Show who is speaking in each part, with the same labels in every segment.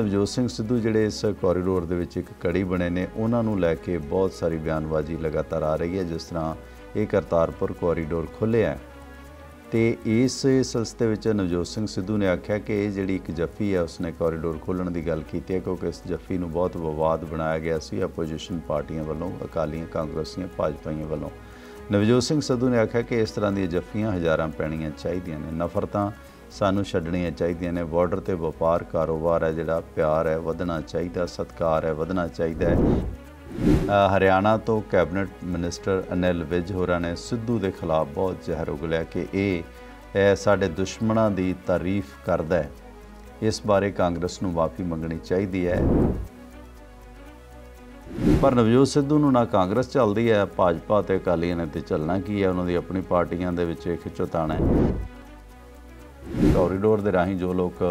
Speaker 1: ਨਵਜੋਤ ਸਿੰਘ ਸਿੱਧੂ ਜਿਹੜੇ ਇਸ ਕੋਰੀਡੋਰ ਦੇ ਵਿੱਚ ਇੱਕ ਕੜੀ ਬਣੇ ਨੇ ਉਹਨਾਂ ਨੂੰ ਲੈ ਕੇ ਬਹੁਤ ਸਾਰੀ ਬਿਆਨਬਾਜ਼ੀ ਲਗਾਤਾਰ ਆ ਰਹੀ ਹੈ ਜਿਸ ਤਰ੍ਹਾਂ ਇਹ ਕਰਤਾਰਪੁਰ ਕੋਰੀਡੋਰ ਖੁੱਲਿਆ ਤੇ ਇਸ ਸਿਲਸਿਲੇ ਵਿੱਚ ਨਵਜੋਤ ਸਿੰਘ ਸਿੱਧੂ ਨੇ ਆਖਿਆ ਕਿ ਇਹ ਜਿਹੜੀ ਇੱਕ ਜੱਫੀ ਹੈ ਉਸਨੇ ਕੋਰੀਡੋਰ ਖੋਲਣ ਦੀ ਗੱਲ ਕੀਤੀ ਹੈ ਕਿਉਂਕਿ ਇਸ ਜੱਫੀ ਨੂੰ ਬਹੁਤ ਵਿਵਾਦ ਬਣਾਇਆ ਗਿਆ ਸੀ ਆਪੋਜੀਸ਼ਨ ਪਾਰਟੀਆਂ ਵੱਲੋਂ ਅਕਾਲੀਆਂ ਕਾਂਗਰਸੀਆਂ ਭਾਜਪਾਈਆਂ ਵੱਲੋਂ ਨਵਜੋਤ ਸਿੰਘ ਸਿੱਧੂ ਨੇ ਆਖਿਆ ਕਿ ਇਸ ਤਰ੍ਹਾਂ ਦੀਆਂ ਜੱਫੀਆਂ ਹਜ਼ਾਰਾਂ ਪੈਣੀਆਂ ਚਾਹੀਦੀਆਂ ਨੇ ਨਫ਼ਰਤਾਂ ਸਾਨੂੰ ਛੱਡਣੀਆਂ ਚਾਹੀਦੀਆਂ ਨੇ ਬਾਰਡਰ ਤੇ ਵਪਾਰ ਕਾਰੋਬਾਰ ਹੈ ਜਿਹੜਾ ਪਿਆਰ ਹੈ ਵਧਣਾ ਚਾਹੀਦਾ ਸਤਕਾਰ ਹੈ ਵਧਣਾ ਚਾਹੀਦਾ ਹੈ ਹਰਿਆਣਾ ਤੋਂ ਕੈਬਨਿਟ ਮਿਨਿਸਟਰ ਅਨਿਲ ਵਿਜ ਹੋਰਾਂ ਨੇ ਸਿੱਧੂ ਦੇ ਖਿਲਾਫ ਬਹੁਤ ਜ਼ਹਿਰ ਉਗਲਿਆ ਕਿ ਇਹ ਸਾਡੇ ਦੁਸ਼ਮਣਾਂ ਦੀ ਤਾਰੀਫ ਕਰਦਾ ਹੈ ਇਸ ਬਾਰੇ ਕਾਂਗਰਸ ਨੂੰ ਵਾਪਸੀ ਮੰਗਣੀ ਚਾਹੀਦੀ ਹੈ ਪਰ ਨਵਜੋਤ ਸਿੱਧੂ ਨੂੰ ਨਾ ਕਾਂਗਰਸ ਚੱਲਦੀ ਹੈ ਭਾਜਪਾ ਤੇ ਅਕਾਲੀਆਂ ਨੇ ਤੇ ਚੱਲਣਾ ਕੀ ਹੈ ਉਹਨਾਂ ਦੀ ਆਪਣੀ ਪਾਰਟੀਆਂ ਦੇ ਵਿੱਚ ਖਿੱਚੋਤਾਣਾ ਹੈ ਕੋਰੀਡੋਰ ਦੇ ਰਾਹੀਂ ਜੋ ਲੋਕ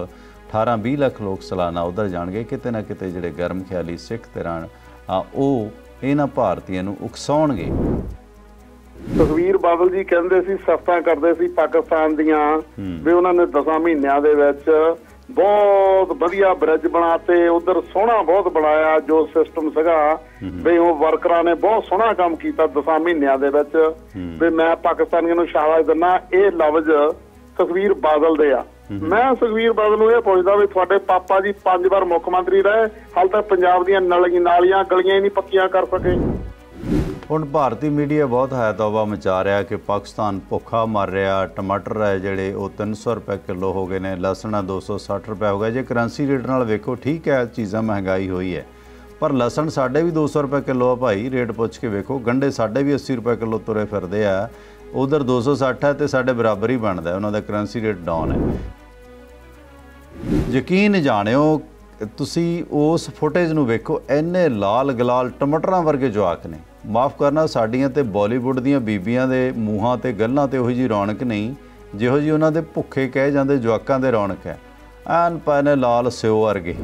Speaker 1: 18-20 ਲੱਖ ਲੋਕ ਸਾਲਾਨਾ ਉਧਰ ਜਾਣਗੇ ਕਿਤੇ ਨਾ ਕਿਤੇ ਜਿਹੜੇ ਗਰਮ ਖਿਆਲੀ ਸਿੱਖ ਤੇ ਰਾਣ ਉਹ ਇਹਨਾਂ ਭਾਰਤੀਆਂ ਨੂੰ ਉਕਸਾਉਣਗੇ
Speaker 2: ਸੁਖਵੀਰ ਬਾਦਲ ਜੀ ਕਹਿੰਦੇ ਸੀ ਸਫਤਾਂ ਕਰਦੇ ਸੀ ਪਾਕਿਸਤਾਨ ਦੀਆਂ ਵੀ ਉਹਨਾਂ ਨੇ 10 ਮਹੀਨਿਆਂ ਦੇ ਵਿੱਚ ਬਹੁਤ ਵਧੀਆ ਬ੍ਰਿਜ ਬਣਾਤੇ ਉਧਰ ਸੋਹਣਾ ਬਹੁਤ ਬਣਾਇਆ ਜੋ ਸਿਸਟਮ ਸੀਗਾ ਵੀ ਉਹ ਵਰਕਰਾਂ ਨੇ ਬਹੁਤ ਸੋਹਣਾ ਕੰਮ ਕੀਤਾ 10 ਮਹੀਨਿਆਂ ਦੇ ਵਿੱਚ ਵੀ ਮੈਂ ਪਾਕਿਸਤਾਨੀਆਂ ਨੂੰ ਸ਼ਾਬਾਸ਼ ਦਿੰਦਾ ਇਹ ਲਵਜ਼ ਸੁਖਵੀਰ ਬਾਦਲ ਦੇ ਆ ਮੈਂ ਸੁਖਵੀਰ ਬਾਦਲ ਨੂੰ ਇਹ ਪੁੱਛਦਾ ਵੀ ਤੁਹਾਡੇ ਪਾਪਾ ਜੀ ਪੰਜ ਵਾਰ ਮੁੱਖ ਮੰਤਰੀ ਰਹੇ ਹਾਲ ਤੱਕ ਪੰਜਾਬ ਦੀਆਂ ਨਾਲੀਆਂ ਗਲੀਆਂ ਹੀ ਨਹੀਂ ਪੱਕੀਆਂ ਕਰ ਸਕੇ
Speaker 1: ਹੁਣ ਭਾਰਤੀ ਮੀਡੀਆ ਬਹੁਤ ਹਾਇਆ ਤੌਬਾ ਮਚਾ ਰਿਹਾ ਕਿ ਪਾਕਿਸਤਾਨ ਭੁੱਖਾ ਮਰ ਰਿਹਾ ਟਮਾਟਰ ਹੈ ਜਿਹੜੇ ਉਹ 300 ਰੁਪਏ ਕਿਲੋ ਹੋ ਗਏ ਨੇ ਲਸਣਾ 260 ਰੁਪਏ ਹੋ ਗਿਆ ਜੇ ਕਰੰਸੀ ਰੇਟ ਨਾਲ ਵੇਖੋ ਠੀਕ ਹੈ ਚੀਜ਼ਾਂ ਮਹਿੰਗਾਈ ਹੋਈ ਹੈ ਪਰ ਲਸਣ ਸਾਡੇ ਵੀ 200 ਰੁਪਏ ਕਿਲੋ ਆ ਭਾਈ ਰੇਟ ਪੁੱਛ ਕੇ ਵੇਖੋ ਗੰਡੇ ਸਾਡੇ ਵੀ 80 ਰੁਪਏ ਕਿਲੋ ਤੁਰੇ ਫਿਰਦੇ ਆ ਉਧਰ 260 ਹੈ ਤੇ ਸਾਡੇ ਬਰਾਬਰ ਹੀ ਬਣਦਾ ਉਹਨਾਂ ਦਾ ਕਰੰਸੀ ਰੇਟ ਡਾਊਨ ਹੈ ਯਕੀਨ ਜਾਣਿਓ ਤੁਸੀਂ ਉਸ ਫੁਟੇਜ ਨੂੰ ਵੇਖੋ ਐਨੇ ਲਾਲ ਗਲਾਲ ਟਮਾਟਰਾਂ ਵਰਗੇ ਜਵਾਕ ਨੇ ਮਾਫ ਕਰਨਾ ਸਾਡੀਆਂ ਤੇ ਬਾਲੀਵੁੱਡ ਦੀਆਂ ਬੀਬੀਆਂ ਦੇ ਮੂੰਹਾਂ ਤੇ ਗੱਲਾਂ ਤੇ ਉਹੀ ਜੀ ਰੌਣਕ ਨਹੀਂ ਜਿਹੋ ਜੀ ਉਹਨਾਂ ਦੇ ਭੁੱਖੇ ਕਹਿ ਜਾਂਦੇ ਜਵਾਕਾਂ ਦੇ ਰੌਣਕ ਹੈ ਐਨ ਪਾਨੇ ਲਾਲ ਸਿਓ ਵਰਗੇ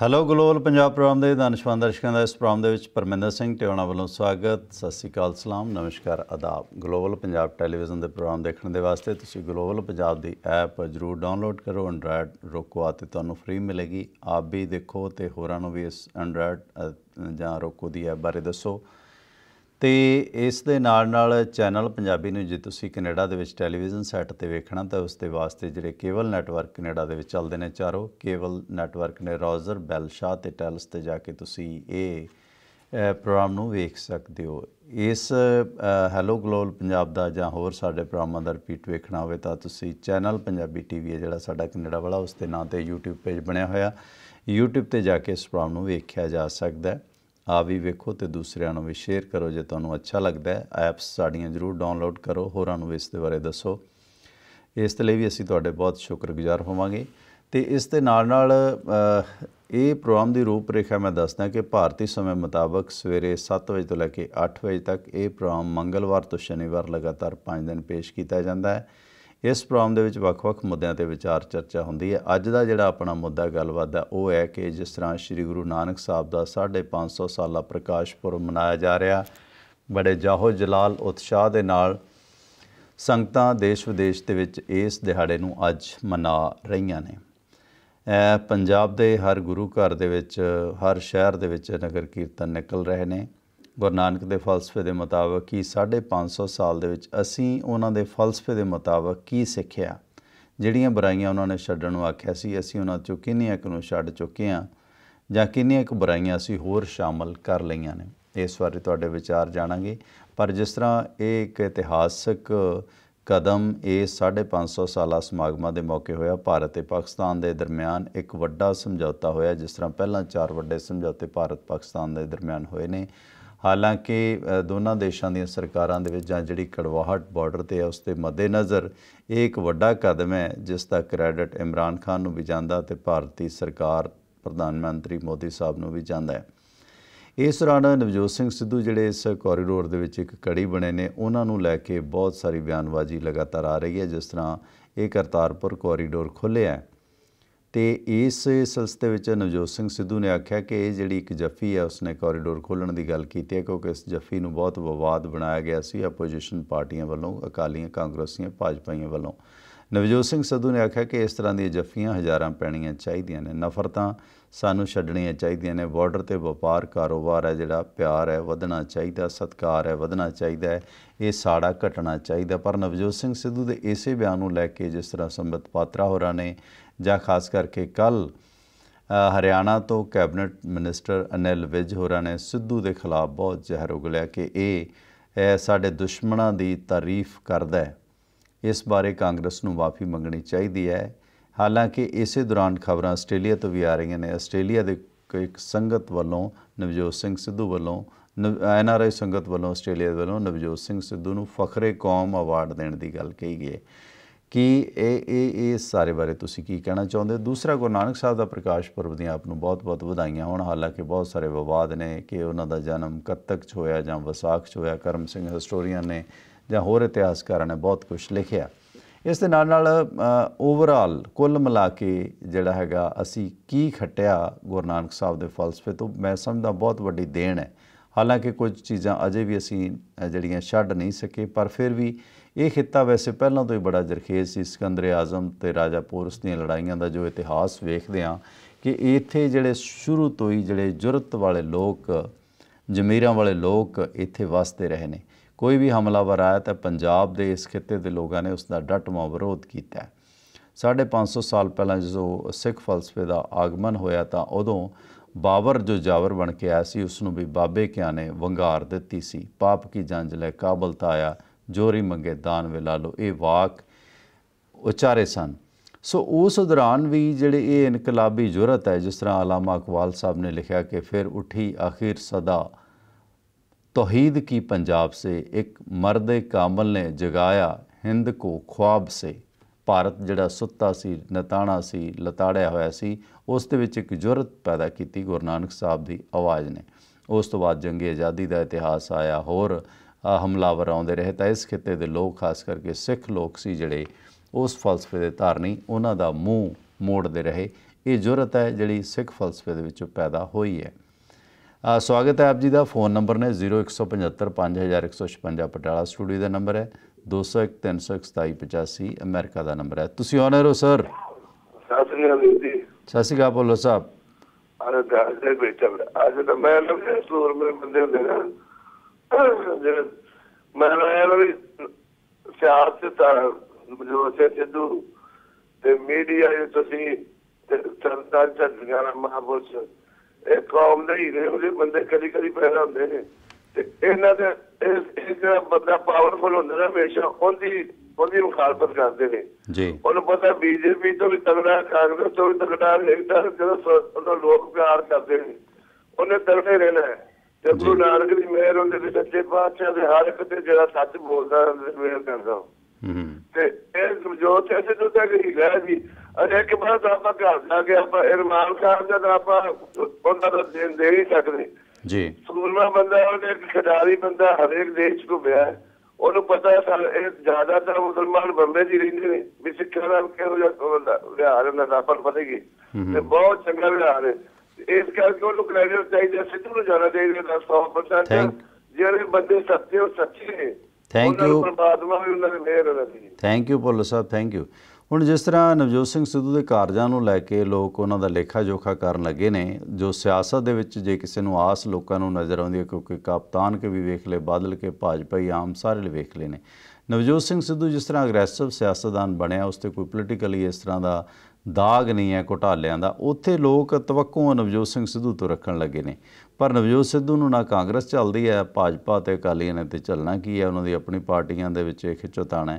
Speaker 1: ਹੈਲੋ ਗਲੋਬਲ ਪੰਜਾਬ ਪ੍ਰੋਗਰਾਮ ਦੇ ਦਾਨਿਸ਼ਵਾਨ ਦਰਸ਼ਕਾਂ ਦਾ ਇਸ ਪ੍ਰੋਗਰਾਮ ਦੇ ਵਿੱਚ ਪਰਮਿੰਦਰ ਸਿੰਘ ਟਿਓਣਾ ਵੱਲੋਂ ਸਵਾਗਤ ਸਤਿ ਸ੍ਰੀ ਅਕਾਲ ਸਲਾਮ ਨਮਸਕਾਰ ਆਦਾਬ ਗਲੋਬਲ ਪੰਜਾਬ ਟੈਲੀਵਿਜ਼ਨ ਦੇ ਪ੍ਰੋਗਰਾਮ ਦੇਖਣ ਦੇ ਵਾਸਤੇ ਤੁਸੀਂ ਗਲੋਬਲ ਪੰਜਾਬ ਦੀ ਐਪ ਜਰੂਰ ਡਾਊਨਲੋਡ ਕਰੋ ਐਂਡਰਾਇਡ ਰੋਕੋ ਤੇ ਤੁਹਾਨੂੰ ਫ੍ਰੀ ਮਿਲੇਗੀ ਆਪ ਵੀ ਦੇਖੋ ਤੇ ਹੋਰਾਂ ਨੂੰ ਵੀ ਇਸ ਐਂਡਰਾਇਡ ਜਾਂ ਰੋਕੋ ਦੀ ਐਪ ਬਾਰੇ ਦੱਸੋ ਤੇ ਇਸ ਦੇ ਨਾਲ ਨਾਲ ਚੈਨਲ ਪੰਜਾਬੀ ਨੂੰ ਜੇ ਤੁਸੀਂ ਕੈਨੇਡਾ ਦੇ ਵਿੱਚ ਟੈਲੀਵਿਜ਼ਨ ਸੈੱਟ ਤੇ ਵੇਖਣਾ ਤਾਂ ਉਸ ਦੇ ਵਾਸਤੇ ਜਿਹੜੇ ਕੇਬਲ ਨੈਟਵਰਕ ਕੈਨੇਡਾ ਦੇ ਵਿੱਚ ਚੱਲਦੇ ਨੇ ਚਾਰੋ ਕੇਬਲ ਨੈਟਵਰਕ ਨੇ ਰੌਜ਼ਰ ਬੈਲਸ਼ਾ ਤੇ ਟੈਲਸ ਤੇ ਜਾ ਕੇ ਤੁਸੀਂ ਇਹ ਪ੍ਰੋਗਰਾਮ ਨੂੰ ਵੇਖ ਸਕਦੇ ਹੋ ਇਸ ਹੈਲੋ ਗਲੋਬਲ ਪੰਜਾਬ ਦਾ ਜਾਂ ਹੋਰ ਸਾਡੇ ਪ੍ਰੋਗਰਾਮਾਂ ਦਾ ਰਿਪੀਟ ਵੇਖਣਾ ਹੋਵੇ ਤਾਂ ਤੁਸੀਂ ਚੈਨਲ ਪੰਜਾਬੀ ਟੀਵੀ ਹੈ ਜਿਹੜਾ ਸਾਡਾ ਕੈਨੇਡਾ ਵਾਲਾ ਉਸ ਦੇ ਨਾਂ ਤੇ YouTube ਪੇਜ ਬਣਿਆ ਹੋਇਆ YouTube ਤੇ ਜਾ ਕੇ ਇਸ ਪ੍ਰੋਗਰਾਮ ਨੂੰ ਵੇਖਿਆ ਜਾ ਸਕਦਾ ਹੈ ਆ ਵੀ ਵੇਖੋ ਤੇ ਦੂਸਰਿਆਂ ਨੂੰ ਵੀ ਸ਼ੇਅਰ ਕਰੋ ਜੇ ਤੁਹਾਨੂੰ ਅੱਛਾ ਲੱਗਦਾ ਹੈ ਐਪਸ ਸਾਡੀਆਂ ਜਰੂਰ ਡਾਊਨਲੋਡ ਕਰੋ ਹੋਰਾਂ ਨੂੰ ਇਸ ਦੇ ਬਾਰੇ ਦੱਸੋ ਇਸ ਤੇ ਲਈ ਵੀ ਅਸੀਂ ਤੁਹਾਡੇ ਬਹੁਤ ਸ਼ੁਕਰਗੁਜ਼ਾਰ ਹੋਵਾਂਗੇ ਤੇ ਇਸ ਦੇ ਨਾਲ ਨਾਲ ਇਹ ਪ੍ਰੋਗਰਾਮ ਦੀ ਰੂਪਰੇਖਾ ਮੈਂ ਦੱਸਦਾ ਕਿ ਭਾਰਤੀ ਸਮੇਂ ਮੁਤਾਬਕ ਸਵੇਰੇ 7 ਵਜੇ ਤੋਂ ਲੈ ਕੇ 8 ਵਜੇ ਤੱਕ ਇਹ ਪ੍ਰੋਗਰਾਮ ਮੰਗਲਵਾਰ ਤੋਂ ਸ਼ਨੀਵਾਰ ਲਗਾਤਾਰ 5 ਦਿਨ ਪੇਸ਼ ਕੀਤਾ ਜਾਂਦਾ ਹੈ ਇਸ ਪ੍ਰੋਗਰਾਮ ਦੇ ਵਿੱਚ ਵੱਖ-ਵੱਖ ਮੁੱਦਿਆਂ ਤੇ ਵਿਚਾਰ ਚਰਚਾ ਹੁੰਦੀ ਹੈ ਅੱਜ ਦਾ ਜਿਹੜਾ ਆਪਣਾ ਮੁੱਦਾ ਗੱਲਬਾਤ ਦਾ ਉਹ ਹੈ ਕਿ ਜਿਸ ਤਰ੍ਹਾਂ ਸ੍ਰੀ ਗੁਰੂ ਨਾਨਕ ਸਾਹਿਬ ਦਾ 550 ਸਾਲਾ ਪ੍ਰਕਾਸ਼ ਪੁਰਬ ਮਨਾਇਆ ਜਾ ਰਿਹਾ ਬੜੇ ਜਾਹੋ ਜਲਾਲ ਉਤਸ਼ਾਹ ਦੇ ਨਾਲ ਸੰਗਤਾਂ ਦੇਸ਼ ਵਿਦੇਸ਼ ਦੇ ਵਿੱਚ ਇਸ ਦਿਹਾੜੇ ਨੂੰ ਅੱਜ ਮਨਾ ਰਹੀਆਂ ਨੇ ਪੰਜਾਬ ਦੇ ਹਰ ਗੁਰੂ ਘਰ ਦੇ ਵਿੱਚ ਹਰ ਸ਼ਹਿਰ ਦੇ ਵਿੱਚ ਨਗਰ ਕੀਰਤਨ ਨਿਕਲ ਰਹੇ ਨੇ ਗੁਰੂ ਨਾਨਕ ਦੇ ਫਲਸਫੇ ਦੇ ਮੁਤਾਬਕ ਕੀ 550 ਸਾਲ ਦੇ ਵਿੱਚ ਅਸੀਂ ਉਹਨਾਂ ਦੇ ਫਲਸਫੇ ਦੇ ਮੁਤਾਬਕ ਕੀ ਸਿੱਖਿਆ ਜਿਹੜੀਆਂ ਬੁਰਾਈਆਂ ਉਹਨਾਂ ਨੇ ਛੱਡਣ ਨੂੰ ਆਖਿਆ ਸੀ ਅਸੀਂ ਉਹਨਾਂ ਚੋਂ ਕਿੰਨੀਆਂ ਕੁ ਨੂੰ ਛੱਡ ਚੁੱਕੇ ਹਾਂ ਜਾਂ ਕਿੰਨੀਆਂ ਕੁ ਬੁਰਾਈਆਂ ਅਸੀਂ ਹੋਰ ਸ਼ਾਮਲ ਕਰ ਲਈਆਂ ਨੇ ਇਸ ਬਾਰੇ ਤੁਹਾਡੇ ਵਿਚਾਰ ਜਾਣਾਂਗੇ ਪਰ ਜਿਸ ਤਰ੍ਹਾਂ ਇਹ ਇੱਕ ਇਤਿਹਾਸਕ ਕਦਮ ਇਹ 550 ਸਾਲਾ ਸਮਾਗਮਾਂ ਦੇ ਮੌਕੇ ਹੋਇਆ ਭਾਰਤ ਤੇ ਪਾਕਿਸਤਾਨ ਦੇ ਦਰਮਿਆਨ ਇੱਕ ਵੱਡਾ ਸਮਝੌਤਾ ਹੋਇਆ ਜਿਸ ਤਰ੍ਹਾਂ ਪਹਿਲਾਂ ਚਾਰ ਵੱਡੇ ਸਮਝੌਤੇ ਭਾਰਤ ਪਾਕਿਸਤਾਨ ਦੇ ਦਰਮਿਆਨ ਹੋਏ ਨੇ ਹਾਲਾਂਕਿ ਦੋਨਾਂ ਦੇਸ਼ਾਂ ਦੀਆਂ ਸਰਕਾਰਾਂ ਦੇ ਵਿੱਚ ਜਾਂ ਜਿਹੜੀ ਕੜਵਾਹਟ ਬਾਰਡਰ ਤੇ ਹੈ ਉਸ ਤੇ ਮੱਦੇਨਜ਼ਰ ਇਹ ਇੱਕ ਵੱਡਾ ਕਦਮ ਹੈ ਜਿਸ ਦਾ ਕ੍ਰੈਡਿਟ ਇਮਰਾਨ ਖਾਨ ਨੂੰ ਵੀ ਜਾਂਦਾ ਤੇ ਭਾਰਤੀ ਸਰਕਾਰ ਪ੍ਰਧਾਨ ਮੰਤਰੀ ਮੋਦੀ ਸਾਹਿਬ ਨੂੰ ਵੀ ਜਾਂਦਾ ਹੈ ਇਸ ਦੌਰਾਨ ਨਵਜੋਤ ਸਿੰਘ ਸਿੱਧੂ ਜਿਹੜੇ ਇਸ ਕੋਰੀਡੋਰ ਦੇ ਵਿੱਚ ਇੱਕ ਕੜੀ ਬਣੇ ਨੇ ਉਹਨਾਂ ਨੂੰ ਲੈ ਕੇ ਬਹੁਤ ਸਾਰੀ ਬਿਆਨਬਾਜ਼ੀ ਲਗਾਤਾਰ ਆ ਰਹੀ ਹੈ ਜਿਸ ਤਰ੍ਹਾਂ ਇਹ ਕਰਤਾਰਪੁਰ ਕੋਰੀਡੋਰ ਖੁੱਲਿਆ ਹੈ ਤੇ ਇਸ ਸਿਲਸਿਲੇ ਵਿੱਚ ਨਵਜੋਤ ਸਿੰਘ ਸਿੱਧੂ ਨੇ ਆਖਿਆ ਕਿ ਇਹ ਜਿਹੜੀ ਇੱਕ ਜੱਫੀ ਹੈ ਉਸਨੇ ਕੋਰੀਡੋਰ ਖੋਲਣ ਦੀ ਗੱਲ ਕੀਤੀ ਹੈ ਕਿਉਂਕਿ ਇਸ ਜੱਫੀ ਨੂੰ ਬਹੁਤ ਵਿਵਾਦ ਬਣਾਇਆ ਗਿਆ ਸੀ ਆਪੋਜੀਸ਼ਨ ਪਾਰਟੀਆਂ ਵੱਲੋਂ ਅਕਾਲੀਆਂ ਕਾਂਗਰਸੀਆਂ ਭਾਜਪਾਈਆਂ ਵੱਲੋਂ ਨਵਜੋਤ ਸਿੰਘ ਸਿੱਧੂ ਨੇ ਆਖਿਆ ਕਿ ਇਸ ਤਰ੍ਹਾਂ ਦੀਆਂ ਜੱਫੀਆਂ ਹਜ਼ਾਰਾਂ ਪੈਣੀਆਂ ਚਾਹੀਦੀਆਂ ਨੇ ਨਫ਼ਰਤਾਂ ਸਾਨੂੰ ਛੱਡਣੀਆਂ ਚਾਹੀਦੀਆਂ ਨੇ ਬਾਰਡਰ ਤੇ ਵਪਾਰ ਕਾਰੋਬਾਰ ਹੈ ਜਿਹੜਾ ਪਿਆਰ ਹੈ ਵਧਣਾ ਚਾਹੀਦਾ ਸਤਕਾਰ ਹੈ ਵਧਣਾ ਚਾਹੀਦਾ ਹੈ ਇਹ ਸਾੜਾ ਘਟਣਾ ਚਾਹੀਦਾ ਪਰ ਨਵਜੋਤ ਸਿੰਘ ਸਿੱਧੂ ਦੇ ਇਸੇ ਬਿਆਨ ਨੂੰ ਲੈ ਕੇ ਜਿਸ ਤਰ੍ਹਾਂ ਸੰਬਤ ਪਾਤਰਾ ਹੋਰਾਂ ਨੇ ਜਾਂ ਖਾਸ ਕਰਕੇ ਕੱਲ ਹਰਿਆਣਾ ਤੋਂ ਕੈਬਨਿਟ ਮਿਨਿਸਟਰ ਅਨਿਲ ਵਿਜ ਹੋਰਾਂ ਨੇ ਸਿੱਧੂ ਦੇ ਖਿਲਾਫ ਬਹੁਤ ਜ਼ਹਿਰ ਉਗਲਿਆ ਕਿ ਇਹ ਸਾਡੇ ਦੁਸ਼ਮਣਾਂ ਦੀ ਤਾਰੀਫ ਕਰਦਾ ਹੈ ਇਸ ਬਾਰੇ ਕਾਂਗਰਸ ਨੂੰ ਮਾਫੀ ਮੰਗਣੀ ਚਾਹੀਦੀ ਹੈ ਹਾਲਾਂਕਿ ਇਸੇ ਦੌਰਾਨ ਖਬਰਾਂ ਆਸਟ੍ਰੇਲੀਆ ਤੋਂ ਵੀ ਆ ਰਹੀਆਂ ਨੇ ਆਸਟ੍ਰੇਲੀਆ ਦੇ ਇੱਕ ਸੰਗਤ ਵੱਲੋਂ ਨਵਜੋਤ ਸਿੰਘ ਸਿੱਧੂ ਵੱਲੋਂ ਐਨ ਆਰ ਆਈ ਸੰਗਤ ਵੱਲੋਂ ਆਸਟ੍ਰੇਲੀਆ ਵੱਲੋਂ ਨਵਜੋਤ ਸਿੰਘ ਸਿੱਧੂ ਨੂੰ ਫਖਰੇ ਕੌਮ ਅਵਾਰਡ ਦੇਣ ਦੀ ਗੱਲ ਕਹੀ ਗਈ ਹੈ ਕਿ ਇਹ ਇਹ ਇਸ ਸਾਰੇ ਬਾਰੇ ਤੁਸੀਂ ਕੀ ਕਹਿਣਾ ਚਾਹੁੰਦੇ ਹੋ ਦੂਸਰਾ ਗੁਰੂ ਨਾਨਕ ਸਾਹਿਬ ਦਾ ਪ੍ਰਕਾਸ਼ ਪੁਰਬ ਦੀਆਂ ਆਪ ਨੂੰ ਬਹੁਤ-ਬਹੁਤ ਵਧਾਈਆਂ ਹੋਣ ਹਾਲਾਂਕਿ ਬਹੁਤ ਸਾਰੇ ਵਿਵਾਦ ਨੇ ਕਿ ਉਹਨਾਂ ਦਾ ਜਨਮ ਕੱਤਕ 'ਚ ਹੋਇਆ ਜਾਂ ਵਿਸਾਖ 'ਚ ਹੋਇਆ ਕਰਮ ਸਿੰਘ ਹਿਸਟੋਰੀਅਨ ਨੇ ਜਾਂ ਹੋਰ ਇਤਿਹਾਸਕਾਰਾਂ ਨੇ ਬਹੁਤ ਕੁਝ ਲਿਖਿਆ ਇਸ ਦੇ ਨਾਲ ਨਾਲ ਓਵਰਆਲ ਕੁੱਲ ਮਿਲਾ ਕੇ ਜਿਹੜਾ ਹੈਗਾ ਅਸੀਂ ਕੀ ਖਟਿਆ ਗੁਰੂ ਨਾਨਕ ਸਾਹਿਬ ਦੇ ਫਲਸਫੇ ਤੋਂ ਮੈਂ ਸਮਝਦਾ ਬਹੁਤ ਵੱਡੀ ਦੇਣ ਹੈ ਹਾਲਾਂਕਿ ਕੁਝ ਚੀਜ਼ਾਂ ਅਜੇ ਵੀ ਅਸੀਂ ਜਿਹੜੀਆਂ ਛੱਡ ਨਹੀਂ ਸਕੇ ਪਰ ਫਿਰ ਵੀ ਇਹ ਖਿੱਤਾ ਵੈਸੇ ਪਹਿਲਾਂ ਤੋਂ ਹੀ ਬੜਾ ਜ਼ਰਖੇਜ਼ ਸੀ ਸਿਕੰਦਰ ਆਜ਼ਮ ਤੇ ਰਾਜਾ ਪੋਰਸ ਦੀਆਂ ਲੜਾਈਆਂ ਦਾ ਜੋ ਇਤਿਹਾਸ ਵੇਖਦੇ ਆ ਕਿ ਇੱਥੇ ਜਿਹੜੇ ਸ਼ੁਰੂ ਤੋਂ ਹੀ ਜਿਹੜੇ ਜੁਰਤ ਵਾਲੇ ਲੋਕ ਜ਼ਮੀਰਾਂ ਵਾਲੇ ਲੋਕ ਇੱਥੇ ਵਸਦੇ ਰਹੇ ਨੇ ਕੋਈ ਵੀ ਹਮਲਾਵਰ ਆਇਆ ਤਾਂ ਪੰਜਾਬ ਦੇ ਇਸ ਖਿੱਤੇ ਦੇ ਲੋਕਾਂ ਨੇ ਉਸ ਦਾ ਡਟਵਾਂ ਵਿਰੋਧ ਕੀਤਾ 550 ਸਾਲ ਪਹਿਲਾਂ ਜਦੋਂ ਸਿੱਖ ਫਲਸਫੇ ਦਾ ਆਗਮਨ ਹੋਇਆ ਤਾਂ ਉਦੋਂ ਬਾਬਰ ਜੋ ਜਾਵਰ ਬਣ ਕੇ ਆਇਆ ਸੀ ਉਸ ਨੂੰ ਵੀ ਬਾਬੇ ਕਿਆ ਨੇ ਵੰਗਾਰ ਦਿੱਤੀ ਸੀ ਪਾਪ ਕੀ ਜੰਜ ਲੈ ਕਾਬਲ ਤਾਇਆ ਆਇਆ ਜੋਰੀ ਮੰਗੇ ਦਾਨ ਵੇ ਲਾ ਲੋ ਇਹ ਵਾਕ ਉਚਾਰੇ ਸਨ ਸੋ ਉਸ ਦੌਰਾਨ ਵੀ ਜਿਹੜੇ ਇਹ ਇਨਕਲਾਬੀ ਜੁਰਤ ਹੈ ਜਿਸ ਤਰ੍ਹਾਂ ਆਲਾਮਾ ਅਕਵਾਲ ਸਾਹਿਬ ਨੇ ਲਿਖਿਆ ਕਿ ਫਿਰ ਉਠੀ ਆਖਿਰ ਸਦਾ ਤੋਹੀਦ ਕੀ ਪੰਜਾਬ ਸੇ ਇੱਕ ਮਰਦ ਕਾਮਲ ਨੇ ਜਗਾਇਆ ਹਿੰਦ ਕੋ ਖੁਆਬ ਸੇ ਭਾਰਤ ਜਿਹੜਾ ਸੁੱਤਾ ਸੀ ਨਤਾਣਾ ਸੀ ਲਤਾੜਿਆ ਹੋਇਆ ਸੀ ਉਸ ਦੇ ਵਿੱਚ ਇੱਕ ਜੁਰਤ ਪੈਦਾ ਕੀਤੀ ਗੁਰੂ ਨਾਨਕ ਸਾਹਿਬ ਦੀ ਆਵਾਜ਼ ਨੇ ਉਸ ਤੋਂ ਬਾਅਦ ਜੰਗੀ ਆਜ਼ਾਦੀ ਦਾ ਇਤਿਹਾਸ ਆਇਆ ਹੋਰ ਹਮਲਾਵਰ ਆਉਂਦੇ ਰਹੇ ਤਾਂ ਇਸ ਖਿੱਤੇ ਦੇ ਲੋਕ ਖਾਸ ਕਰਕੇ ਸਿੱਖ ਲੋਕ ਸੀ ਜਿਹੜੇ ਉਸ ਫਲਸਫੇ ਦੇ ਧਾਰਨੀ ਉਹਨਾਂ ਦਾ ਮੂੰਹ ਮੋੜਦੇ ਰਹੇ ਇਹ ਜੁਰਤ ਹੈ ਜਿਹੜੀ ਸਿੱਖ ਫਲਸਫੇ ਦੇ ਵਿੱਚੋਂ ਪੈਦਾ ਹੋਈ ਹੈ ਆ ਸਵਾਗਤ ਹੈ ਆਪ ਜੀ ਦਾ ਫੋਨ ਨੰਬਰ ਨੇ 01755 ਪਟਿਆਲਾ ਸਟੂਡੀਓ ਦਾ ਨੰਬਰ ਹੈ 20132785 ਅਮਰੀਕਾ ਦਾ ਨੰਬਰ ਹੈ ਤੁਸੀਂ ਆਨਰ ਹੋ ਸਰ
Speaker 3: ਸਤਿ ਸ੍ਰੀ ਅਕਾਲ ਜੀ
Speaker 1: ਸਤਿ ਸ੍ਰੀ ਅਕਾਲ ਬੋਲੋ ਸਾਹਿਬ
Speaker 3: ਅਰੇ ਦਾ ਬੇਟਾ ਅੱਜ ਤਾਂ ਮੈਂ ਲੋਕ ਸੂਰ ਮੇਰੇ ਬੰਦੇ ਹੁੰਦੇ ਨਾ ਮੈਂ ਇਹਨਾਂ ਵੀ ਸਿਆਸਤ ਜੋ ਸਿੱਧੂ ਤੇ ਮੀਡੀਆ ਇਹ ਤੁਸੀਂ ਸਰਦਾਰ ਚੰਦਿਆਂ ਮਹਾਬੋਸ ਇਹ ਕੌਮ ਦੇ ਰਹੇ ਉਹਦੇ ਬੰਦੇ ਕਦੀ ਕਦੀ ਪੈਦਾ ਹੁੰਦੇ ਨੇ ਤੇ ਇਹਨਾਂ ਦੇ ਇਹ ਜਿਹੜਾ ਬੰਦਾ ਪਾਵਰਫੁਲ ਹੁੰਦਾ ਨਾ ਹਮੇਸ਼ਾ ਉਹਦੀ ਉਹਦੀ ਮੁਖਾਲਫਤ ਕਰਦੇ ਨੇ ਜੀ ਉਹਨੂੰ ਪਤਾ ਬੀਜੇਪੀ ਤੋਂ ਵੀ ਤਗੜਾ ਕਾਂਗਰਸ ਤੋਂ ਵੀ ਤਗੜਾ ਲੇਖਦਾ ਜਦੋਂ ਉਹਨਾਂ ਲੋਕ ਪਿਆਰ ਕਰਦੇ ਨੇ ਉਹਨੇ ਤਰਫੇ ਰਹਿਣਾ ਹੈ ਤੇ ਗੁਰੂ ਨਾਨਕ ਦੀ ਮਿਹਰ ਹੁੰਦੀ ਤੇ ਸੱਚੇ ਪਾਤਸ਼ਾਹ ਦੇ ਹਰ ਇੱਕ ਤੇ ਜਿਹੜਾ ਸੱਚ ਬੋਲਦਾ ਮਿਹਰ ਕਰਦਾ ਤੇ ਇਹ ਸਮਝੋਤ ਐਸੇ ਤੋਂ ਤੱਕ ਹੀ ਗਿਆ ਜੀ ਅਰੇ ਕਿ ਬਸ ਆਪਾਂ ਘਰ ਜਾ ਕੇ ਆਪਾਂ ਇਰਮਾਨ ਕਰਨ ਦਾ ਆਪਾਂ ਬੰਦਾ ਦਾ ਦੇਣ ਦੇ ਨਹੀਂ ਸਕਦੇ ਜੀ ਸੂਰਮਾ ਬੰਦਾ ਉਹਦੇ ਖਿਡਾਰੀ ਬੰਦਾ ਹਰੇਕ ਦੇਸ਼ ਘੁੰਮਿਆ ਉਹਨੂੰ ਪਤਾ ਹੈ ਇਹ ਜ਼ਿਆਦਾਤਰ ਮੁਸਲਮਾਨ ਬੰਦੇ ਜੀ ਰਹਿੰਦੇ ਨੇ ਵੀ ਸਿੱਖਾਂ ਦਾ ਕਿਹੋ ਜਿਹਾ ਬੰਦਾ ਉਹ ਉਹਨਾਂ ਦਾ ਆਪਾਂ ਪਤਾ ਹੀ ਤੇ ਬਹੁਤ ਚੰਗਾ ਵਿਹਾਰ ਹੈ ਇਸ ਕਰਕੇ ਉਹਨੂੰ ਕ੍ਰੈਡਿਟ ਚਾਹੀਦਾ ਸਿੱਧੂ ਨੂੰ ਜਾਣਾ ਚਾਹੀਦਾ 100% ਜਿਹੜੇ ਬੰਦੇ ਸੱਚੇ ਉਹ ਸੱਚੇ ਨੇ ਥੈਂਕ ਯੂ ਪ੍ਰਮਾਤਮਾ ਵੀ ਉਹਨਾਂ ਦੇ ਮਿਹਰ ਰੱਖੀ
Speaker 1: ਥੈਂਕ ਯੂ ਭੁੱਲੋ ਸਾਹਿਬ ਥੈਂਕ ਯੂ ਹੁਣ ਜਿਸ ਤਰ੍ਹਾਂ ਨਵਜੋਤ ਸਿੰਘ ਸਿੱਧੂ ਦੇ ਕਾਰਜਾਂ ਨੂੰ ਲੈ ਕੇ ਲੋਕ ਉਹਨਾਂ ਦਾ ਲੇਖਾ ਜੋਖਾ ਕਰਨ ਲੱਗੇ ਨੇ ਜੋ ਸਿਆਸਤ ਦੇ ਵਿੱਚ ਜੇ ਕਿਸੇ ਨੂੰ ਆਸ ਲੋਕਾਂ ਨੂੰ ਨਜ਼ਰ ਆਉਂਦੀ ਹੈ ਕਿਉਂਕਿ ਕਪਤਾਨ ਕੇ ਵੀ ਵੇਖ ਲੈ ਬਾਦਲ ਕੇ ਭਾਜਪਾਈ ਆਮ ਸਾਰੇ ਲਈ ਵੇਖ ਲੈ ਨੇ ਨਵਜੋਤ ਸਿੰਘ ਸਿੱਧੂ ਜਿਸ ਤਰ੍ਹਾਂ ਅਗਰੈਸਿਵ ਸਿਆਸਤਦਾਨ ਬਣਿਆ ਉਸ ਤੇ ਕੋਈ ਪੋਲੀਟੀਕਲੀ ਇਸ ਤਰ੍ਹਾਂ ਦਾ ਦਾਗ ਨਹੀਂ ਹੈ ਘੁਟਾਲਿਆਂ ਦਾ ਉੱਥੇ ਲੋਕ ਤਵੱਕੂ ਨਵਜੋਤ ਸਿੰਘ ਸਿੱਧੂ ਤੋਂ ਰੱਖਣ ਲੱਗੇ ਨੇ ਪਰ ਨਵਜੋਤ ਸਿੱਧੂ ਨੂੰ ਨਾ ਕਾਂਗਰਸ ਚੱਲਦੀ ਹੈ ਭਾਜਪਾ ਤੇ ਅਕਾਲੀਆਂ ਨੇ ਤੇ ਚੱਲਣਾ ਕੀ ਹੈ ਉਹਨਾਂ ਦੀ ਆਪਣੀ ਪਾਰਟੀਆਂ ਦੇ ਵਿੱਚ ਇਹ ਤਾਣਾ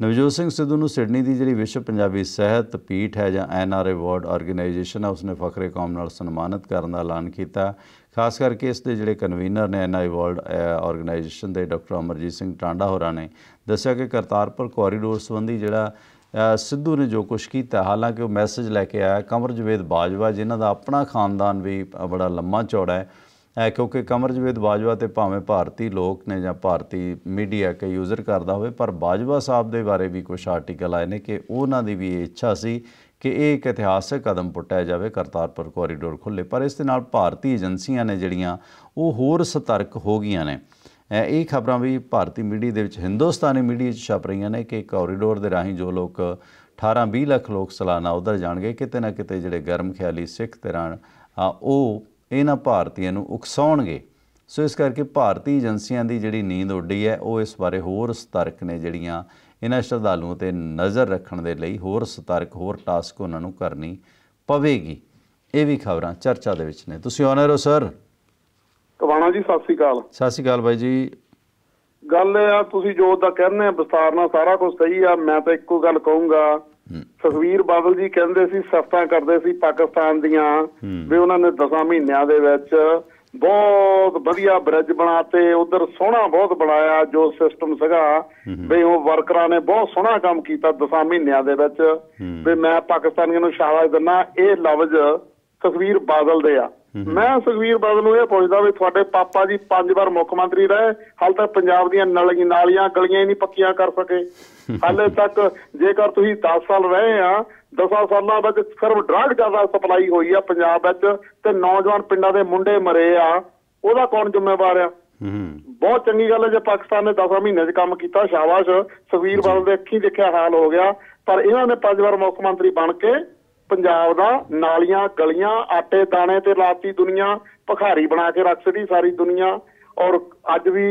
Speaker 1: ਨਵਜੋਤ ਸਿੰਘ ਸਿੱਧੂ ਨੂੰ ਸਿਡਨੀ ਦੀ ਜਿਹੜੀ ਵਿਸ਼ਵ ਪੰਜਾਬੀ ਸਹਿਤ ਪੀਠ ਹੈ ਜਾਂ N R A world organisation ਹੈ ਉਸਨੇ ਫਖਰੇ ਕੌਮ ਨਾਲ ਸਨਮਾਨਿਤ ਕਰਨ ਦਾ ਐਲਾਨ ਕੀਤਾ ਖਾਸ ਕਰਕੇ ਇਸ ਦੇ ਜਿਹੜੇ ਕਨਵੀਨਰ ਨੇ ਐਨ ਆਈ ਵਰਲਡ ਆਰਗੇਨਾਈਜੇਸ਼ਨ ਦੇ ਡਾਕਟਰ ਅਮਰਜੀਤ ਸਿੰਘ ਟਾਂਡਾ ਹੋਰਾਂ ਨੇ ਦੱਸਿਆ ਕਿ ਕਰਤਾਰਪੁਰ ਕੋਰੀਡੋਰ ਸੰਬੰਧੀ ਜਿਹੜਾ ਸਿੱਧੂ ਨੇ ਜੋ ਕੁਝ ਕੀਤਾ ਹਾਲਾਂਕਿ ਉਹ ਮੈਸੇਜ ਲੈ ਕੇ ਆਇਆ ਕਮਰ ਜਵੇਦ ਬਾਜਵਾ ਜਿਨ੍ਹਾਂ ਦਾ ਆਪਣਾ ਖਾਨਦਾਨ ਵੀ ਬੜਾ ਲੰਮਾ ਚੌੜਾ ਹੈ ਕਿਉਂਕਿ ਕਿਉਂਕਿ ਜਵੇਦ ਬਾਜਵਾ ਤੇ ਭਾਵੇਂ ਭਾਰਤੀ ਲੋਕ ਨੇ ਜਾਂ ਭਾਰਤੀ ਮੀਡੀਆ ਕੇ ਯੂਜ਼ਰ ਕਰਦਾ ਹੋਵੇ ਪਰ ਬਾਜਵਾ ਸਾਹਿਬ ਦੇ ਬਾਰੇ ਵੀ ਕੁਝ ਆਰਟੀਕਲ ਆਏ ਨੇ ਕਿ ਉਹਨਾਂ ਦੀ ਵੀ ਇੱਛਾ ਸੀ ਕਿ ਇਹ ਇੱਕ ਇਤਿਹਾਸਕ ਕਦਮ ਪੁੱਟਿਆ ਜਾਵੇ ਕਰਤਾਰਪੁਰ ਕੋਰੀਡੋਰ ਖੁੱਲੇ ਪਰ ਇਸ ਦੇ ਨਾਲ ਭਾਰਤੀ ਏਜੰਸੀਆਂ ਨੇ ਜਿਹੜੀਆਂ ਉਹ ਹੋਰ ਸਤਰਕ ਹੋ ਗਈਆਂ ਨੇ ਇਹ ਖਬਰਾਂ ਵੀ ਭਾਰਤੀ ਮੀਡੀਆ ਦੇ ਵਿੱਚ ਹਿੰਦੁਸਤਾਨੀ ਮੀਡੀਆ 'ਚ ਛਪ ਰਹੀਆਂ ਨੇ ਕਿ ਕੋਰੀਡੋਰ ਦੇ ਰਾਹੀਂ ਜੋ ਲੋਕ 18-20 ਲੱਖ ਲੋਕ ਸਾਲਾਨਾ ਉਧਰ ਜਾਣਗੇ ਕਿਤੇ ਨਾ ਕਿਤੇ ਜਿਹੜੇ ਗਰਮ ਖਿਆਲੀ ਸਿੱਖ ਤੇ ਰਾਣ ਉਹ ਇਹਨਾਂ ਭਾਰਤੀਆਂ ਨੂੰ ਉਕਸਾਉਣਗੇ ਸੋ ਇਸ ਕਰਕੇ ਭਾਰਤੀ ਏਜੰਸੀਆਂ ਦੀ ਜਿਹੜੀ ਨੀਂਦ ਉੱਡੀ ਹੈ ਉਹ ਇਸ ਬਾਰੇ ਹੋਰ ਸਤਰਕ ਨੇ ਜਿਹੜੀਆਂ ਇਹਨਾਂ ਸ਼ਰਧਾਲੂਆਂ ਤੇ ਨਜ਼ਰ ਰੱਖਣ ਦੇ ਲਈ ਹੋਰ ਸਤਰਕ ਹੋਰ ਟਾਸਕ ਉਹਨਾਂ ਨੂੰ ਕਰਨੀ ਪਵੇਗੀ ਇਹ ਵੀ ਖਬਰਾਂ ਚਰਚਾ ਦੇ ਵਿੱਚ ਨੇ ਤੁਸੀਂ ਆਨਰ ਹੋ ਸਰ
Speaker 2: ਕਵਾਣਾ ਜੀ ਸਤਿ ਸ੍ਰੀ ਅਕਾਲ
Speaker 1: ਸਤਿ ਸ੍ਰੀ ਅਕਾਲ ਬਾਈ ਜੀ
Speaker 2: ਗੱਲ ਆ ਤੁਸੀਂ ਜੋ ਦਾ ਕਹਿੰਦੇ ਆ ਵਿਸਤਾਰ ਨਾਲ ਸਾਰਾ ਕੁਝ ਸਹੀ ਆ ਮੈਂ ਤਾਂ ਇੱਕੋ ਗੱਲ ਕਹੂੰਗਾ ਸੁਖਵੀਰ ਬਾਦਲ ਜੀ ਕਹਿੰਦੇ ਸੀ ਸਫਤਾਂ ਕਰਦੇ ਸੀ ਪਾਕਿਸਤਾਨ ਦੀਆਂ ਵੀ ਉਹਨਾਂ ਨੇ 10 ਮਹੀਨਿਆਂ ਦੇ ਵਿੱਚ ਬਹੁਤ ਵਧੀਆ ਬ੍ਰਿਜ ਬਣਾਤੇ ਉਧਰ ਸੋਹਣਾ ਬਹੁਤ ਬਣਾਇਆ ਜੋ ਸਿਸਟਮ ਸੀਗਾ ਵੀ ਉਹ ਵਰਕਰਾਂ ਨੇ ਬਹੁਤ ਸੋਹਣਾ ਕੰਮ ਕੀਤਾ 10 ਮਹੀਨਿਆਂ ਦੇ ਵਿੱਚ ਵੀ ਮੈਂ ਪਾਕਿਸਤਾਨੀਆਂ ਨੂੰ ਸ਼ਾਬਾਸ਼ ਦਿੰਦਾ ਇਹ ਲਫ਼ਜ਼ ਸੁਖਵੀਰ ਬਾਦਲ ਦੇ ਆ ਮੈਂ ਸੁਖਵੀਰ ਬਾਦਲ ਨੂੰ ਇਹ ਪੁੱਛਦਾ ਵੀ ਤੁਹਾਡੇ ਪਾਪਾ ਜੀ ਪੰਜ ਵਾਰ ਮੁੱਖ ਮੰਤਰੀ ਰਹੇ ਹਾਲ ਤੱਕ ਪੰਜਾਬ ਦੀਆਂ ਨਲੀਆਂ ਨਾਲੀਆਂ ਗਲੀਆਂ ਹੀ ਨਹੀਂ ਪੱਕੀਆਂ ਕਰ ਸਕੇ ਹਾਲੇ ਤੱਕ ਜੇਕਰ ਤੁਸੀਂ 10 ਸਾਲ ਰਹੇ ਆ 10 ਸਾਲਾਂ ਵਿੱਚ ਸਿਰਫ ਡਰਗ ਜ਼ਿਆਦਾ ਸਪਲਾਈ ਹੋਈ ਆ ਪੰਜਾਬ ਵਿੱਚ ਤੇ ਨੌਜਵਾਨ ਪਿੰਡਾਂ ਦੇ ਮੁੰਡੇ ਮਰੇ ਆ ਉਹਦਾ ਕੌਣ ਜ਼ਿੰਮੇਵਾਰ ਆ ਬਹੁਤ ਚੰਗੀ ਗੱਲ ਹੈ ਜੇ ਪਾਕਿਸਤਾਨ ਨੇ 10 ਮਹੀਨੇ 'ਚ ਕੰਮ ਕੀਤਾ ਸ਼ਾਬਾਸ਼ ਸੁਖਵੀਰ ਬਾਦਲ ਦੇ ਅੱਖੀ ਦੇਖਿਆ ਹਾਲ ਹੋ ਗਿਆ ਪਰ ਇਹਨਾਂ ਨੇ ਪੰਜ ਵਾਰ ਮੁੱਖ ਮੰਤਰੀ ਬਣ ਕੇ ਪੰਜਾਬ ਦਾ ਨਾਲੀਆਂ ਗਲੀਆਂ ਆਟੇ ਦਾਣੇ ਤੇ ਲਾਤੀ ਦੁਨੀਆ ਭਖਾਰੀ ਬਣਾ ਕੇ ਰੱਖ ਸਦੀ ਸਾਰੀ ਦੁਨੀਆ ਔਰ ਅੱਜ ਵੀ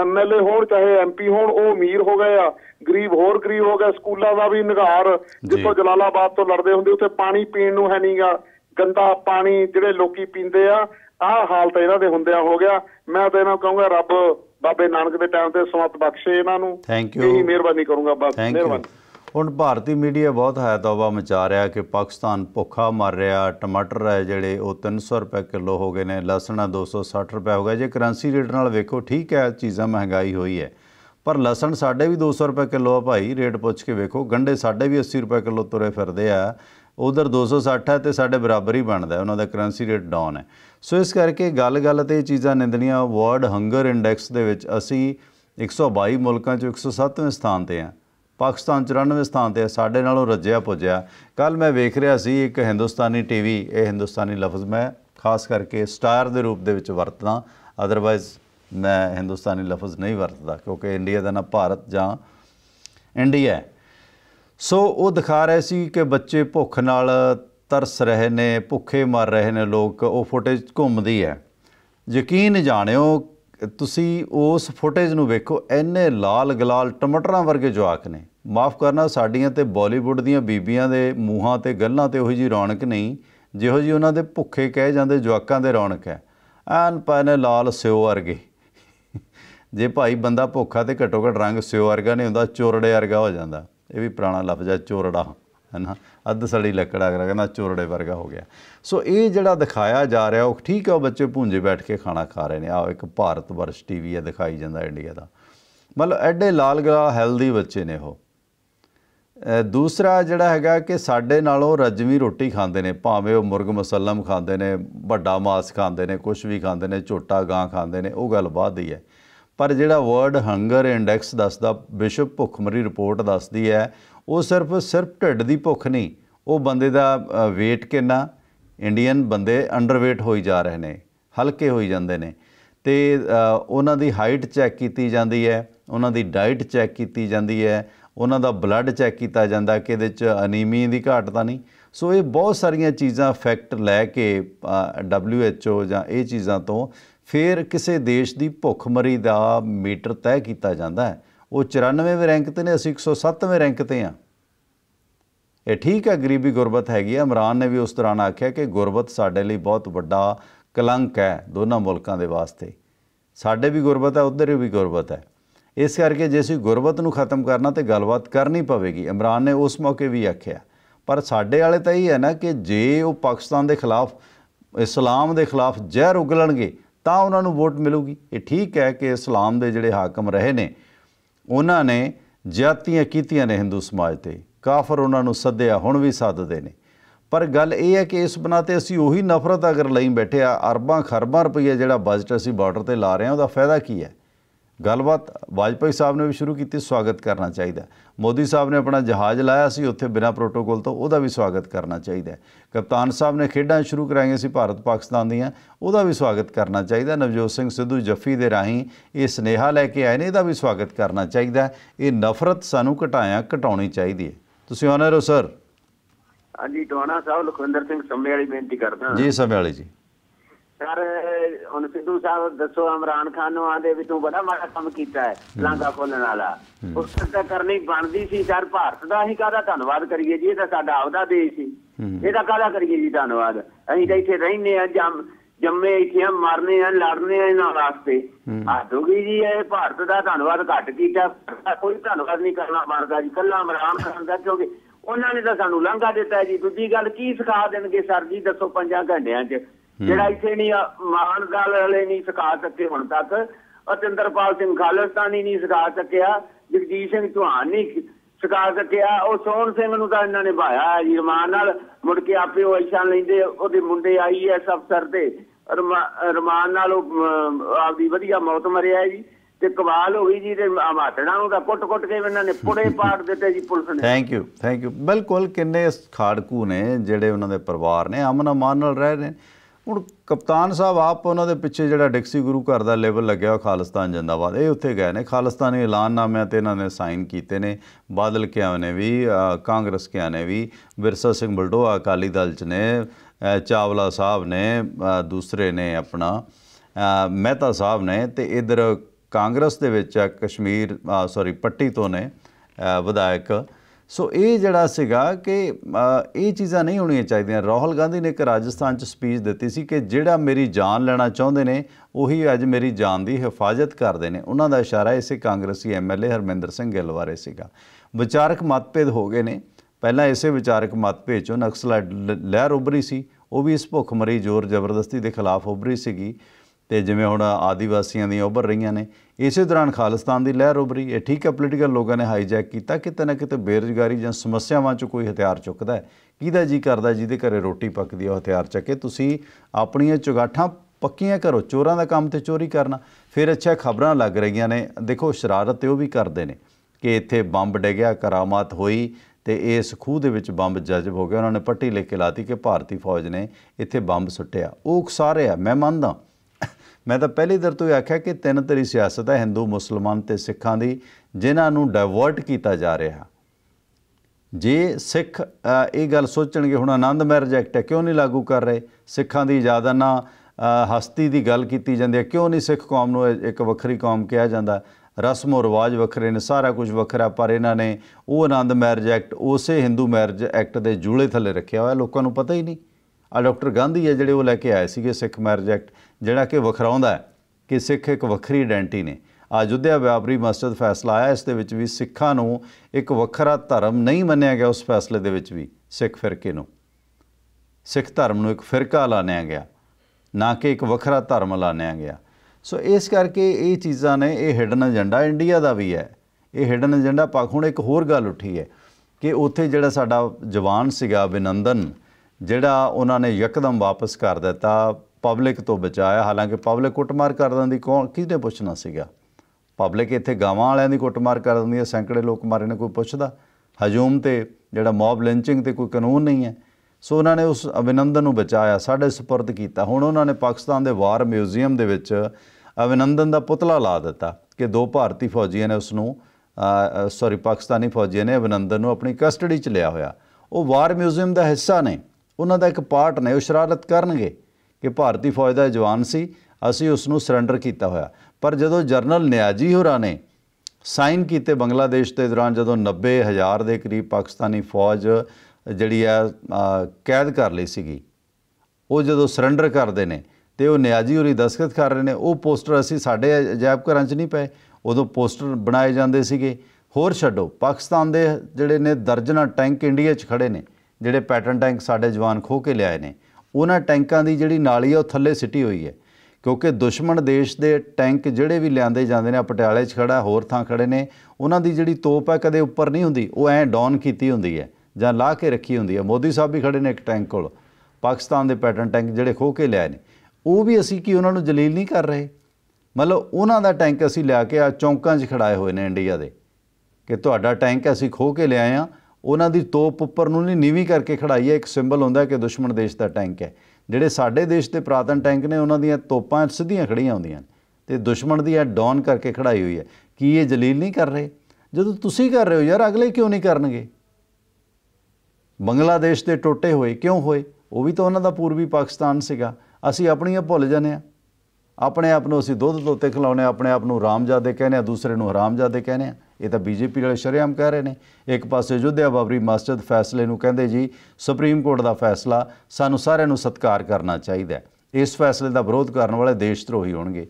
Speaker 2: ਐਮਐਲਏ ਹੋਣ ਚਾਹੇ ਐਮਪੀ ਹੋਣ ਉਹ ਅਮੀਰ ਹੋ ਗਏ ਆ ਗਰੀਬ ਹੋਰ ਗਰੀਬ ਹੋ ਗਏ ਸਕੂਲਾਂ ਦਾ ਵੀ ਨਿਗਾਰ ਜਿੱਥੋਂ ਜਲਾਲਾਬਾਦ ਤੋਂ ਲੜਦੇ ਹੁੰਦੇ ਉੱਥੇ ਪਾਣੀ ਪੀਣ ਨੂੰ ਹੈ ਨਹੀਂਗਾ ਗੰਦਾ ਪਾਣੀ ਜਿਹੜੇ ਲੋਕੀ ਪੀਂਦੇ ਆ ਆਹ ਹਾਲਤ ਇਹਨਾਂ ਦੇ ਹੁੰਦਿਆਂ ਹੋ ਗਿਆ ਮੈਂ ਤਾਂ ਇਹਨਾਂ ਨੂੰ ਕਹੂੰਗਾ ਰੱਬ ਬਾਬੇ ਨਾਨਕ ਦੇ ਟਾਈਮ ਤੇ ਸਮਤ ਬਖਸ਼ੇ ਇਹਨਾਂ ਨੂੰ ਥੈਂਕ ਯੂ ਇਹੀ ਮਿਹਰਬਾਨੀ ਕਰੂੰਗਾ ਬਸ ਮਿਹਰਬਾਨੀ
Speaker 1: ਹੁਣ ਭਾਰਤੀ ਮੀਡੀਆ ਬਹੁਤ ਹੈ ਤੌਬਾ ਮਚਾ ਰਿਹਾ ਕਿ ਪਾਕਿਸਤਾਨ ਭੁੱਖਾ ਮਰ ਰਿਹਾ ਟਮਾਟਰ ਹੈ ਜਿਹੜੇ ਉਹ 300 ਰੁਪਏ ਕਿਲੋ ਹੋ ਗਏ ਨੇ ਲਸਣਾ 260 ਰੁਪਏ ਹੋ ਗਿਆ ਜੇ ਕਰੰਸੀ ਰੇਟ ਨਾਲ ਵੇਖੋ ਠੀਕ ਹੈ ਚੀਜ਼ਾਂ ਮਹਿੰਗਾਈ ਹੋਈ ਹੈ ਪਰ ਲਸਣ ਸਾਡੇ ਵੀ 200 ਰੁਪਏ ਕਿਲੋ ਆ ਭਾਈ ਰੇਟ ਪੁੱਛ ਕੇ ਵੇਖੋ ਗੰਡੇ ਸਾਡੇ ਵੀ 80 ਰੁਪਏ ਕਿਲੋ ਤੁਰੇ ਫਿਰਦੇ ਆ ਉਧਰ 260 ਹੈ ਤੇ ਸਾਡੇ ਬਰਾਬਰ ਹੀ ਬਣਦਾ ਉਹਨਾਂ ਦਾ ਕਰੰਸੀ ਰੇਟ ਡਾਊਨ ਹੈ ਸੋ ਇਸ ਕਰਕੇ ਗੱਲ-ਗੱਲ ਤੇ ਇਹ ਚੀਜ਼ਾਂ ਨਿੰਦਣੀਆਂ ਵਰਲਡ ਹੰਗਰ ਇੰਡੈਕਸ ਦੇ ਵਿੱਚ ਅਸੀਂ 122 ਮੁਲਕਾਂ ਚੋਂ 107ਵੇਂ ਸਥਾਨ ਤੇ ਆ ਪਾਕਿਸਤਾਨ 94 ਸਥਾਨ ਤੇ ਸਾਡੇ ਨਾਲੋਂ ਰੱਜਿਆ ਪੁੱਜਿਆ ਕੱਲ ਮੈਂ ਵੇਖ ਰਿਹਾ ਸੀ ਇੱਕ ਹਿੰਦੁਸਤਾਨੀ ਟੀਵੀ ਇਹ ਹਿੰਦੁਸਤਾਨੀ ਲਫ਼ਜ਼ ਮੈਂ ਖਾਸ ਕਰਕੇ ਸਟਾਰ ਦੇ ਰੂਪ ਦੇ ਵਿੱਚ ਵਰਤਦਾ ਅਦਰਵਾਇਜ਼ ਮੈਂ ਹਿੰਦੁਸਤਾਨੀ ਲਫ਼ਜ਼ ਨਹੀਂ ਵਰਤਦਾ ਕਿਉਂਕਿ ਇੰਡੀਆ ਦਾ ਨਾ ਭਾਰਤ ਜਾਂ ਇੰਡੀਆ ਸੋ ਉਹ ਦਿਖਾ ਰਹੇ ਸੀ ਕਿ ਬੱਚੇ ਭੁੱਖ ਨਾਲ ਤਰਸ ਰਹੇ ਨੇ ਭੁੱਖੇ ਮਰ ਰਹੇ ਨੇ ਲੋਕ ਉਹ ਫੁਟੇਜ ਘੁੰਮਦੀ ਹੈ ਯਕੀਨ ਜਾਣਿਓ ਤੁਸੀਂ ਉਸ ਫੁਟੇਜ ਨੂੰ ਵੇਖੋ ਐਨੇ ਲਾਲ ਗਲਾਲ ਟਮਾਟਰਾਂ ਵਰਗੇ ਜਵਾਕ ਨੇ ਮਾਫ ਕਰਨਾ ਸਾਡੀਆਂ ਤੇ ਬਾਲੀਵੁੱਡ ਦੀਆਂ ਬੀਬੀਆਂ ਦੇ ਮੂੰਹਾਂ ਤੇ ਗੱਲਾਂ ਤੇ ਉਹੀ ਜੀ ਰੌਣਕ ਨਹੀਂ ਜਿਹੋ ਜੀ ਉਹਨਾਂ ਦੇ ਭੁੱਖੇ ਕਹਿ ਜਾਂਦੇ ਜਵਾਕਾਂ ਦੇ ਰੌਣਕ ਹੈ ਐਨ ਪੈਨੇ ਲਾਲ ਸਿਓ ਵਰਗੇ ਜੇ ਭਾਈ ਬੰਦਾ ਭੁੱਖਾ ਤੇ ਘਟੋ ਘਟ ਰੰਗ ਸਿਓ ਵਰਗਾ ਨਹੀਂ ਹੁੰਦਾ ਚੋਰੜੇ ਵਰਗਾ ਹੋ ਜਾਂਦਾ ਇਹ ਵੀ ਪੁਰਾਣਾ ਲਫ਼ਜ਼ ਹੈ ਚੋਰੜਾ ਹਨਾ ਅੱਧ ਸੜੀ ਲੱਕੜ ਅਗਲਾ ਕਹਿੰਦਾ ਚੋਰੜੇ ਵਰਗਾ ਹੋ ਗਿਆ ਸੋ ਇਹ ਜਿਹੜਾ ਦਿਖਾਇਆ ਜਾ ਰਿਹਾ ਉਹ ਠੀਕ ਹੈ ਉਹ ਬੱਚੇ ਭੁੰਜੇ ਬੈਠ ਕੇ ਖਾਣਾ ਖਾ ਰਹੇ ਨੇ ਆ ਇੱਕ ਭਾਰਤ ਵਰਸ਼ ਟੀਵੀ ਹੈ ਦਿਖਾਈ ਜਾਂਦਾ ਇੰਡੀਆ ਦਾ ਮਤਲਬ ਐਡੇ ਲਾਲ ਗਲਾ ਹੈਲਦੀ ਬੱਚੇ ਨੇ ਉਹ ਦੂਸਰਾ ਜਿਹੜਾ ਹੈਗਾ ਕਿ ਸਾਡੇ ਨਾਲੋਂ ਰਜਵੀ ਰੋਟੀ ਖਾਂਦੇ ਨੇ ਭਾਵੇਂ ਉਹ ਮੁਰਗ ਮਸਲਮ ਖਾਂਦੇ ਨੇ ਵੱਡਾ ਮਾਸ ਖਾਂਦੇ ਨੇ ਕੁਝ ਵੀ ਖਾਂਦੇ ਨੇ ਛੋਟਾ ਗਾਂ ਖਾਂਦੇ ਨੇ ਉਹ ਗੱਲ ਬਾਤ ਹੀ ਹੈ ਪਰ ਜਿਹੜਾ ਵਰਲਡ ਹੰਗਰ ਇੰਡੈਕਸ ਦੱਸਦਾ ਵਿਸ਼ਵ ਭੁੱਖਮਰੀ ਰਿਪੋਰਟ ਦੱਸਦੀ ਹੈ ਉਹ ਸਿਰਫ ਸਿਰਫ ਢਿੱਡ ਦੀ ਭੁੱਖ ਨਹੀਂ ਉਹ ਬੰਦੇ ਦਾ weight ਕਿੰਨਾ ਇੰਡੀਅਨ ਬੰਦੇ ਅੰਡਰਵੇਟ ਹੋਈ ਜਾ ਰਹੇ ਨੇ ਹਲਕੇ ਹੋਈ ਜਾਂਦੇ ਨੇ ਤੇ ਉਹਨਾਂ ਦੀ ਹਾਈਟ ਚੈੱਕ ਕੀਤੀ ਜਾਂਦੀ ਹੈ ਉਹਨਾਂ ਦੀ ਡਾਈਟ ਚੈੱਕ ਕੀਤੀ ਜਾਂਦੀ ਹੈ ਉਹਨਾਂ ਦਾ ਬਲੱਡ ਚੈੱਕ ਕੀਤਾ ਜਾਂਦਾ ਕਿ ਇਹਦੇ ਚ ਅਨੀਮੀਆ ਦੀ ਘਾਟ ਤਾਂ ਨਹੀਂ ਸੋ ਇਹ ਬਹੁਤ ਸਾਰੀਆਂ ਚੀਜ਼ਾਂ ਫੈਕਟ ਲੈ ਕੇ WHO ਜਾਂ ਇਹ ਚੀਜ਼ਾਂ ਤੋਂ ਫਿਰ ਕਿਸੇ ਦੇਸ਼ ਦੀ ਭੁੱਖਮਰੀ ਦਾ ਮੀਟਰ ਤੈਅ ਕੀਤਾ ਜਾਂਦਾ ਹੈ ਉਹ 94ਵੇਂ ਰੈਂਕ ਤੇ ਨੇ ਅਸੀਂ 107ਵੇਂ ਰੈਂਕ ਤੇ ਆ ਇਹ ਠੀਕ ਹੈ ਗਰੀਬੀ ਗੁਰਬਤ ਹੈਗੀ ਆ ਇਮਰਾਨ ਨੇ ਵੀ ਉਸ ਨਾਲ ਆਖਿਆ ਕਿ ਗੁਰਬਤ ਸਾਡੇ ਲਈ ਬਹੁਤ ਵੱਡਾ ਕਲੰਕ ਹੈ ਦੋਨਾਂ ਮੁਲਕਾਂ ਦੇ ਵਾਸਤੇ ਸਾਡੇ ਵੀ ਗੁਰਬਤ ਹੈ ਉਧਰ ਵੀ ਗੁਰਬਤ ਹੈ ਇਸ ਕਰਕੇ ਜੇ ਅਸੀਂ ਗੁਰਬਤ ਨੂੰ ਖਤਮ ਕਰਨਾ ਤੇ ਗੱਲਬਾਤ ਕਰਨੀ ਪਵੇਗੀ ਇਮਰਾਨ ਨੇ ਉਸ ਮੌਕੇ ਵੀ ਆਖਿਆ ਪਰ ਸਾਡੇ ਵਾਲੇ ਤਾਂ ਇਹ ਹੈ ਨਾ ਕਿ ਜੇ ਉਹ ਪਾਕਿਸਤਾਨ ਦੇ ਖਿਲਾਫ ਇਸਲਾਮ ਦੇ ਖਿਲਾਫ ਜ਼ਹਿਰ ਉਗਲਣਗੇ ਤਾਂ ਉਹਨਾਂ ਨੂੰ ਵੋਟ ਮਿਲੂਗੀ ਇਹ ਠੀਕ ਹੈ ਕਿ ਇਸਲਾਮ ਦੇ ਜਿਹੜੇ ਹਾਕਮ ਰਹੇ ਨੇ ਉਹਨਾਂ ਨੇ ਜਾਤੀਆਂ ਕੀਤੀਆਂ ਨੇ ਹਿੰਦੂ ਸਮਾਜ ਤੇ ਕਾਫਰ ਉਹਨਾਂ ਨੂੰ ਸੱਦਿਆ ਹੁਣ ਵੀ ਸੱਦਦੇ ਨੇ ਪਰ ਗੱਲ ਇਹ ਹੈ ਕਿ ਇਸ ਬਨਾਤੇ ਤੇ ਅਸੀਂ ਉਹੀ ਨਫ਼ਰਤ ਅਗਰ ਲਈ ਬੈਠੇ ਆ ਅਰਬਾਂ ਖਰਬਾਂ ਰੁਪਈਆ ਜਿਹੜਾ ਬਜਟ ਅਸੀਂ ਬਾਰਡਰ ਤੇ ਲਾ ਰਹੇ ਆ ਉਹਦਾ ਫਾਇਦਾ ਕੀ ਹੈ ਗੱਲਬਾਤ ਵਾਜਪਾਈ ਸਾਹਿਬ ਨੇ ਵੀ ਸ਼ੁਰੂ ਕੀਤੀ ਸਵਾਗਤ ਕਰਨਾ ਚਾਹੀਦਾ ਮੋਦੀ ਸਾਹਿਬ ਨੇ ਆਪਣਾ ਜਹਾਜ਼ ਲਾਇਆ ਸੀ ਉੱਥੇ ਬਿਨਾ ਪ੍ਰੋਟੋਕੋਲ ਤੋਂ ਉਹਦਾ ਵੀ ਸਵਾਗਤ ਕਰਨਾ ਚਾਹੀਦਾ ਕਪਤਾਨ ਸਾਹਿਬ ਨੇ ਖੇਡਾਂ ਸ਼ੁਰੂ ਕਰਾਈਆਂ ਸੀ ਭਾਰਤ ਪਾਕਿਸਤਾਨ ਦੀਆਂ ਉਹਦਾ ਵੀ ਸਵਾਗਤ ਕਰਨਾ ਚਾਹੀਦਾ ਨਵਜੋਤ ਸਿੰਘ ਸਿੱਧੂ ਜੱਫੀ ਦੇ ਰਾਹੀਂ ਇਹ ਸਨੇਹਾ ਲੈ ਕੇ ਆਏ ਨੇ ਇਹਦਾ ਵੀ ਸਵਾਗਤ ਕਰਨਾ ਚਾਹੀਦਾ ਇਹ ਨਫ਼ਰਤ ਸਾਨੂੰ ਘਟਾਇਆ ਘਟਾਉਣੀ ਚਾਹੀਦੀ ਹੈ ਤੁਸੀਂ ਆਨਰ ਹੋ ਸਰ
Speaker 4: ਹਾਂਜੀ ਟਵਾਣਾ ਸਾਹਿਬ ਲਖਵਿੰਦਰ ਸਿੰਘ ਸੰਮੇ ਵਾਲੀ ਬੇਨਤੀ ਕਰਦਾ ਜੀ ਸੰਮੇ ਵਾਲੀ ਜੀ ਸਰ ਹੁਣ ਸਿੱਧੂ ਸਾਹਿਬ ਦੱਸੋ ਇਮਰਾਨ ਖਾਨ ਨੂੰ ਆਂਦੇ ਵੀ ਤੂੰ ਬੜਾ ਮਾੜਾ ਕੰਮ ਕੀਤਾ ਹੈ ਲਾਂਗਾ ਖੋਲਣ ਵਾਲਾ ਉਸ ਤਾਂ ਕਰਨੀ ਬਣਦੀ ਸੀ ਸਰ ਭਾਰਤ ਦਾ ਅਸੀਂ ਕਾਹਦਾ ਧੰਨਵਾਦ ਕਰੀਏ ਜੀ ਇਹ ਤਾਂ ਸਾਡਾ ਆਪਦਾ ਦੇਸ਼ ਸੀ ਇਹਦਾ ਕਾਹਦਾ ਕਰੀਏ ਜੀ ਧੰਨਵਾਦ ਅਸੀਂ ਤਾਂ ਇੱਥੇ ਰਹਿੰਦੇ ਆ ਜੰਮ ਜੰਮੇ ਇੱਥੇ ਆ ਮਰਨੇ ਆ ਲੜਨੇ ਆ ਇਹਨਾਂ ਵਾਸਤੇ ਆਦੋਗੀ ਜੀ ਇਹ ਭਾਰਤ ਦਾ ਧੰਨਵਾਦ ਘੱਟ ਕੀਤਾ ਕੋਈ ਧੰਨਵਾਦ ਨਹੀਂ ਕਰਨਾ ਮਰਦਾ ਜੀ ਕੱਲਾ ਇਮਰਾਨ ਖਾਨ ਦਾ ਕਿਉਂਕਿ ਉਹਨਾਂ ਨੇ ਤਾਂ ਸਾਨੂੰ ਲਾਂਗਾ ਦਿੱਤਾ ਜੀ ਦੂਜੀ ਗੱਲ ਕੀ ਸਿਖਾ ਦੇਣਗੇ ਸਰ ਜੀ ਦੱਸੋ ਪੰਜਾਂ ਘੰਟਿਆਂ 'ਚ ਜਿਹੜਾ ਇੱਥੇ ਨਹੀਂ ਮਾਨ ਗੱਲ ਵਾਲੇ ਨਹੀਂ ਸਿਖਾ ਸਕਦੇ ਹੁਣ ਤੱਕ ਅਤਿੰਦਰਪਾਲ ਸਿੰਘ ਖਾਲਸਤਾਨੀ ਨਹੀਂ ਸਿਖਾ ਸਕਿਆ ਜਗਜੀਤ ਸਿੰਘ ਚੌਹਾਨ ਨਹੀਂ ਸਿਖਾ ਸਕਿਆ ਉਹ ਸੋਹਣ ਸਿੰਘ ਨੂੰ ਤਾਂ ਇਹਨਾਂ ਨੇ ਭਾਇਆ ਜੀ ਰਮਾਨ ਨਾਲ ਮੁੜ ਕੇ ਆਪੇ ਉਹ ਇਸ਼ਾਨ ਲੈਂਦੇ ਉਹਦੇ ਮੁੰਡੇ ਐਸ ਅਫਸਰ ਤੇ ਰਮਾਨ ਨਾਲ ਉਹ ਆਪਦੀ ਵਧੀਆ ਮੌਤ ਮਰਿਆ ਜੀ ਤੇ ਕਵਾਲ ਹੋ ਗਈ ਜੀ ਤੇ ਮਾਟਣਾ ਦਾ ਕੁੱਟ-ਕੁੱਟ ਕੇ ਇਹਨਾਂ ਨੇ ਪੁੜੇ ਪਾੜ ਦਿੱਤੇ ਜੀ ਪੁਲਿਸ ਨੇ ਥੈਂਕ
Speaker 1: ਯੂ ਥੈਂਕ ਯੂ ਬਿਲਕੁਲ ਕਿੰਨੇ ਖਾੜਕੂ ਨੇ ਜਿਹੜੇ ਉਹਨਾਂ ਦੇ ਪਰਿਵਾਰ ਨੇ ਅਮਨ ਅਮਾਨ ਨਾਲ ਰਹਿ ਰਹੇ ਨੇ ਹੁਣ ਕਪਤਾਨ ਸਾਹਿਬ ਆਪ ਉਹਨਾਂ ਦੇ ਪਿੱਛੇ ਜਿਹੜਾ ਡਿਕਸੀ ਗੁਰੂ ਘਰ ਦਾ ਲੈਵਲ ਲੱਗਿਆ ਖਾਲਿਸਤਾਨ ਜਿੰਦਾਬਾਦ ਇਹ ਉੱਥੇ ਗਏ ਨੇ ਖਾਲਿਸਤਾਨੀ ਐਲਾਨਨਾਮਿਆਂ ਤੇ ਇਹਨਾਂ ਨੇ ਸਾਈਨ ਕੀਤੇ ਨੇ ਬਾਦਲ ਕਿਆਂ ਨੇ ਵੀ ਕਾਂਗਰਸ ਕਿਆਂ ਨੇ ਵੀ ਵਿਰਸਾ ਸਿੰਘ ਬਲਡੋਆ ਅਕਾਲੀ ਦਲ ਚ ਨੇ ਚਾਵਲਾ ਸਾਹਿਬ ਨੇ ਦੂਸਰੇ ਨੇ ਆਪਣਾ ਮਹਿਤਾ ਸਾਹਿਬ ਨੇ ਤੇ ਇਧਰ ਕਾਂਗਰਸ ਦੇ ਵਿੱਚ ਕਸ਼ਮੀਰ ਸੌਰੀ ਪੱਟੀ ਤੋਂ ਨੇ ਵਿਧਾਇਕ ਸੋ ਇਹ ਜਿਹੜਾ ਸੀਗਾ ਕਿ ਇਹ ਚੀਜ਼ਾਂ ਨਹੀਂ ਹੋਣੀਆਂ ਚਾਹੀਦੀਆਂ ਰਾਹੁਲ ਗਾਂਧੀ ਨੇ ਇੱਕ ਰਾਜਸਥਾਨ 'ਚ ਸਪੀਚ ਦਿੱਤੀ ਸੀ ਕਿ ਜਿਹੜਾ ਮੇਰੀ ਜਾਨ ਲੈਣਾ ਚਾਹੁੰਦੇ ਨੇ ਉਹੀ ਅੱਜ ਮੇਰੀ ਜਾਨ ਦੀ ਹਿਫਾਜ਼ਤ ਕਰਦੇ ਨੇ ਉਹਨਾਂ ਦਾ ਇਸ਼ਾਰਾ ਇਸੇ ਕਾਂਗਰਸੀ ਐਮਐਲਏ ਹਰਮਿੰਦਰ ਸਿੰਘ ਗਿੱਲ ਬਾਰੇ ਸੀਗਾ ਵਿਚਾਰਕ ਮਤਭੇਦ ਹੋ ਗਏ ਨੇ ਪਹਿਲਾਂ ਇਸੇ ਵਿਚਾਰਕ ਮਤਭੇਦ 'ਚੋਂ ਨਕਸਲ ਲਹਿਰ ਉਭਰੀ ਸੀ ਉਹ ਵੀ ਇਸ ਭੁੱਖਮਰੀ ਜ਼ੋਰ ਜ਼ਬਰਦਸਤੀ ਦੇ ਖਿਲਾਫ ਉਭਰੀ ਸੀਗੀ ਤੇ ਜਿਵੇਂ ਹੁਣ ਆਦੀਵਾਸੀਆਂ ਦੀਆਂ ਉੱਭਰ ਰਹੀਆਂ ਨੇ ਇਸੇ ਦੌਰਾਨ ਖਾਲਿਸਤਾਨ ਦੀ ਲਹਿਰ ਉੱਭਰੀ ਇਹ ਠੀਕ ਹੈ ਪੋਲੀਟੀਕਲ ਲੋਕਾਂ ਨੇ ਹਾਈਜੈਕ ਕੀਤਾ ਕਿਤੇ ਨਾ ਕਿਤੇ ਬੇਰੋਜ਼ਗਾਰੀ ਜਾਂ ਸਮੱਸਿਆਵਾਂ 'ਚ ਕੋਈ ਹਥਿਆਰ ਚੁੱਕਦਾ ਹੈ ਕਿਹਦਾ ਜੀ ਕਰਦਾ ਜਿਹਦੇ ਘਰੇ ਰੋਟੀ ਪੱਕਦੀ ਹੈ ਉਹ ਹਥਿਆਰ ਚੱਕੇ ਤੁਸੀਂ ਆਪਣੀਆਂ ਚੁਗਾਠਾਂ ਪੱਕੀਆਂ ਕਰੋ ਚੋਰਾਂ ਦਾ ਕੰਮ ਤੇ ਚੋਰੀ ਕਰਨਾ ਫਿਰ ਅੱਛਾ ਖਬਰਾਂ ਲੱਗ ਰਹੀਆਂ ਨੇ ਦੇਖੋ ਸ਼ਰਾਰਤ ਤੇ ਉਹ ਵੀ ਕਰਦੇ ਨੇ ਕਿ ਇੱਥੇ ਬੰਬ ਡਿੱਗਿਆ ਕਰਾਮਾਤ ਹੋਈ ਤੇ ਇਸ ਖੂਹ ਦੇ ਵਿੱਚ ਬੰਬ ਜਜ਼ਬ ਹੋ ਗਿਆ ਉਹਨਾਂ ਨੇ ਪੱਟੀ ਲਿਖ ਕੇ ਲਾਤੀ ਕਿ ਭਾਰਤੀ ਫੌਜ ਨੇ ਇੱਥੇ ਬੰਬ ਸੁੱਟਿਆ ਉਹ ਆ ਮੈਂ ਮੰਨਦਾ ਮੈਂ ਤਾਂ ਪਹਿਲੀ ਦਰ ਤੋਂ ਹੀ ਆਖਿਆ ਕਿ ਤਿੰਨ ਤਰੀ ਸਿਆਸਤ ਹੈ ਹਿੰਦੂ ਮੁਸਲਮਾਨ ਤੇ ਸਿੱਖਾਂ ਦੀ ਜਿਨ੍ਹਾਂ ਨੂੰ ਡਾਇਵਰਟ ਕੀਤਾ ਜਾ ਰਿਹਾ ਜੇ ਸਿੱਖ ਇਹ ਗੱਲ ਸੋਚਣਗੇ ਹੁਣ ਮਹਿਰ ਰਿਜੈਕਟ ਹੈ ਕਿਉਂ ਨਹੀਂ ਲਾਗੂ ਕਰ ਰਹੇ ਸਿੱਖਾਂ ਦੀ ਨਾ ਹਸਤੀ ਦੀ ਗੱਲ ਕੀਤੀ ਜਾਂਦੀ ਹੈ ਕਿਉਂ ਨਹੀਂ ਸਿੱਖ ਕੌਮ ਨੂੰ ਇੱਕ ਵੱਖਰੀ ਕੌਮ ਕਿਹਾ ਜਾਂਦਾ ਰਸਮੋ ਰਿਵਾਜ ਵੱਖਰੇ ਨੇ ਸਾਰਾ ਕੁਝ ਵੱਖਰਾ ਪਰ ਇਹਨਾਂ ਨੇ ਉਹ ਆਨੰਦ ਮੈਰਿਜ ਐਕਟ ਉਸੇ ਹਿੰਦੂ ਮੈਰਿਜ ਐਕਟ ਦੇ ਜੂਲੇ ਥੱਲੇ ਰੱਖਿਆ ਹੋਇਆ ਲੋਕਾਂ ਨੂੰ ਪਤਾ ਹੀ ਨਹੀਂ ਆ ਡਾਕਟਰ ਗਾਂਧੀ ਹੈ ਜਿਹੜੇ ਉਹ ਲੈ ਕੇ ਆਏ ਸੀਗੇ ਸਿੱਖ ਮੈਰਿਜ ਐਕਟ ਜਿਹੜਾ ਕਿ ਵਖਰਾਉਂਦਾ ਹੈ ਕਿ ਸਿੱਖ ਇੱਕ ਵੱਖਰੀ ਆਇਡੈਂਟੀ ਨੇ ਅਯੁੱਧਿਆ ਵਿਆਪਰੀ ਮਸਜਿਦ ਫੈਸਲਾ ਆਇਆ ਇਸ ਦੇ ਵਿੱਚ ਵੀ ਸਿੱਖਾਂ ਨੂੰ ਇੱਕ ਵੱਖਰਾ ਧਰਮ ਨਹੀਂ ਮੰਨਿਆ ਗਿਆ ਉਸ ਫੈਸਲੇ ਦੇ ਵਿੱਚ ਵੀ ਸਿੱਖ ਫਿਰਕੇ ਨੂੰ ਸਿੱਖ ਧਰਮ ਨੂੰ ਇੱਕ ਫਿਰਕਾ ਲਾਣਿਆ ਗਿਆ ਨਾ ਕਿ ਇੱਕ ਵੱਖਰਾ ਧਰਮ ਲਾਣਿਆ ਗਿਆ ਸੋ ਇਸ ਕਰਕੇ ਇਹ ਚੀਜ਼ਾਂ ਨੇ ਇਹ ਹਿਡਨ ਏਜੰਡਾ ਇੰਡੀਆ ਦਾ ਵੀ ਹੈ ਇਹ ਹਿਡਨ ਏਜੰਡਾ ਪਾ ਹੁਣ ਇੱਕ ਹੋਰ ਗੱਲ ਉੱਠੀ ਹੈ ਕਿ ਉੱਥੇ ਜਿਹੜਾ ਸਾਡਾ ਜਵਾਨ ਸੀਗਾ ਬਿਨੰਦਨ ਜਿਹੜਾ ਉਹਨਾਂ ਨੇ ਇੱਕਦਮ ਵਾਪਸ ਕਰ ਦਿੱਤਾ ਪਬਲਿਕ ਤੋਂ ਬਚਾਇਆ ਹਾਲਾਂਕਿ ਪਬਲਿਕ ਕੁੱਟਮਾਰ ਕਰ ਦਿੰਦੀ ਕੌਣ ਕਿਹਦੇ ਪੁੱਛਣਾ ਸੀਗਾ ਪਬਲਿਕ ਇੱਥੇ ਗਾਵਾਂ ਵਾਲਿਆਂ ਦੀ ਕੁੱਟਮਾਰ ਕਰ ਦਿੰਦੀ ਹੈ ਸੈਂਕੜੇ ਲੋਕ ਮਾਰੇ ਨੇ ਕੋਈ ਪੁੱਛਦਾ ਹਜੂਮ ਤੇ ਜਿਹੜਾ ਮੌਬ ਲਿੰਚਿੰਗ ਤੇ ਕੋਈ ਕਾਨੂੰਨ ਨਹੀਂ ਹੈ ਸੋ ਉਹਨਾਂ ਨੇ ਉਸ ਅਭਿਨੰਦਨ ਨੂੰ ਬਚਾਇਆ ਸਾਡੇ ਸਪੁਰਦ ਕੀਤਾ ਹੁਣ ਉਹਨਾਂ ਨੇ ਪਾਕਿਸਤਾਨ ਦੇ ਵਾਰ ਮਿਊਜ਼ੀਅਮ ਦੇ ਵਿੱਚ ਅਭਿਨੰਦਨ ਦਾ ਪੁਤਲਾ ਲਾ ਦਿੱਤਾ ਕਿ ਦੋ ਭਾਰਤੀ ਫੌਜੀਆਂ ਨੇ ਉਸ ਨੂੰ ਸੌਰੀ ਪਾਕਿਸਤਾਨੀ ਫੌਜੀਆਂ ਨੇ ਅਭਿਨੰਦਨ ਨੂੰ ਆਪਣੀ ਕਸਟਡੀ 'ਚ ਲਿਆ ਹੋਇਆ ਉਹ ਵਾਰ ਮਿਊਜ਼ੀਅਮ ਦਾ ਹਿੱਸਾ ਨੇ ਉਹਨਾਂ ਦਾ ਇੱਕ ਪਾਰਟ ਨੇ ਉਹ ਸ਼ਰਾਰਤ ਕਰਨਗੇ ਕਿ ਭਾਰਤੀ ਫੌਜ ਦਾ ਜਵਾਨ ਸੀ ਅਸੀਂ ਉਸ ਨੂੰ ਸਰੈਂਡਰ ਕੀਤਾ ਹੋਇਆ ਪਰ ਜਦੋਂ ਜਰਨਲ ਨਿਆਜੀ ਹੋਰਾਂ ਨੇ ਸਾਈਨ ਕੀਤੇ ਬੰਗਲਾਦੇਸ਼ ਦੇ ਦੌਰਾਨ ਜਦੋਂ 90000 ਦੇ ਕਰੀਬ ਪਾਕਿਸਤਾਨੀ ਫੌਜ ਜਿਹੜੀ ਆ ਕੈਦ ਕਰ ਲਈ ਸੀਗੀ ਉਹ ਜਦੋਂ ਸਰੈਂਡਰ ਕਰਦੇ ਨੇ ਤੇ ਉਹ ਨਿਆਜੀ ਹੋਰੀ ਦਸਖਤ ਕਰ ਰਹੇ ਨੇ ਉਹ ਪੋਸਟਰ ਅਸੀਂ ਸਾਡੇ ਜੈਬ ਘਰਾਂ 'ਚ ਨਹੀਂ ਪਏ ਉਦੋਂ ਪੋਸਟਰ ਬਣਾਏ ਜਾਂਦੇ ਸੀਗੇ ਹੋਰ ਛੱਡੋ ਪਾਕਿਸਤਾਨ ਦੇ ਜਿਹੜੇ ਨੇ ਦਰਜਨਾ ਟੈਂਕ ਇੰਡੀਆ 'ਚ ਖੜੇ ਨੇ ਜਿਹੜੇ ਪੈਟਰਨ ਟੈਂਕ ਸਾਡੇ ਜਵਾਨ ਖੋ ਕੇ ਲਿਆਏ ਨੇ ਉਹਨਾਂ ਟੈਂਕਾਂ ਦੀ ਜਿਹੜੀ ਨਾਲੀ ਆ ਉਹ ਥੱਲੇ ਸਿੱਟੀ ਹੋਈ ਹੈ ਕਿਉਂਕਿ ਦੁਸ਼ਮਣ ਦੇਸ਼ ਦੇ ਟੈਂਕ ਜਿਹੜੇ ਵੀ ਲਿਆਂਦੇ ਜਾਂਦੇ ਨੇ ਪਟਿਆਲੇ 'ਚ ਖੜਾ ਹੋਰ ਥਾਂ ਖੜੇ ਨੇ ਉਹਨਾਂ ਦੀ ਜਿਹੜੀ ਤੋਪ ਹੈ ਕਦੇ ਉੱਪਰ ਨਹੀਂ ਹੁੰਦੀ ਉਹ ਐ ਡਾਊਨ ਕੀਤੀ ਹੁੰਦੀ ਹੈ ਜਾਂ ਲਾ ਕੇ ਰੱਖੀ ਹੁੰਦੀ ਹੈ ਮੋਦੀ ਸਾਹਿਬ ਵੀ ਖੜੇ ਨੇ ਇੱਕ ਟੈਂਕ ਕੋਲ ਪਾਕਿਸਤਾਨ ਦੇ ਪੈਟਰਨ ਟੈਂਕ ਜਿਹੜੇ ਖੋ ਕੇ ਲਿਆਏ ਨੇ ਉਹ ਵੀ ਅਸੀਂ ਕੀ ਉਹਨਾਂ ਨੂੰ ਜਲੀਲ ਨਹੀਂ ਕਰ ਰਹੇ ਮਤਲਬ ਉਹਨਾਂ ਦਾ ਟੈਂਕ ਅਸੀਂ ਲਿਆ ਕੇ ਆ ਚੌਂਕਾਂ 'ਚ ਖੜਾਏ ਹੋਏ ਨੇ ਇੰਡੀਆ ਦੇ ਕਿ ਤੁਹਾਡਾ ਟੈਂਕ ਅਸੀਂ ਖੋ ਕੇ ਲਿਆਏ ਆ ਉਹਨਾਂ ਦੀ ਤੋਪ ਉੱਪਰ ਨੂੰ ਨਹੀਂ ਨੀਵੀਂ ਕਰਕੇ ਖੜਾਈ ਹੈ ਇੱਕ ਸਿੰਬਲ ਹੁੰਦਾ ਕਿ ਦੁਸ਼ਮਣ ਦੇਸ਼ ਦਾ ਟੈਂਕ ਹੈ ਜਿਹੜੇ ਸਾਡੇ ਦੇਸ਼ ਦੇ ਪ੍ਰਾਤਨ ਟੈਂਕ ਨੇ ਉਹਨਾਂ ਦੀਆਂ ਤੋਪਾਂ ਸਿੱਧੀਆਂ ਖੜੀਆਂ ਹੁੰਦੀਆਂ ਤੇ ਦੁਸ਼ਮਣ ਦੀ ਇਹ ਡਾਊਨ ਕਰਕੇ ਖੜਾਈ ਹੋਈ ਹੈ ਕੀ ਇਹ ਜਲੀਲ ਨਹੀਂ ਕਰ ਰਹੇ ਜਦੋਂ ਤੁਸੀਂ ਕਰ ਰਹੇ ਹੋ ਯਾਰ ਅਗਲੇ ਕਿਉਂ ਨਹੀਂ ਕਰਨਗੇ ਬੰਗਲਾਦੇਸ਼ ਦੇ ਟੋਟੇ ਹੋਏ ਕਿਉਂ ਹੋਏ ਉਹ ਵੀ ਤਾਂ ਉਹਨਾਂ ਦਾ ਪੂਰਬੀ ਪਾਕਿਸਤਾਨ ਸੀਗਾ ਅਸੀਂ ਆਪਣੀਆਂ ਭੁੱਲ ਜਾਂਦੇ ਆ ਆਪਣੇ ਆਪ ਨੂੰ ਅਸੀਂ ਦੁੱਧ ਦੋਤੇ ਖਿਲਾਉਨੇ ਆਪਣੇ ਆਪ ਨੂੰ ਰਾਮਜ਼ਾਦੇ ਕਹਿੰਦੇ ਆ ਦੂਸਰੇ ਨੂੰ ਹਰਾਮਜ਼ਾਦੇ ਕਹਿੰਦੇ ਆ ਇਹ ਤਾਂ ਬੀਜੇਪੀ ਵਾਲੇ ਸ਼ਰਿਆਮ ਕਹਿ ਰਹੇ ਨੇ ਇੱਕ ਪਾਸੇ ਜੁਧਿਆ ਬਾਬਰੀ ਮਸਜਿਦ ਫੈਸਲੇ ਨੂੰ ਕਹਿੰਦੇ ਜੀ ਸੁਪਰੀਮ ਕੋਰਟ ਦਾ ਫੈਸਲਾ ਸਾਨੂੰ ਸਾਰਿਆਂ ਨੂੰ ਸਤਿਕਾਰ ਕਰਨਾ ਚਾਹੀਦਾ ਹੈ ਇਸ ਫੈਸਲੇ ਦਾ ਵਿਰੋਧ ਕਰਨ ਵਾਲੇ ਦੇਸ਼ ਧਰੋਹੀ ਹੋਣਗੇ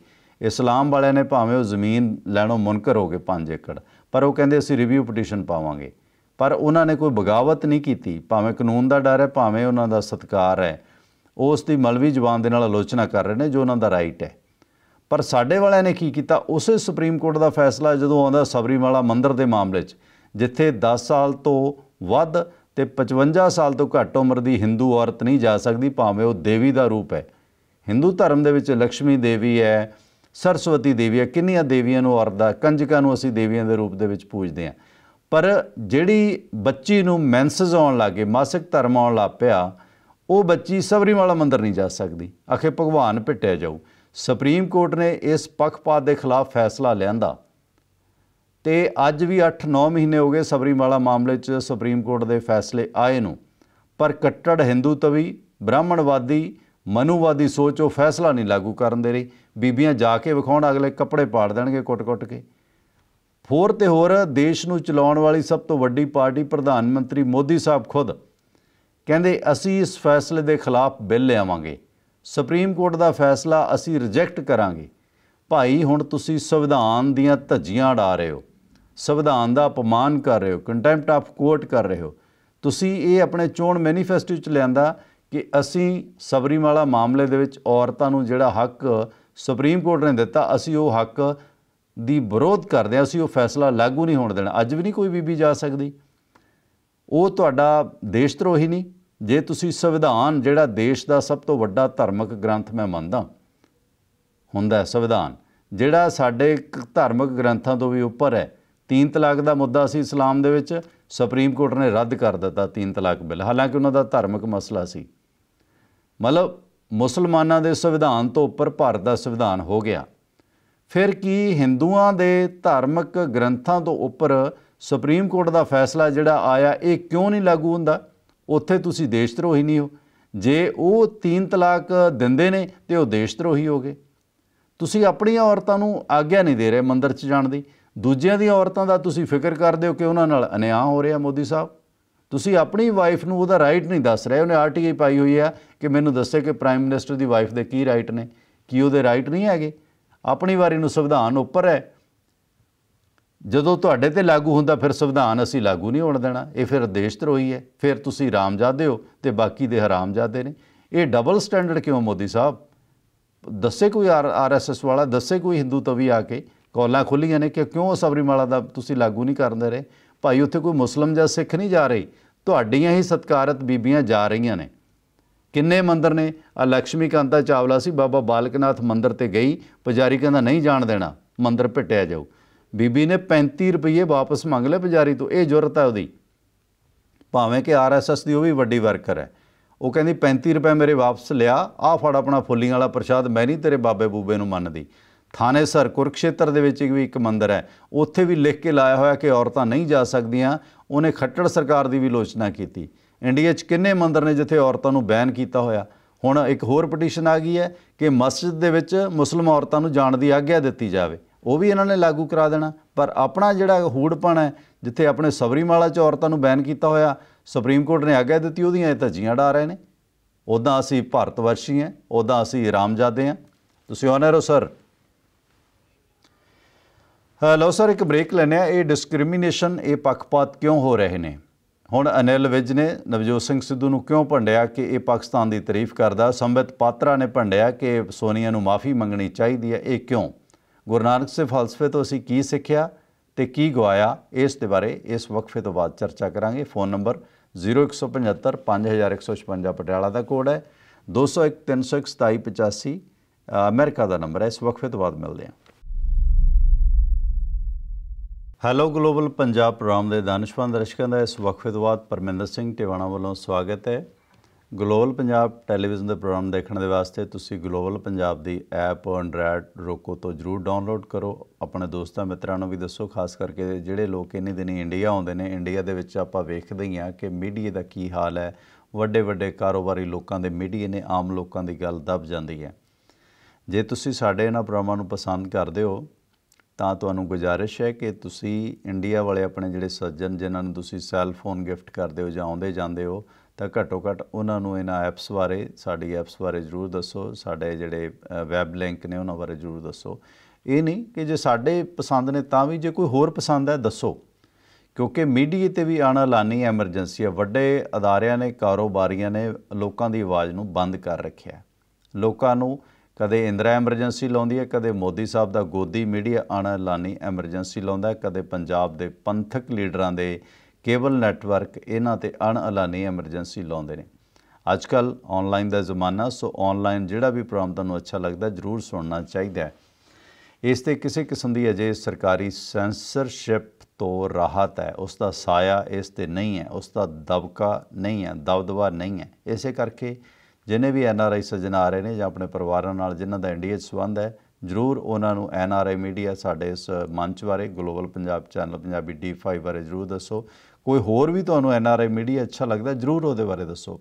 Speaker 1: ਇਸਲਾਮ ਵਾਲਿਆਂ ਨੇ ਭਾਵੇਂ ਉਹ ਜ਼ਮੀਨ ਲੈਣੋਂ ਮੁਨਕਰ ਹੋ ਗਏ 5 ਏਕੜ ਪਰ ਉਹ ਕਹਿੰਦੇ ਅਸੀਂ ਰਿਵਿਊ ਪਟੀਸ਼ਨ ਪਾਵਾਂਗੇ ਪਰ ਉਹਨਾਂ ਨੇ ਕੋਈ ਬਗਾਵਤ ਨਹੀਂ ਕੀਤੀ ਭਾਵੇਂ ਕਾਨੂੰਨ ਦਾ ਡਰ ਹੈ ਭਾਵੇਂ ਉਹਨਾਂ ਦਾ ਸਤਕਾਰ ਹੈ ਉਸ ਦੀ ਮਲਵੀ ਜ਼ਬਾਨ ਦੇ ਨਾਲ ਆਲੋਚਨਾ ਕਰ ਰਹੇ ਨੇ ਜੋ ਉਹਨਾਂ ਦਾ ਰਾਈਟ ਹੈ ਪਰ ਸਾਡੇ ਵਾਲਿਆਂ ਨੇ ਕੀ ਕੀਤਾ ਉਸੇ ਸੁਪਰੀਮ ਕੋਰਟ ਦਾ ਫੈਸਲਾ ਜਦੋਂ ਆਉਂਦਾ ਸਬਰੀਮਾਲਾ ਮੰਦਿਰ ਦੇ ਮਾਮਲੇ 'ਚ ਜਿੱਥੇ 10 ਸਾਲ ਤੋਂ ਵੱਧ ਤੇ 55 ਸਾਲ ਤੋਂ ਘੱਟ ਉਮਰ ਦੀ Hindu ਔਰਤ ਨਹੀਂ ਜਾ ਸਕਦੀ ਭਾਵੇਂ ਉਹ ਦੇਵੀ ਦਾ ਰੂਪ ਹੈ Hindu ਧਰਮ ਦੇ ਵਿੱਚ ਲక్ష్ਮੀ ਦੇਵੀ ਹੈ ਸਰਸਵਤੀ ਦੇਵੀ ਹੈ ਕਿੰਨੀਆਂ ਦੇਵੀਆਂ ਨੂੰ ਔਰਤ ਦਾ ਕੰਜਕਾਂ ਨੂੰ ਅਸੀਂ ਦੇਵੀਆਂ ਦੇ ਰੂਪ ਦੇ ਵਿੱਚ ਪੂਜਦੇ ਹਾਂ ਪਰ ਜਿਹੜੀ ਬੱਚੀ ਨੂੰ ਮੈਂਸਸ ਆਉਣ ਲੱਗੇ ਮਾਸਿਕ ਧਰਮ ਆਉਣ ਲੱਪਿਆ ਉਹ ਬੱਚੀ ਸਬਰੀਮਾਲਾ ਮੰਦਿਰ ਨਹੀਂ ਜਾ ਸਕਦੀ ਆਖੇ ਭਗਵਾਨ ਪਿੱਟਿਆ ਜਾਊ ਸੁਪਰੀਮ ਕੋਰਟ ਨੇ ਇਸ ਪੱਖਪਾਤ ਦੇ ਖਿਲਾਫ ਫੈਸਲਾ ਲਿਆਂਦਾ ਤੇ ਅੱਜ ਵੀ 8-9 ਮਹੀਨੇ ਹੋ ਗਏ ਸਬਰੀਮਾਲਾ ਮਾਮਲੇ 'ਚ ਸੁਪਰੀਮ ਕੋਰਟ ਦੇ ਫੈਸਲੇ ਆਏ ਨੂੰ ਪਰ ਕੱਟੜ ਹਿੰਦੂ ਤਵੀ ਬ੍ਰਾਹਮਣਵਾਦੀ ਮਨੂਵਾਦੀ ਸੋਚ ਉਹ ਫੈਸਲਾ ਨਹੀਂ ਲਾਗੂ ਕਰਨ ਦੇ ਰਹੀ ਬੀਬੀਆਂ ਜਾ ਕੇ ਵਿਖਾਉਣ ਅਗਲੇ ਕੱਪੜੇ ਪਾੜ ਦੇਣਗੇ ਕੁੱਟ-ਕੁੱਟ ਕੇ ਹੋਰ ਤੇ ਹੋਰ ਦੇਸ਼ ਨੂੰ ਚਲਾਉਣ ਵਾਲੀ ਸਭ ਤੋਂ ਵੱਡੀ ਪਾਰਟੀ ਪ੍ਰਧਾਨ ਮੰਤਰੀ ਮੋਦੀ ਸਾਹਿਬ ਖੁਦ ਕਹਿੰਦੇ ਅਸੀਂ ਇਸ ਫੈਸਲੇ ਦੇ ਖਿਲਾਫ ਬਿੱਲ ਲਿਆਵਾਂਗੇ ਸੁਪਰੀਮ ਕੋਰਟ ਦਾ ਫੈਸਲਾ ਅਸੀਂ ਰਿਜੈਕਟ ਕਰਾਂਗੇ ਭਾਈ ਹੁਣ ਤੁਸੀਂ ਸੰਵਿਧਾਨ ਦੀਆਂ ਧੱਜੀਆਂ ਉਡਾ ਰਹੇ ਹੋ ਸੰਵਿਧਾਨ ਦਾ ਅਪਮਾਨ ਕਰ ਰਹੇ ਹੋ ਕੰਟੈਂਪਟ ਆਫ ਕੋਰਟ ਕਰ ਰਹੇ ਹੋ ਤੁਸੀਂ ਇਹ ਆਪਣੇ ਚੋਣ ਮੈਨੀਫੈਸਟੋ ਵਿੱਚ ਲਿਆਂਦਾ ਕਿ ਅਸੀਂ ਸਬਰੀਮਾਲਾ ਮਾਮਲੇ ਦੇ ਵਿੱਚ ਔਰਤਾਂ ਨੂੰ ਜਿਹੜਾ ਹੱਕ ਸੁਪਰੀਮ ਕੋਰਟ ਨੇ ਦਿੱਤਾ ਅਸੀਂ ਉਹ ਹੱਕ ਦੀ ਵਿਰੋਧ ਕਰਦੇ ਹਾਂ ਅਸੀਂ ਉਹ ਫੈਸਲਾ ਲਾਗੂ ਨਹੀਂ ਹੋਣ ਦੇਣਾ ਅੱਜ ਵੀ ਨਹੀਂ ਕੋਈ ਬੀਬੀ ਜਾ ਸਕਦੀ ਉਹ ਤੁਹਾਡਾ ਦੇਸ਼ਦਰੋਹੀ ਨਹੀਂ ਜੇ ਤੁਸੀਂ ਸੰਵਿਧਾਨ ਜਿਹੜਾ ਦੇਸ਼ ਦਾ ਸਭ ਤੋਂ ਵੱਡਾ ਧਾਰਮਿਕ ਗ੍ਰੰਥ ਮੈਂ ਮੰਨਦਾ ਹੁੰਦਾ ਹੈ ਸੰਵਿਧਾਨ ਜਿਹੜਾ ਸਾਡੇ ਧਾਰਮਿਕ ਗ੍ਰੰਥਾਂ ਤੋਂ ਵੀ ਉੱਪਰ ਹੈ ਤੀਨ ਤਲਾਕ ਦਾ ਮੁੱਦਾ ਸੀ ਇਸਲਾਮ ਦੇ ਵਿੱਚ ਸੁਪਰੀਮ ਕੋਰਟ ਨੇ ਰੱਦ ਕਰ ਦਿੱਤਾ ਤੀਨ ਤਲਾਕ ਬਿੱਲ ਹਾਲਾਂਕਿ ਉਹਨਾਂ ਦਾ ਧਾਰਮਿਕ ਮਸਲਾ ਸੀ ਮਤਲਬ ਮੁਸਲਮਾਨਾਂ ਦੇ ਸੰਵਿਧਾਨ ਤੋਂ ਉੱਪਰ ਭਾਰਤ ਦਾ ਸੰਵਿਧਾਨ ਹੋ ਗਿਆ ਫਿਰ ਕੀ ਹਿੰਦੂਆਂ ਦੇ ਧਾਰਮਿਕ ਗ੍ਰੰਥਾਂ ਤੋਂ ਉੱਪਰ ਸੁਪਰੀਮ ਕੋਰਟ ਦਾ ਫੈਸਲਾ ਜਿਹੜਾ ਆਇਆ ਇਹ ਕਿਉਂ ਨਹੀਂ ਲਾਗੂ ਹੁੰਦਾ ਉੱਥੇ ਤੁਸੀਂ ਦੇਸ਼ ਧਰੋਹੀ ਨਹੀਂ ਹੋ ਜੇ ਉਹ ਤੀਨ ਤਲਾਕ ਦਿੰਦੇ ਨੇ ਤੇ ਉਹ ਦੇਸ਼ ਧਰੋਹੀ ਹੋਗੇ ਤੁਸੀਂ ਆਪਣੀਆਂ ਔਰਤਾਂ ਨੂੰ ਆਗਿਆ ਨਹੀਂ ਦੇ ਰਹੇ ਮੰਦਰ 'ਚ ਜਾਣ ਦੀ ਦੂਜਿਆਂ ਦੀਆਂ ਔਰਤਾਂ ਦਾ ਤੁਸੀਂ ਫਿਕਰ ਕਰਦੇ ਹੋ ਕਿ ਉਹਨਾਂ ਨਾਲ ਅਨਿਆਂ ਹੋ ਰਿਹਾ ਮੋਦੀ ਸਾਹਿਬ ਤੁਸੀਂ ਆਪਣੀ ਵਾਈਫ ਨੂੰ ਉਹਦਾ ਰਾਈਟ ਨਹੀਂ ਦੱਸ ਰਹੇ ਉਹਨੇ ਆਰਟੀਆਈ ਪਾਈ ਹੋਈ ਆ ਕਿ ਮੈਨੂੰ ਦੱਸੇ ਕਿ ਪ੍ਰਾਈਮ ਮਿਨਿਸਟਰ ਦੀ ਵਾਈਫ ਦੇ ਕੀ ਰਾਈਟ ਨੇ ਕੀ ਉਹਦੇ ਰਾਈਟ ਨਹੀਂ ਹੈਗੇ ਆਪਣੀ ਵਾਰੀ ਨੂੰ ਸੰਵਿਧਾਨ ਉੱਪਰ ਹੈ ਜਦੋਂ ਤੁਹਾਡੇ ਤੇ ਲਾਗੂ ਹੁੰਦਾ ਫਿਰ ਸੰਵਿਧਾਨ ਅਸੀਂ ਲਾਗੂ ਨਹੀਂ ਹੋਣ ਦੇਣਾ ਇਹ ਫਿਰ ਦੇਸ਼ ਧਰੋਹੀ ਹੈ ਫਿਰ ਤੁਸੀਂ ਰਾਮਜ਼ਾਦੇ ਹੋ ਤੇ ਬਾਕੀ ਦੇ ਹਰਾਮਜ਼ਾਦੇ ਨੇ ਇਹ ਡਬਲ ਸਟੈਂਡਰਡ ਕਿਉਂ ਮੋਦੀ ਸਾਹਿਬ ਦੱਸੇ ਕੋਈ ਆਰਐਸਐਸ ਵਾਲਾ ਦੱਸੇ ਕੋਈ ਹਿੰਦੂ ਤਵੀ ਆ ਕੇ ਕੌਲਾਂ ਖੁੱਲੀਆਂ ਨੇ ਕਿ ਕਿਉਂ ਸਬਰੀਮਾਲਾ ਦਾ ਤੁਸੀਂ ਲਾਗੂ ਨਹੀਂ ਕਰਦੇ ਰਹੇ ਭਾਈ ਉੱਥੇ ਕੋਈ ਮੁਸਲਮ ਜਾਂ ਸਿੱਖ ਨਹੀਂ ਜਾ ਰਹੀ ਤੁਹਾਡੀਆਂ ਹੀ ਸਤਕਾਰਤ ਬੀਬੀਆਂ ਜਾ ਰਹੀਆਂ ਨੇ ਕਿੰਨੇ ਮੰਦਰ ਨੇ ਆ ਲక్ష్ਮੀ ਕਾਂਤਾ ਚਾਵਲਾ ਸੀ ਬਾਬਾ ਬਾਲਕਨਾਥ ਮੰਦਰ ਤੇ ਗਈ ਪੁਜਾਰੀ ਕਹਿੰਦਾ ਨਹੀਂ ਜਾਣ ਦੇਣਾ ਮੰਦਰ ਪਿੱਟਿਆ ਜਾਊ ਬੀਬੀ ਨੇ 35 ਰੁਪਏ ਵਾਪਸ ਮੰਗ ਲਏ ਪੁਜਾਰੀ ਤੋਂ ਇਹ ਜੁਰਤ ਹੈ ਉਹਦੀ ਭਾਵੇਂ ਕਿ ਆਰਐਸਐਸ ਦੀ ਉਹ ਵੀ ਵੱਡੀ ਵਰਕਰ ਹੈ ਉਹ ਕਹਿੰਦੀ 35 ਰੁਪਏ ਮੇਰੇ ਵਾਪਸ ਲਿਆ ਆ ਫੜ ਆਪਣਾ ਫੁੱਲੀਆਂ ਵਾਲਾ ਪ੍ਰਸ਼ਾਦ ਮੈਂ ਨਹੀਂ ਤੇਰੇ ਬਾਬੇ ਬੂਬੇ ਨੂੰ ਮੰਨਦੀ ਥਾਣੇ ਸਰ ਕੁਰਕਸ਼ੇਤਰ ਦੇ ਵਿੱਚ ਵੀ ਇੱਕ ਮੰਦਿਰ ਹੈ ਉੱਥੇ ਵੀ ਲਿਖ ਕੇ ਲਾਇਆ ਹੋਇਆ ਕਿ ਔਰਤਾਂ ਨਹੀਂ ਜਾ ਸਕਦੀਆਂ ਉਹਨੇ ਖੱਟੜ ਸਰਕਾਰ ਦੀ ਵੀ ਲੋਚਨਾ ਕੀਤੀ ਇੰਡੀਆ 'ਚ ਕਿੰਨੇ ਮੰਦਿਰ ਨੇ ਜਿੱਥੇ ਔਰਤਾਂ ਨੂੰ ਬੈਨ ਕੀਤਾ ਹੋਇਆ ਹੁਣ ਇੱਕ ਹੋਰ ਪਟੀਸ਼ਨ ਆ ਗਈ ਹੈ ਕਿ ਮਸਜਿਦ ਦੇ ਵਿੱਚ ਮੁਸਲਮਾਨ ਔਰਤਾਂ ਨੂੰ ਜਾਣ ਦੀ ਆਗਿਆ ਦਿੱਤੀ ਜਾਵੇ ਉਹ ਵੀ ਇਹਨਾਂ ਨੇ ਲਾਗੂ ਕਰਾ ਦੇਣਾ ਪਰ ਆਪਣਾ ਜਿਹੜਾ ਹੂੜਪਣ ਹੈ ਜਿੱਥੇ ਆਪਣੇ ਸਬਰੀਮਾਲਾ 'ਚ ਔਰਤਾਂ ਨੂੰ ਬੈਨ ਕੀਤਾ ਹੋਇਆ ਸੁਪਰੀਮ ਕੋਰਟ ਨੇ ਆਗਿਆ ਦਿੱਤੀ ਉਹਦੀਆਂ ਇਹ ਧੱਜੀਆਂ ਡਾ ਰਹੇ ਨੇ ਉਦਾਂ ਅਸੀਂ ਭਾਰਤਵਰਸ਼ੀ ਹਾਂ ਉਦਾਂ ਅਸੀਂ ਰਾਮਜਾਦੇ ਹਾਂ ਤੁਸੀਂ ਆਨਰ ਹੋ ਸਰ ਹਲੋ ਸਰ ਇੱਕ ਬ੍ਰੇਕ ਲੈਣੇ ਆ ਇਹ ਡਿਸਕ੍ਰਿਮੀਨੇਸ਼ਨ ਇਹ ਪੱਖਪਾਤ ਕਿਉਂ ਹੋ ਰਹੇ ਨੇ ਹੁਣ ਅਨਿਲ ਵਿਜ ਨੇ ਨਵਜੋਤ ਸਿੰਘ ਸਿੱਧੂ ਨੂੰ ਕਿਉਂ ਭੰਡਿਆ ਕਿ ਇਹ ਪਾਕਿਸਤਾਨ ਦੀ ਤਾਰੀਫ ਕਰਦਾ ਸੰਬਿਤ ਪਾਤਰਾ ਨੇ ਭੰਡਿਆ ਕਿ ਸੋਨੀਆ ਨੂੰ ਮਾਫੀ ਮੰਗਣੀ ਚਾਹੀਦੀ ਹੈ ਇਹ ਕਿਉਂ ਗੁਰੂ ਨਾਨਕ ਦੇ ਫਲਸਫੇ ਤੋਂ ਅਸੀਂ ਕੀ ਸਿੱਖਿਆ ਤੇ ਕੀ ਗਵਾਇਆ ਇਸ ਦੇ ਬਾਰੇ ਇਸ ਵਕਫੇ ਤੋਂ ਬਾਅਦ ਚਰਚਾ ਕਰਾਂਗੇ ਫੋਨ ਨੰਬਰ 0175 5156 ਪਟਿਆਲਾ ਦਾ ਕੋਡ ਹੈ 201 301 ਅਮਰੀਕਾ ਦਾ ਨੰਬਰ ਹੈ ਇਸ ਵਕਫੇ ਤੋਂ ਬਾਅਦ ਮਿਲਦੇ ਹਾਂ ਹੈਲੋ ਗਲੋਬਲ ਪੰਜਾਬ ਪ੍ਰੋਗਰਾਮ ਦੇ ਦਾਨਿਸ਼ਵੰਦ ਦਰਸ਼ਕਾਂ ਦਾ ਇਸ ਵਕਫੇ ਤੋਂ ਬਾਅਦ ਪਰਮਿੰਦਰ ਸਿੰਘ ਟਿਵਾਣਾ ਵੱਲੋਂ ਸਵਾਗਤ ਹੈ ਗਲੋਬਲ ਪੰਜਾਬ ਟੈਲੀਵਿਜ਼ਨ ਦੇ ਪ੍ਰੋਗਰਾਮ ਦੇਖਣ ਦੇ ਵਾਸਤੇ ਤੁਸੀਂ ਗਲੋਬਲ ਪੰਜਾਬ ਦੀ ਐਪ ਐਂਡਰਾਇਡ ਰੋਕੋ ਤੋਂ ਜਰੂਰ ਡਾਊਨਲੋਡ ਕਰੋ ਆਪਣੇ ਦੋਸਤਾਂ ਮਿੱਤਰਾਂ ਨੂੰ ਵੀ ਦੱਸੋ ਖਾਸ ਕਰਕੇ ਜਿਹੜੇ ਲੋਕ ਇੰਨੇ ਦਿਨੀ ਇੰਡੀਆ ਆਉਂਦੇ ਨੇ ਇੰਡੀਆ ਦੇ ਵਿੱਚ ਆਪਾਂ ਵੇਖਦੇ ਹਾਂ ਕਿ ਮੀਡੀਆ ਦਾ ਕੀ ਹਾਲ ਹੈ ਵੱਡੇ ਵੱਡੇ ਕਾਰੋਬਾਰੀ ਲੋਕਾਂ ਦੇ ਮੀਡੀਆ ਨੇ ਆਮ ਲੋਕਾਂ ਦੀ ਗੱਲ ਦੱਬ ਜਾਂਦੀ ਹੈ ਜੇ ਤੁਸੀਂ ਸਾਡੇ ਇਹਨਾਂ ਪ੍ਰੋਗਰਾਮਾਂ ਨੂੰ ਪਸੰਦ ਕਰਦੇ ਹੋ ਤਾਂ ਤੁਹਾਨੂੰ ਗੁਜਾਰਿਸ਼ ਹੈ ਕਿ ਤੁਸੀਂ ਇੰਡੀਆ ਵਾਲੇ ਆਪਣੇ ਜਿਹੜੇ ਸੱਜਣ ਜਿਨ੍ਹਾਂ ਨੂੰ ਤੁਸੀਂ ਸੈੱਲ ਫੋਨ ਗਿਫਟ ਕਰਦੇ ਹੋ ਜਾਂ ਆਉਂਦੇ ਜਾਂਦੇ ਹੋ ਤਾਂ ਘੱਟੋ ਘੱਟ ਉਹਨਾਂ ਨੂੰ ਇਹਨਾਂ ਐਪਸ ਬਾਰੇ ਸਾਡੀ ਐਪਸ ਬਾਰੇ ਜ਼ਰੂਰ ਦੱਸੋ ਸਾਡੇ ਜਿਹੜੇ ਵੈਬ ਲਿੰਕ ਨੇ ਉਹਨਾਂ ਬਾਰੇ ਜ਼ਰੂਰ ਦੱਸੋ ਇਹ ਨਹੀਂ ਕਿ ਜੇ ਸਾਡੇ ਪਸੰਦ ਨੇ ਤਾਂ ਵੀ ਜੇ ਕੋਈ ਹੋਰ ਪਸੰਦ ਹੈ ਦੱਸੋ ਕਿਉਂਕਿ ਮੀਡੀਆ ਤੇ ਵੀ ਆਣਾ ਲਾਨੀ ਐਮਰਜੈਂਸੀ ਹੈ ਵੱਡੇ ਅਦਾਰਿਆਂ ਨੇ ਕਾਰੋਬਾਰੀਆਂ ਨੇ ਲੋਕਾਂ ਦੀ ਆਵਾਜ਼ ਨੂੰ ਬੰਦ ਕਰ ਰੱਖਿਆ ਲੋਕਾਂ ਨੂੰ ਕਦੇ ਇੰਦਰਾ ਐਮਰਜੈਂਸੀ ਲਾਉਂਦੀ ਹੈ ਕਦੇ ਮੋਦੀ ਸਾਹਿਬ ਦਾ ਗੋਦੀ ਮੀਡੀਆ ਆਣਾ ਲਾਨੀ ਐਮਰਜੈਂਸੀ ਲਾਉਂਦਾ ਕਦੇ ਪੰਜਾਬ ਦੇ ਪੰਥਕ ਲੀਡਰਾਂ ਦੇ ਕੇਬਲ ਨੈਟਵਰਕ ਇਹਨਾਂ ਤੇ ਅਣਅਲਾਨੀ ਐਮਰਜੈਂਸੀ ਲਾਉਂਦੇ ਨੇ ਅੱਜ ਕੱਲ ਆਨਲਾਈਨ ਦਾ ਜ਼ਮਾਨਾ ਸੋ ਆਨਲਾਈਨ ਜਿਹੜਾ ਵੀ ਪ੍ਰੋਗਰਾਮ ਤੁਹਾਨੂੰ ਅੱਛਾ ਲੱਗਦਾ ਜਰੂਰ ਸੁਣਨਾ ਚਾਹੀਦਾ ਹੈ ਇਸ ਤੇ ਕਿਸੇ ਕਿਸਮ ਦੀ ਅਜੇ ਸਰਕਾਰੀ ਸੈਂਸਰਸ਼ਿਪ ਤੋਂ ਰਾਹਤ ਹੈ ਉਸ ਦਾ ਸਾਇਆ ਇਸ ਤੇ ਨਹੀਂ ਹੈ ਉਸ ਦਾ ਦਬਕਾ ਨਹੀਂ ਹੈ ਦਬਦਬਾ ਨਹੀਂ ਹੈ ਇਸੇ ਕਰਕੇ ਜਿਨੇ ਵੀ ਐਨ ਆਰ ਆਈ ਸੱਜਣ ਆ ਰਹੇ ਨੇ ਜਾਂ ਆਪਣੇ ਪਰਿਵਾਰਾਂ ਨਾਲ ਜਿਨ੍ਹਾਂ ਦਾ ਇੰਡੀਆ 'ਚ ਸਬੰਧ ਹੈ ਜ਼ਰੂਰ ਉਹਨਾਂ ਨੂੰ ਐਨ ਆਰ ਆਈ ਮੀਡੀਆ ਸਾਡੇ ਇਸ ਮੰਚ ਬਾਰੇ ਗਲੋਬਲ ਪੰਜਾਬ ਚੈਨਲ ਪੰਜਾਬੀ ਡੀ5 ਬਾਰੇ ਜ਼ਰੂਰ ਦੱਸੋ ਕੋਈ ਹੋਰ ਵੀ ਤੁਹਾਨੂੰ ਐਨ ਆਰ ਆਈ ਮੀਡੀਆ ਅੱਛਾ ਲੱਗਦਾ ਜਰੂਰ ਉਹਦੇ ਬਾਰੇ ਦੱਸੋ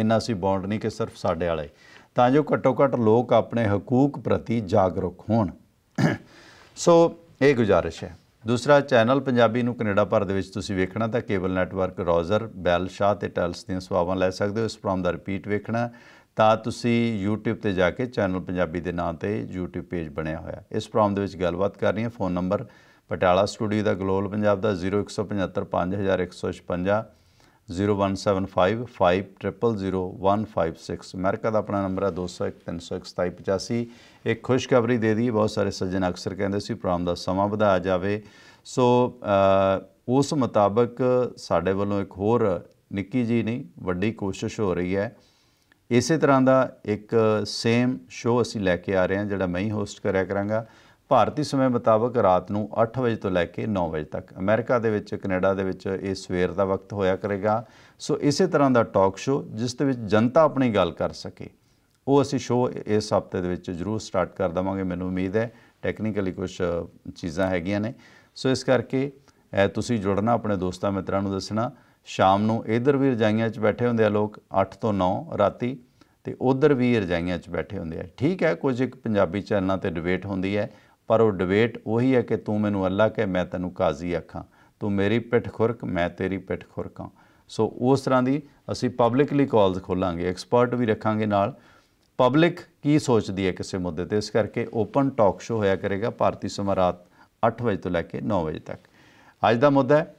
Speaker 1: ਇੰਨਾ ਸੀ ਬੌਂਡ ਨਹੀਂ ਕਿ ਸਿਰਫ ਸਾਡੇ ਵਾਲੇ ਤਾਂ ਜੋ ਘੱਟੋ ਘੱਟ ਲੋਕ ਆਪਣੇ ਹਕੂਕ ਪ੍ਰਤੀ ਜਾਗਰੂਕ ਹੋਣ ਸੋ ਇਹ ਗੁਜ਼ਾਰਿਸ਼ ਹੈ ਦੂਸਰਾ ਚੈਨਲ ਪੰਜਾਬੀ ਨੂੰ ਕੈਨੇਡਾ ਭਰ ਦੇ ਵਿੱਚ ਤੁਸੀਂ ਵੇਖਣਾ ਤਾਂ cable network Rogers Bell Shaw ਤੇ ਟੈਲਸ ਦੀਆਂ ਸਵਾਵਾਂ ਲੈ ਸਕਦੇ ਹੋ ਇਸ ਪ੍ਰੋਗਰਾਮ ਦਾ ਰਿਪੀਟ ਵੇਖਣਾ ਤਾਂ ਤੁਸੀਂ YouTube ਤੇ ਜਾ ਕੇ ਚੈਨਲ ਪੰਜਾਬੀ ਦੇ ਨਾਂ ਤੇ YouTube ਪੇਜ ਬਣਿਆ ਹੋਇਆ ਇਸ ਪ੍ਰੋਗਰਾਮ ਦੇ ਵਿੱਚ ਗੱਲਬਾਤ ਕਰਨੀ ਹੈ ਫੋਨ ਨੰਬਰ 7000 ਪਟਿਆਲਾ ਸਟੂਡੀਓ ਦਾ ਗਲੋਲ ਪੰਜਾਬ ਦਾ 01755 0175500156 ਅਮਰੀਕਾ ਦਾ ਆਪਣਾ ਨੰਬਰ ਹੈ 20132785 ਇੱਕ ਖੁਸ਼ਖਬਰੀ ਦੇ ਦੀ ਬਹੁਤ ਸਾਰੇ ਸੱਜਣ ਅਕਸਰ ਕਹਿੰਦੇ ਸੀ ਪ੍ਰੋਗਰਾਮ ਦਾ ਸਮਾਂ ਵਧਾ ਜਾਵੇ ਸੋ ਉਸ ਮੁਤਾਬਕ ਸਾਡੇ ਵੱਲੋਂ ਇੱਕ ਹੋਰ ਨਿੱਕੀ ਜੀ ਨਹੀਂ ਵੱਡੀ ਕੋਸ਼ਿਸ਼ ਹੋ ਰਹੀ ਹੈ ਇਸੇ ਤਰ੍ਹਾਂ ਦਾ ਇੱਕ ਸੇਮ ਸ਼ੋਅ ਅਸੀਂ ਲੈ ਕੇ ਆ ਰਹੇ ਹਾਂ ਜਿਹੜਾ ਮੈਂ ਹੀ ਹੋਸਟ ਕਰਿਆ ਕਰਾਂਗਾ ਭਾਰਤੀ ਸਮੇਂ ਮੁਤਾਬਕ ਰਾਤ ਨੂੰ 8 ਵਜੇ ਤੋਂ ਲੈ ਕੇ 9 ਵਜੇ ਤੱਕ ਅਮਰੀਕਾ ਦੇ ਵਿੱਚ ਕੈਨੇਡਾ ਦੇ ਵਿੱਚ ਇਹ ਸਵੇਰ ਦਾ ਵਕਤ ਹੋਇਆ ਕਰੇਗਾ ਸੋ ਇਸੇ ਤਰ੍ਹਾਂ ਦਾ ਟਾਕ ਸ਼ੋ ਜਿਸ ਦੇ ਵਿੱਚ ਜਨਤਾ ਆਪਣੀ ਗੱਲ ਕਰ ਸਕੇ ਉਹ ਅਸੀਂ ਸ਼ੋ ਇਸ ਹਫਤੇ ਦੇ ਵਿੱਚ ਜ਼ਰੂਰ ਸਟਾਰਟ ਕਰ ਦਵਾਂਗੇ ਮੈਨੂੰ ਉਮੀਦ ਹੈ ਟੈਕਨੀਕਲੀ ਕੁਝ ਚੀਜ਼ਾਂ ਹੈਗੀਆਂ ਨੇ ਸੋ ਇਸ ਕਰਕੇ ਤੁਸੀਂ ਜੁੜਨਾ ਆਪਣੇ ਦੋਸਤਾਂ ਮਿੱਤਰਾਂ ਨੂੰ ਦੱਸਣਾ ਸ਼ਾਮ ਨੂੰ ਇਧਰ ਵੀ ਰਜਾਈਆਂ 'ਚ ਬੈਠੇ ਹੁੰਦੇ ਆ ਲੋਕ 8 ਤੋਂ 9 ਰਾਤੀ ਤੇ ਉਧਰ ਵੀ ਰਜਾਈਆਂ 'ਚ ਬੈਠੇ ਹੁੰਦੇ ਆ ਠੀਕ ਹੈ ਕੁਝ ਇੱਕ ਪੰਜਾਬੀ ਚੈਨਲਾਂ ਤੇ ਡਿਬੇਟ ਹੁੰਦੀ ਹੈ ਪਰ ਉਹ ਡਿਬੇਟ ਉਹੀ ਹੈ ਕਿ ਤੂੰ ਮੈਨੂੰ ਅੱਲਾ ਕਹੇ ਮੈਂ ਤੈਨੂੰ ਕਾਜ਼ੀ ਆਖਾਂ ਤੂੰ ਮੇਰੀ ਪਿੱਠ ਖੁਰਕ ਮੈਂ ਤੇਰੀ ਪਿੱਠ ਖੁਰਕਾਂ ਸੋ ਉਸ ਤਰ੍ਹਾਂ ਦੀ ਅਸੀਂ ਪਬਲਿਕਲੀ ਕਾਲਸ ਖੋਲਾਂਗੇ ਐਕਸਪਰਟ ਵੀ ਰੱਖਾਂਗੇ ਨਾਲ ਪਬਲਿਕ ਕੀ ਸੋਚਦੀ ਹੈ ਕਿਸੇ ਮੁੱਦੇ ਤੇ ਇਸ ਕਰਕੇ ਓਪਨ ਟਾਕ ਸ਼ੋ ਹੋਇਆ ਕਰੇਗਾ ਭਾਰਤੀ ਸਮਾਂ ਰਾਤ 8 ਵਜੇ ਤੋਂ ਲੈ ਕੇ 9 ਵਜੇ ਤੱਕ ਅੱਜ ਦਾ ਮੁੱਦਾ ਹੈ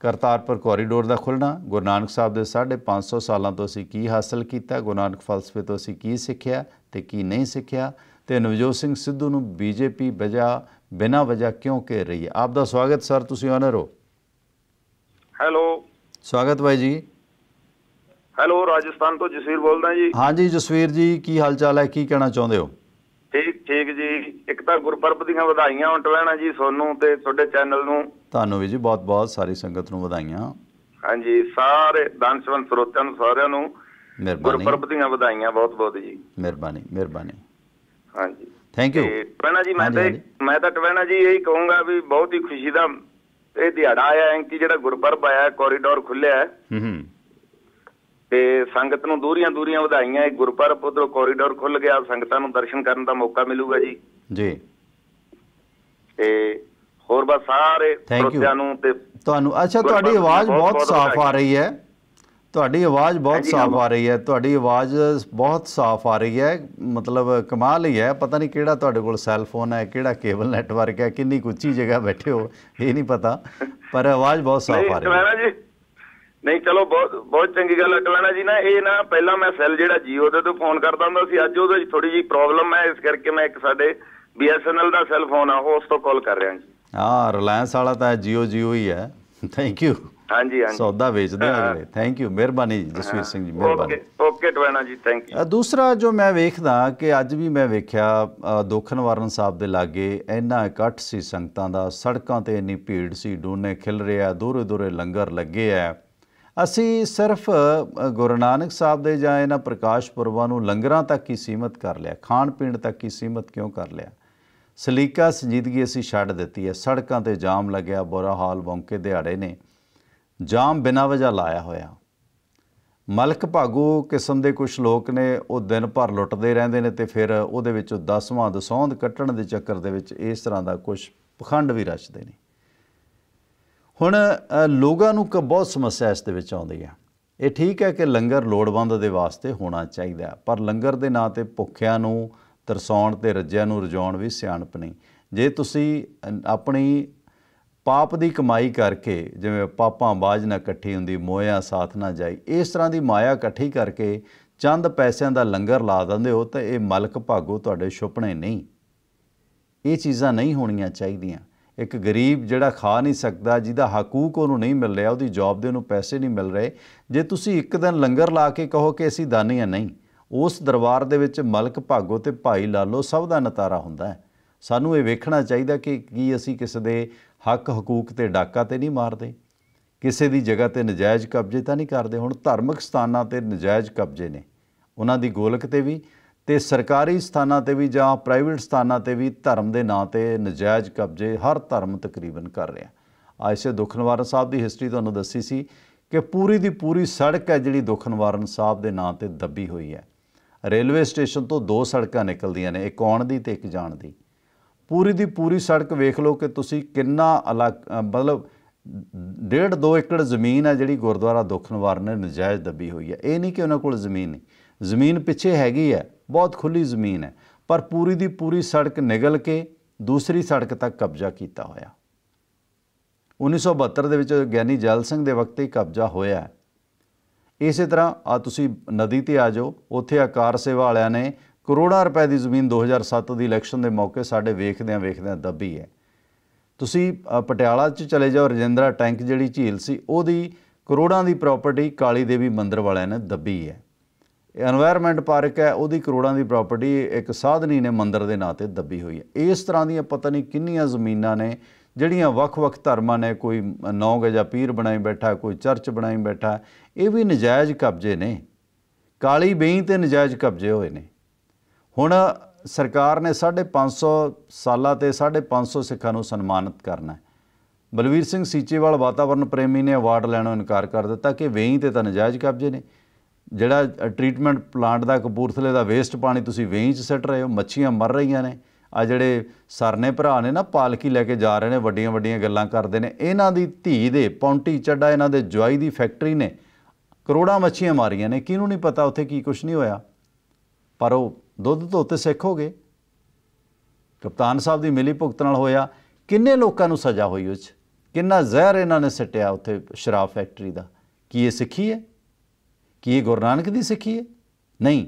Speaker 1: ਕਰਤਾਰਪੁਰ ਕੋਰੀਡੋਰ ਦਾ ਖੁੱਲਣਾ ਗੁਰੂ ਨਾਨਕ ਸਾਹਿਬ ਦੇ 550 ਸਾਲਾਂ ਤੋਂ ਅਸੀਂ ਕੀ ਹਾਸਲ ਕੀਤਾ ਗੁਰੂ ਨਾਨਕ ਫਲਸਫੇ ਤੋਂ ਅਸੀਂ ਕੀ ਸਿੱਖਿਆ ਤੇ ਕੀ ਨਹੀਂ ਸਿੱਖਿਆ ਤੇ ਨਵਜੋਤ ਸਿੰਘ ਸਿੱਧੂ ਨੂੰ ਬੀਜੇਪੀ ਵਜਾ ਬਿਨਾ ਵਜਾ ਕਿਉਂ ਕਹਿ ਰਹੀ ਹੈ ਆਪ ਦਾ ਸਵਾਗਤ ਸਰ ਤੁਸੀਂ ਆਨਰ ਹੋ ਹੈਲੋ ਸਵਾਗਤ ਭਾਈ ਜੀ
Speaker 3: ਹੈਲੋ ਰਾਜਸਥਾਨ ਤੋਂ ਜਸਵੀਰ ਬੋਲਦਾ ਜੀ
Speaker 1: ਹਾਂਜੀ ਜਸਵੀਰ ਜੀ ਕੀ ਹਾਲ ਚਾਲ ਹੈ ਕੀ ਕਹਿਣਾ ਚਾਹੁੰਦੇ ਹੋ
Speaker 3: ਠੀਕ ਠੀਕ ਜੀ ਇੱਕ ਤਾਂ ਗੁਰਪਰਬ ਦੀਆਂ ਵਧਾਈਆਂ ਹੁਣ ਟਵੈਣਾ ਜੀ ਤੁਹਾਨੂੰ ਤੇ ਤੁਹਾਡੇ ਚੈਨਲ ਨੂੰ
Speaker 1: ਤੁਹਾਨੂੰ ਵੀ ਜੀ ਬਹੁਤ ਬਹੁਤ ਸਾਰੀ ਸੰਗਤ ਨੂੰ ਵਧਾਈਆਂ
Speaker 3: ਹਾਂਜੀ ਸਾਰੇ ਦਾਨਸ਼ਵੰਤ ਸਰੋਤਿਆਂ ਨੂੰ ਸਾਰਿਆਂ ਨੂੰ ਗੁਰਪਰਬ ਦੀਆਂ ਵਧਾਈਆਂ ਬਹੁਤ ਬਹੁਤ ਜੀ
Speaker 1: ਮਿਹਰਬਾਨੀ ਮਿਹਰਬਾਨੀ ਹਾਂਜੀ ਥੈਂਕ ਯੂ
Speaker 3: ਟਵੈਣਾ ਜੀ ਮੈਂ ਤਾਂ ਮੈਂ ਤਾਂ ਟਵੈਣਾ ਜੀ ਇਹੀ ਕਹੂੰਗਾ ਵੀ ਬਹੁਤ ਹੀ ਖੁਸ਼ੀ ਦਾ ਇਹ ਦਿਹਾੜਾ ਆਇਆ ਹੈ ਕਿ ਜਿਹੜਾ ਗੁਰਪਰਬ ਆਇਆ ਕੋਰੀਡੋਰ ਖੁੱਲਿਆ ਹੈ ਹੂੰ ਹੂੰ ਤੇ ਸੰਗਤ ਨੂੰ ਦੂਰੀਆਂ ਦੂਰੀਆਂ ਵਧਾਈਆਂ ਇਹ ਗੁਰਪਰਬ ਉਧਰੋਂ ਕੋਰੀਡੋਰ ਖੁੱਲ ਗਿਆ ਸੰਗਤਾਂ ਨੂੰ ਦਰਸ਼ਨ ਕਰਨ ਦਾ ਮੌਕਾ ਮਿਲੂਗਾ ਜੀ ਜੀ ਤੇ ਹੋਰ ਬਸ ਸਾਰੇ ਸਰੋਤਿਆਂ ਨੂੰ ਤੇ
Speaker 1: ਤੁਹਾਨੂੰ ਅੱਛਾ ਤੁਹਾਡੀ ਆਵਾਜ਼ ਬਹੁਤ ਸਾਫ਼ ਆ ਰਹੀ ਹੈ ਤੁਹਾਡੀ ਆਵਾਜ਼ ਬਹੁਤ ਸਾਫ਼ ਆ ਰਹੀ ਹੈ ਤੁਹਾਡੀ ਆਵਾਜ਼ ਬਹੁਤ ਸਾਫ਼ ਆ ਰਹੀ ਹੈ ਮਤਲਬ ਕਮਾਲ ਹੀ ਹੈ ਪਤਾ ਨਹੀਂ ਕਿਹੜਾ ਤੁਹਾਡੇ ਕੋਲ ਸੈੱਲ ਫੋਨ ਹੈ ਕਿਹੜਾ ਕੇਬਲ ਨੈਟਵਰਕ ਹੈ ਕਿੰਨੀ ਉੱਚੀ ਜਗ੍ਹਾ ਬੈਠੇ ਹੋ ਇਹ ਨਹੀਂ ਪਤਾ ਪਰ ਆਵਾਜ਼ ਬਹੁਤ ਸਾਫ਼ ਆ ਰਹੀ
Speaker 3: ਹੈ ਨਹੀਂ ਚਲੋ ਬਹੁਤ ਬਹੁਤ ਚੰਗੀ ਗੱਲ ਅਕਲਾਣਾ ਜੀ ਨਾ ਇਹ ਨਾ ਪਹਿਲਾਂ ਮੈਂ ਸੈੱਲ ਜਿਹੜਾ ਜੀਓ ਦੇ ਤੋਂ ਫੋਨ ਕਰਦਾ ਹੁੰਦਾ ਸੀ ਅੱਜ ਉਹਦੇ ਵਿੱਚ ਥੋੜੀ ਜੀ ਪ੍ਰੋਬਲਮ ਹੈ ਇਸ ਕਰਕੇ ਮੈਂ ਇੱਕ ਸਾਡੇ BSNL ਦਾ ਸੈੱਲ ਫੋਨ ਆ ਉਸ ਤੋਂ ਕਾਲ ਕਰ ਰਿਹਾ ਜੀ
Speaker 1: ਹਾਂ ਰਿਲਾਇੰਸ ਵਾਲਾ ਤਾਂ ਜੀਓ ਜੀਓ ਹੀ ਹੈ ਥੈਂਕ ਯੂ ਹਾਂਜੀ ਹਾਂਜੀ ਸੌਦਾ ਵੇਚਦੇ ਆ ਅਗਲੇ ਥੈਂਕ ਯੂ ਮਿਹਰਬਾਨੀ ਜਸਵੀਰ ਸਿੰਘ ਜੀ ਮਿਹਰਬਾਨੀ
Speaker 3: ਓਕੇ ਟਵਣਾ ਜੀ ਥੈਂਕ ਯੂ
Speaker 1: ਦੂਸਰਾ ਜੋ ਮੈਂ ਵੇਖਦਾ ਕਿ ਅੱਜ ਵੀ ਮੈਂ ਵੇਖਿਆ ਦੋਖਨਵਾਰਨ ਸਾਹਿਬ ਦੇ ਲਾਗੇ ਇੰਨਾ ਇਕੱਠ ਸੀ ਸੰਗਤਾਂ ਦਾ ਸੜਕਾਂ ਤੇ ਇੰਨੀ ਭੀੜ ਸੀ ਡੋਨੇ ਖਿਲ ਰਿਹਾ ਦੂਰੇ ਦੂਰੇ ਲੰਗਰ ਲੱਗੇ ਆ ਅਸੀਂ ਸਿਰਫ ਗੁਰੂ ਨਾਨਕ ਸਾਹਿਬ ਦੇ ਜਾਂ ਇਹਨਾਂ ਪ੍ਰਕਾਸ਼ ਪੁਰਬਾਂ ਨੂੰ ਲੰਗਰਾਂ ਤੱਕ ਹੀ ਸੀਮਤ ਕਰ ਲਿਆ ਖਾਣ ਪੀਣ ਤੱਕ ਹੀ ਸੀਮਤ ਕਿਉਂ ਕਰ ਲਿਆ ਸਲੀਕਾ ਸੰਜੀਦਗੀ ਅਸੀਂ ਛੱਡ ਦਿੱਤੀ ਹੈ ਸੜਕਾਂ ਤੇ ਜਾਮ ਲੱਗਿਆ ਬੁਰਾ ਹਾਲ ਬੌਂਕੇ ਦਿਹਾੜੇ ਨੇ ਜਾਮ ਬਿਨਾ ਵਜ੍ਹਾ ਲਾਇਆ ਹੋਇਆ ਮਲਕ ਭਾਗੂ ਕਿਸਮ ਦੇ ਕੁਝ ਲੋਕ ਨੇ ਉਹ ਦਿਨ ਭਰ ਲੁੱਟਦੇ ਰਹਿੰਦੇ ਨੇ ਤੇ ਫਿਰ ਉਹਦੇ ਵਿੱਚੋਂ ਦਸਵਾਂ ਦਸੌਂਦ ਕੱਟਣ ਦੇ ਚੱਕਰ ਦੇ ਵਿੱਚ ਇਸ ਤਰ੍ਹਾਂ ਦਾ ਕੁਝ ਪਖੰਡ ਵੀ ਰਚਦੇ ਨੇ ਹੁਣ ਲੋਕਾਂ ਨੂੰ ਬਹੁਤ ਸਮੱਸਿਆ ਇਸ ਦੇ ਵਿੱਚ ਆਉਂਦੀ ਹੈ ਇਹ ਠੀਕ ਹੈ ਕਿ ਲੰਗਰ ਲੋੜਵੰਦ ਦੇ ਵਾਸਤੇ ਹੋਣਾ ਚਾਹੀਦਾ ਪਰ ਲੰਗਰ ਦੇ ਨਾਂ ਤੇ ਭੁੱਖਿਆਂ ਨੂੰ ਤਰਸਾਉਣ ਤੇ ਰੱਜਿਆਂ ਨੂੰ ਰਜਾਉਣ ਵੀ ਸਿਆਣਪ ਨਹੀਂ ਜੇ ਤੁਸੀਂ ਆਪਣੀ ਪਾਪ ਦੀ ਕਮਾਈ ਕਰਕੇ ਜਿਵੇਂ ਪਾਪਾਂ ਬਾਜ ਨਾ ਇਕੱਠੀ ਹੁੰਦੀ ਮੋਇਆ ਸਾਥ ਨਾ ਜਾਈ ਇਸ ਤਰ੍ਹਾਂ ਦੀ ਮਾਇਆ ਇਕੱਠੀ ਕਰਕੇ ਚੰਦ ਪੈਸਿਆਂ ਦਾ ਲੰਗਰ ਲਾ ਦਿੰਦੇ ਹੋ ਤਾਂ ਇਹ ਮਲਕ ਭਾਗੋ ਤੁਹਾਡੇ ਸੁਪਨੇ ਨਹੀਂ ਇਹ ਚੀਜ਼ਾਂ ਨਹੀਂ ਹੋਣੀਆਂ ਚਾਹੀਦੀਆਂ ਇੱਕ ਗਰੀਬ ਜਿਹੜਾ ਖਾ ਨਹੀਂ ਸਕਦਾ ਜਿਹਦਾ ਹਕੂਕ ਉਹਨੂੰ ਨਹੀਂ ਮਿਲ ਰਿਹਾ ਉਹਦੀ ਜੌਬ ਦੇ ਉਹਨੂੰ ਪੈਸੇ ਨਹੀਂ ਮਿਲ ਰਹੇ ਜੇ ਤੁਸੀਂ ਇੱਕ ਦਿਨ ਲੰਗਰ ਲਾ ਕੇ ਕਹੋ ਕਿ ਅਸੀਂ ਦਾਨੀਆਂ ਨਹੀਂ ਉਸ ਦਰਬਾਰ ਦੇ ਵਿੱਚ ਮਲਕ ਭਾਗੋ ਤੇ ਭਾਈ ਲਾਲੋ ਸਭ ਦਾ ਨਤਾਰਾ ਹੁੰਦਾ ਹੈ ਸਾਨੂੰ ਇਹ ਵੇਖਣਾ ਚਾਹੀਦਾ ਕਿ ਕੀ ਅਸੀਂ ਕਿਸੇ ਦੇ ਹੱਕ ਹਕੂਕ ਤੇ ਡਾਕਾ ਤੇ ਨਹੀਂ ਮਾਰਦੇ ਕਿਸੇ ਦੀ ਜਗ੍ਹਾ ਤੇ ਨਜਾਇਜ਼ ਕਬਜ਼ੇ ਤਾਂ ਨਹੀਂ ਕਰਦੇ ਹੁਣ ਧਾਰਮਿਕ ਸਥਾਨਾਂ ਤੇ ਨਜਾਇਜ਼ ਕਬਜ਼ੇ ਨੇ ਉਹਨਾਂ ਦੀ ਗੋਲਕ ਤੇ ਵੀ ਤੇ ਸਰਕਾਰੀ ਸਥਾਨਾਂ ਤੇ ਵੀ ਜਾਂ ਪ੍ਰਾਈਵੇਟ ਸਥਾਨਾਂ ਤੇ ਵੀ ਧਰਮ ਦੇ ਨਾਂ ਤੇ ਨਜਾਇਜ਼ ਕਬਜ਼ੇ ਹਰ ਧਰਮ ਤਕਰੀਬਨ ਕਰ ਰਿਹਾ ਆਇਸੇ ਦੁਖਨਵਾਰਨ ਸਾਹਿਬ ਦੀ ਹਿਸਟਰੀ ਤੁਹਾਨੂੰ ਦੱਸੀ ਸੀ ਕਿ ਪੂਰੀ ਦੀ ਪੂਰੀ ਸੜਕ ਹੈ ਜਿਹੜੀ ਦੁਖਨਵਾਰਨ ਸਾਹਿਬ ਦੇ ਨਾਂ ਤੇ ਦੱਬੀ ਹੋਈ ਹੈ ਰੇਲਵੇ ਸਟੇਸ਼ਨ ਤੋਂ ਦੋ ਸੜਕਾਂ ਨਿਕਲਦੀਆਂ ਨੇ ਇੱਕ ਆਉਣ ਦੀ ਤੇ ਇੱਕ ਜਾਣ ਦੀ ਪੂਰੀ ਦੀ ਪੂਰੀ ਸੜਕ ਵੇਖ ਲਓ ਕਿ ਤੁਸੀਂ ਕਿੰਨਾ ਮਤਲਬ ਡੇਢ 2 ਏਕੜ ਜ਼ਮੀਨ ਹੈ ਜਿਹੜੀ ਗੁਰਦੁਆਰਾ ਦੁਖਨਵਾਰ ਨੇ ਨਜਾਇਜ਼ ਦੱਬੀ ਹੋਈ ਹੈ ਇਹ ਨਹੀਂ ਕਿ ਉਹਨਾਂ ਕੋਲ ਜ਼ਮੀਨ ਨਹੀਂ ਜ਼ਮੀਨ ਪਿੱਛੇ ਹੈਗੀ ਹੈ ਬਹੁਤ ਖੁੱਲੀ ਜ਼ਮੀਨ ਹੈ ਪਰ ਪੂਰੀ ਦੀ ਪੂਰੀ ਸੜਕ ਨਿਗਲ ਕੇ ਦੂਸਰੀ ਸੜਕ ਤੱਕ ਕਬਜ਼ਾ ਕੀਤਾ ਹੋਇਆ 1972 ਦੇ ਵਿੱਚ ਗਿਆਨੀ ਜੈਲ ਸਿੰਘ ਦੇ ਵਕਤ ਹੀ ਕਬਜ਼ਾ ਹੋਇਆ ਇਸੇ ਤਰ੍ਹਾਂ ਆ ਤੁਸੀਂ ਨਦੀ ਤੇ ਆ ਜਾਓ ਉੱਥੇ ਆਕਾਰ ਸੇਵਾ ਵਾਲਿਆਂ ਨੇ ਕਰੋੜਾਂ ਰੁਪਏ ਦੀ ਜ਼ਮੀਨ 2007 ਦੀ ਇਲੈਕਸ਼ਨ ਦੇ ਮੌਕੇ ਸਾਡੇ ਵੇਖਦਿਆਂ ਵੇਖਦਿਆਂ ਦੱਬੀ ਹੈ ਤੁਸੀਂ ਪਟਿਆਲਾ 'ਚ ਚਲੇ ਜਾਓ ਰਜਿੰਦਰਾ ਟੈਂਕ ਜਿਹੜੀ ਝੀਲ ਸੀ ਉਹਦੀ ਕਰੋੜਾਂ ਦੀ ਪ੍ਰਾਪਰਟੀ ਕਾਲੀ ਦੇਵੀ ਮੰਦਿਰ ਵਾਲਿਆਂ ਨੇ ਦੱਬੀ ਹੈ ਇਹ এনवायरमेंट ਪਾਰਕ ਹੈ ਉਹਦੀ ਕਰੋੜਾਂ ਦੀ ਪ੍ਰਾਪਰਟੀ ਇੱਕ ਸਾਧਨੀ ਨੇ ਮੰਦਿਰ ਦੇ ਨਾਂ ਤੇ ਦੱਬੀ ਹੋਈ ਹੈ ਇਸ ਤਰ੍ਹਾਂ ਦੀਆਂ ਪਤਾ ਨਹੀਂ ਕਿੰਨੀਆਂ ਜ਼ਮੀਨਾਂ ਨੇ ਜਿਹੜੀਆਂ ਵੱਖ-ਵੱਖ ਧਰਮਾਂ ਨੇ ਕੋਈ ਨੌ ਜਾਂ ਪੀਰ ਬਣਾਈ ਬੈਠਾ ਕੋਈ ਚਰਚ ਬਣਾਈ ਬੈਠਾ ਇਹ ਵੀ ਨਜਾਇਜ਼ ਕਬਜ਼ੇ ਨੇ ਕਾਲੀ ਬੇਈ ਤੇ ਨਜਾਇਜ਼ ਕਬਜ਼ੇ ਹੋਏ ਨੇ ਹੁਣ ਸਰਕਾਰ ਨੇ 550 ਸਾਲਾਂ ਤੇ 550 ਸਿੱਖਾਂ ਨੂੰ ਸਨਮਾਨਿਤ ਕਰਨਾ ਹੈ ਬਲਵੀਰ ਸਿੰਘ ਸੀਚੇਵਾਲ ਵਾਤਾਵਰਣ ਪ੍ਰੇਮੀ ਨੇ ਅਵਾਰਡ ਲੈਣੋਂ ਇਨਕਾਰ ਕਰ ਦਿੱਤਾ ਕਿ ਵੇਈ ਤੇ ਤਾਂ ਨਜਾਇਜ਼ ਕਬਜ਼ੇ ਨੇ ਜਿਹੜਾ ਟ੍ਰੀਟਮੈਂਟ ਪਲਾਂਟ ਦਾ ਕਪੂਰਥਲੇ ਦਾ ਵੇਸਟ ਪਾਣੀ ਤੁਸੀਂ ਵੇਈ 'ਚ ਸੱਟ ਰਹੇ ਹੋ ਮੱਛੀਆਂ ਮਰ ਰਹੀਆਂ ਨੇ ਆ ਜਿਹੜੇ ਸਰਨੇ ਭਰਾ ਨੇ ਨਾ ਪਾਲਕੀ ਲੈ ਕੇ ਜਾ ਰਹੇ ਨੇ ਵੱਡੀਆਂ ਵੱਡੀਆਂ ਗੱਲਾਂ ਕਰਦੇ ਨੇ ਇਹਨਾਂ ਦੀ ਧੀ ਦੇ ਪੌਂਟੀ ਚੱਡਾ ਇਹਨਾਂ ਦੇ ਜੁਆਈ ਦੀ ਫੈਕਟਰੀ ਨੇ ਕਰੋੜਾਂ ਮੱਛੀਆਂ ਮਾਰੀਆਂ ਨੇ ਕਿਹਨੂੰ ਨਹੀਂ ਪਤਾ ਉੱਥੇ ਕੀ ਕੁਝ ਨਹੀਂ ਹੋਇਆ ਪਰ ਉਹ ਦੁੱਧ ਧੋਤੇ ਉੱਤੇ ਸਿੱਖੋਗੇ ਕਪਤਾਨ ਸਾਹਿਬ ਦੀ ਮਿਲੀ ਭੁਗਤ ਨਾਲ ਹੋਇਆ ਕਿੰਨੇ ਲੋਕਾਂ ਨੂੰ ਸਜ਼ਾ ਹੋਈ ਉਸ ਕਿੰਨਾ ਜ਼ਹਿਰ ਇਹਨਾਂ ਨੇ ਸਟਿਆ ਉੱਥੇ ਸ਼ਰਾਬ ਫੈਕਟਰੀ ਦਾ ਕੀ ਇਹ ਸਿੱਖੀ ਹੈ ਕੀ ਇਹ ਗੁਰੂ ਨਾਨਕ ਦੀ ਸਿੱਖੀ ਹੈ ਨਹੀਂ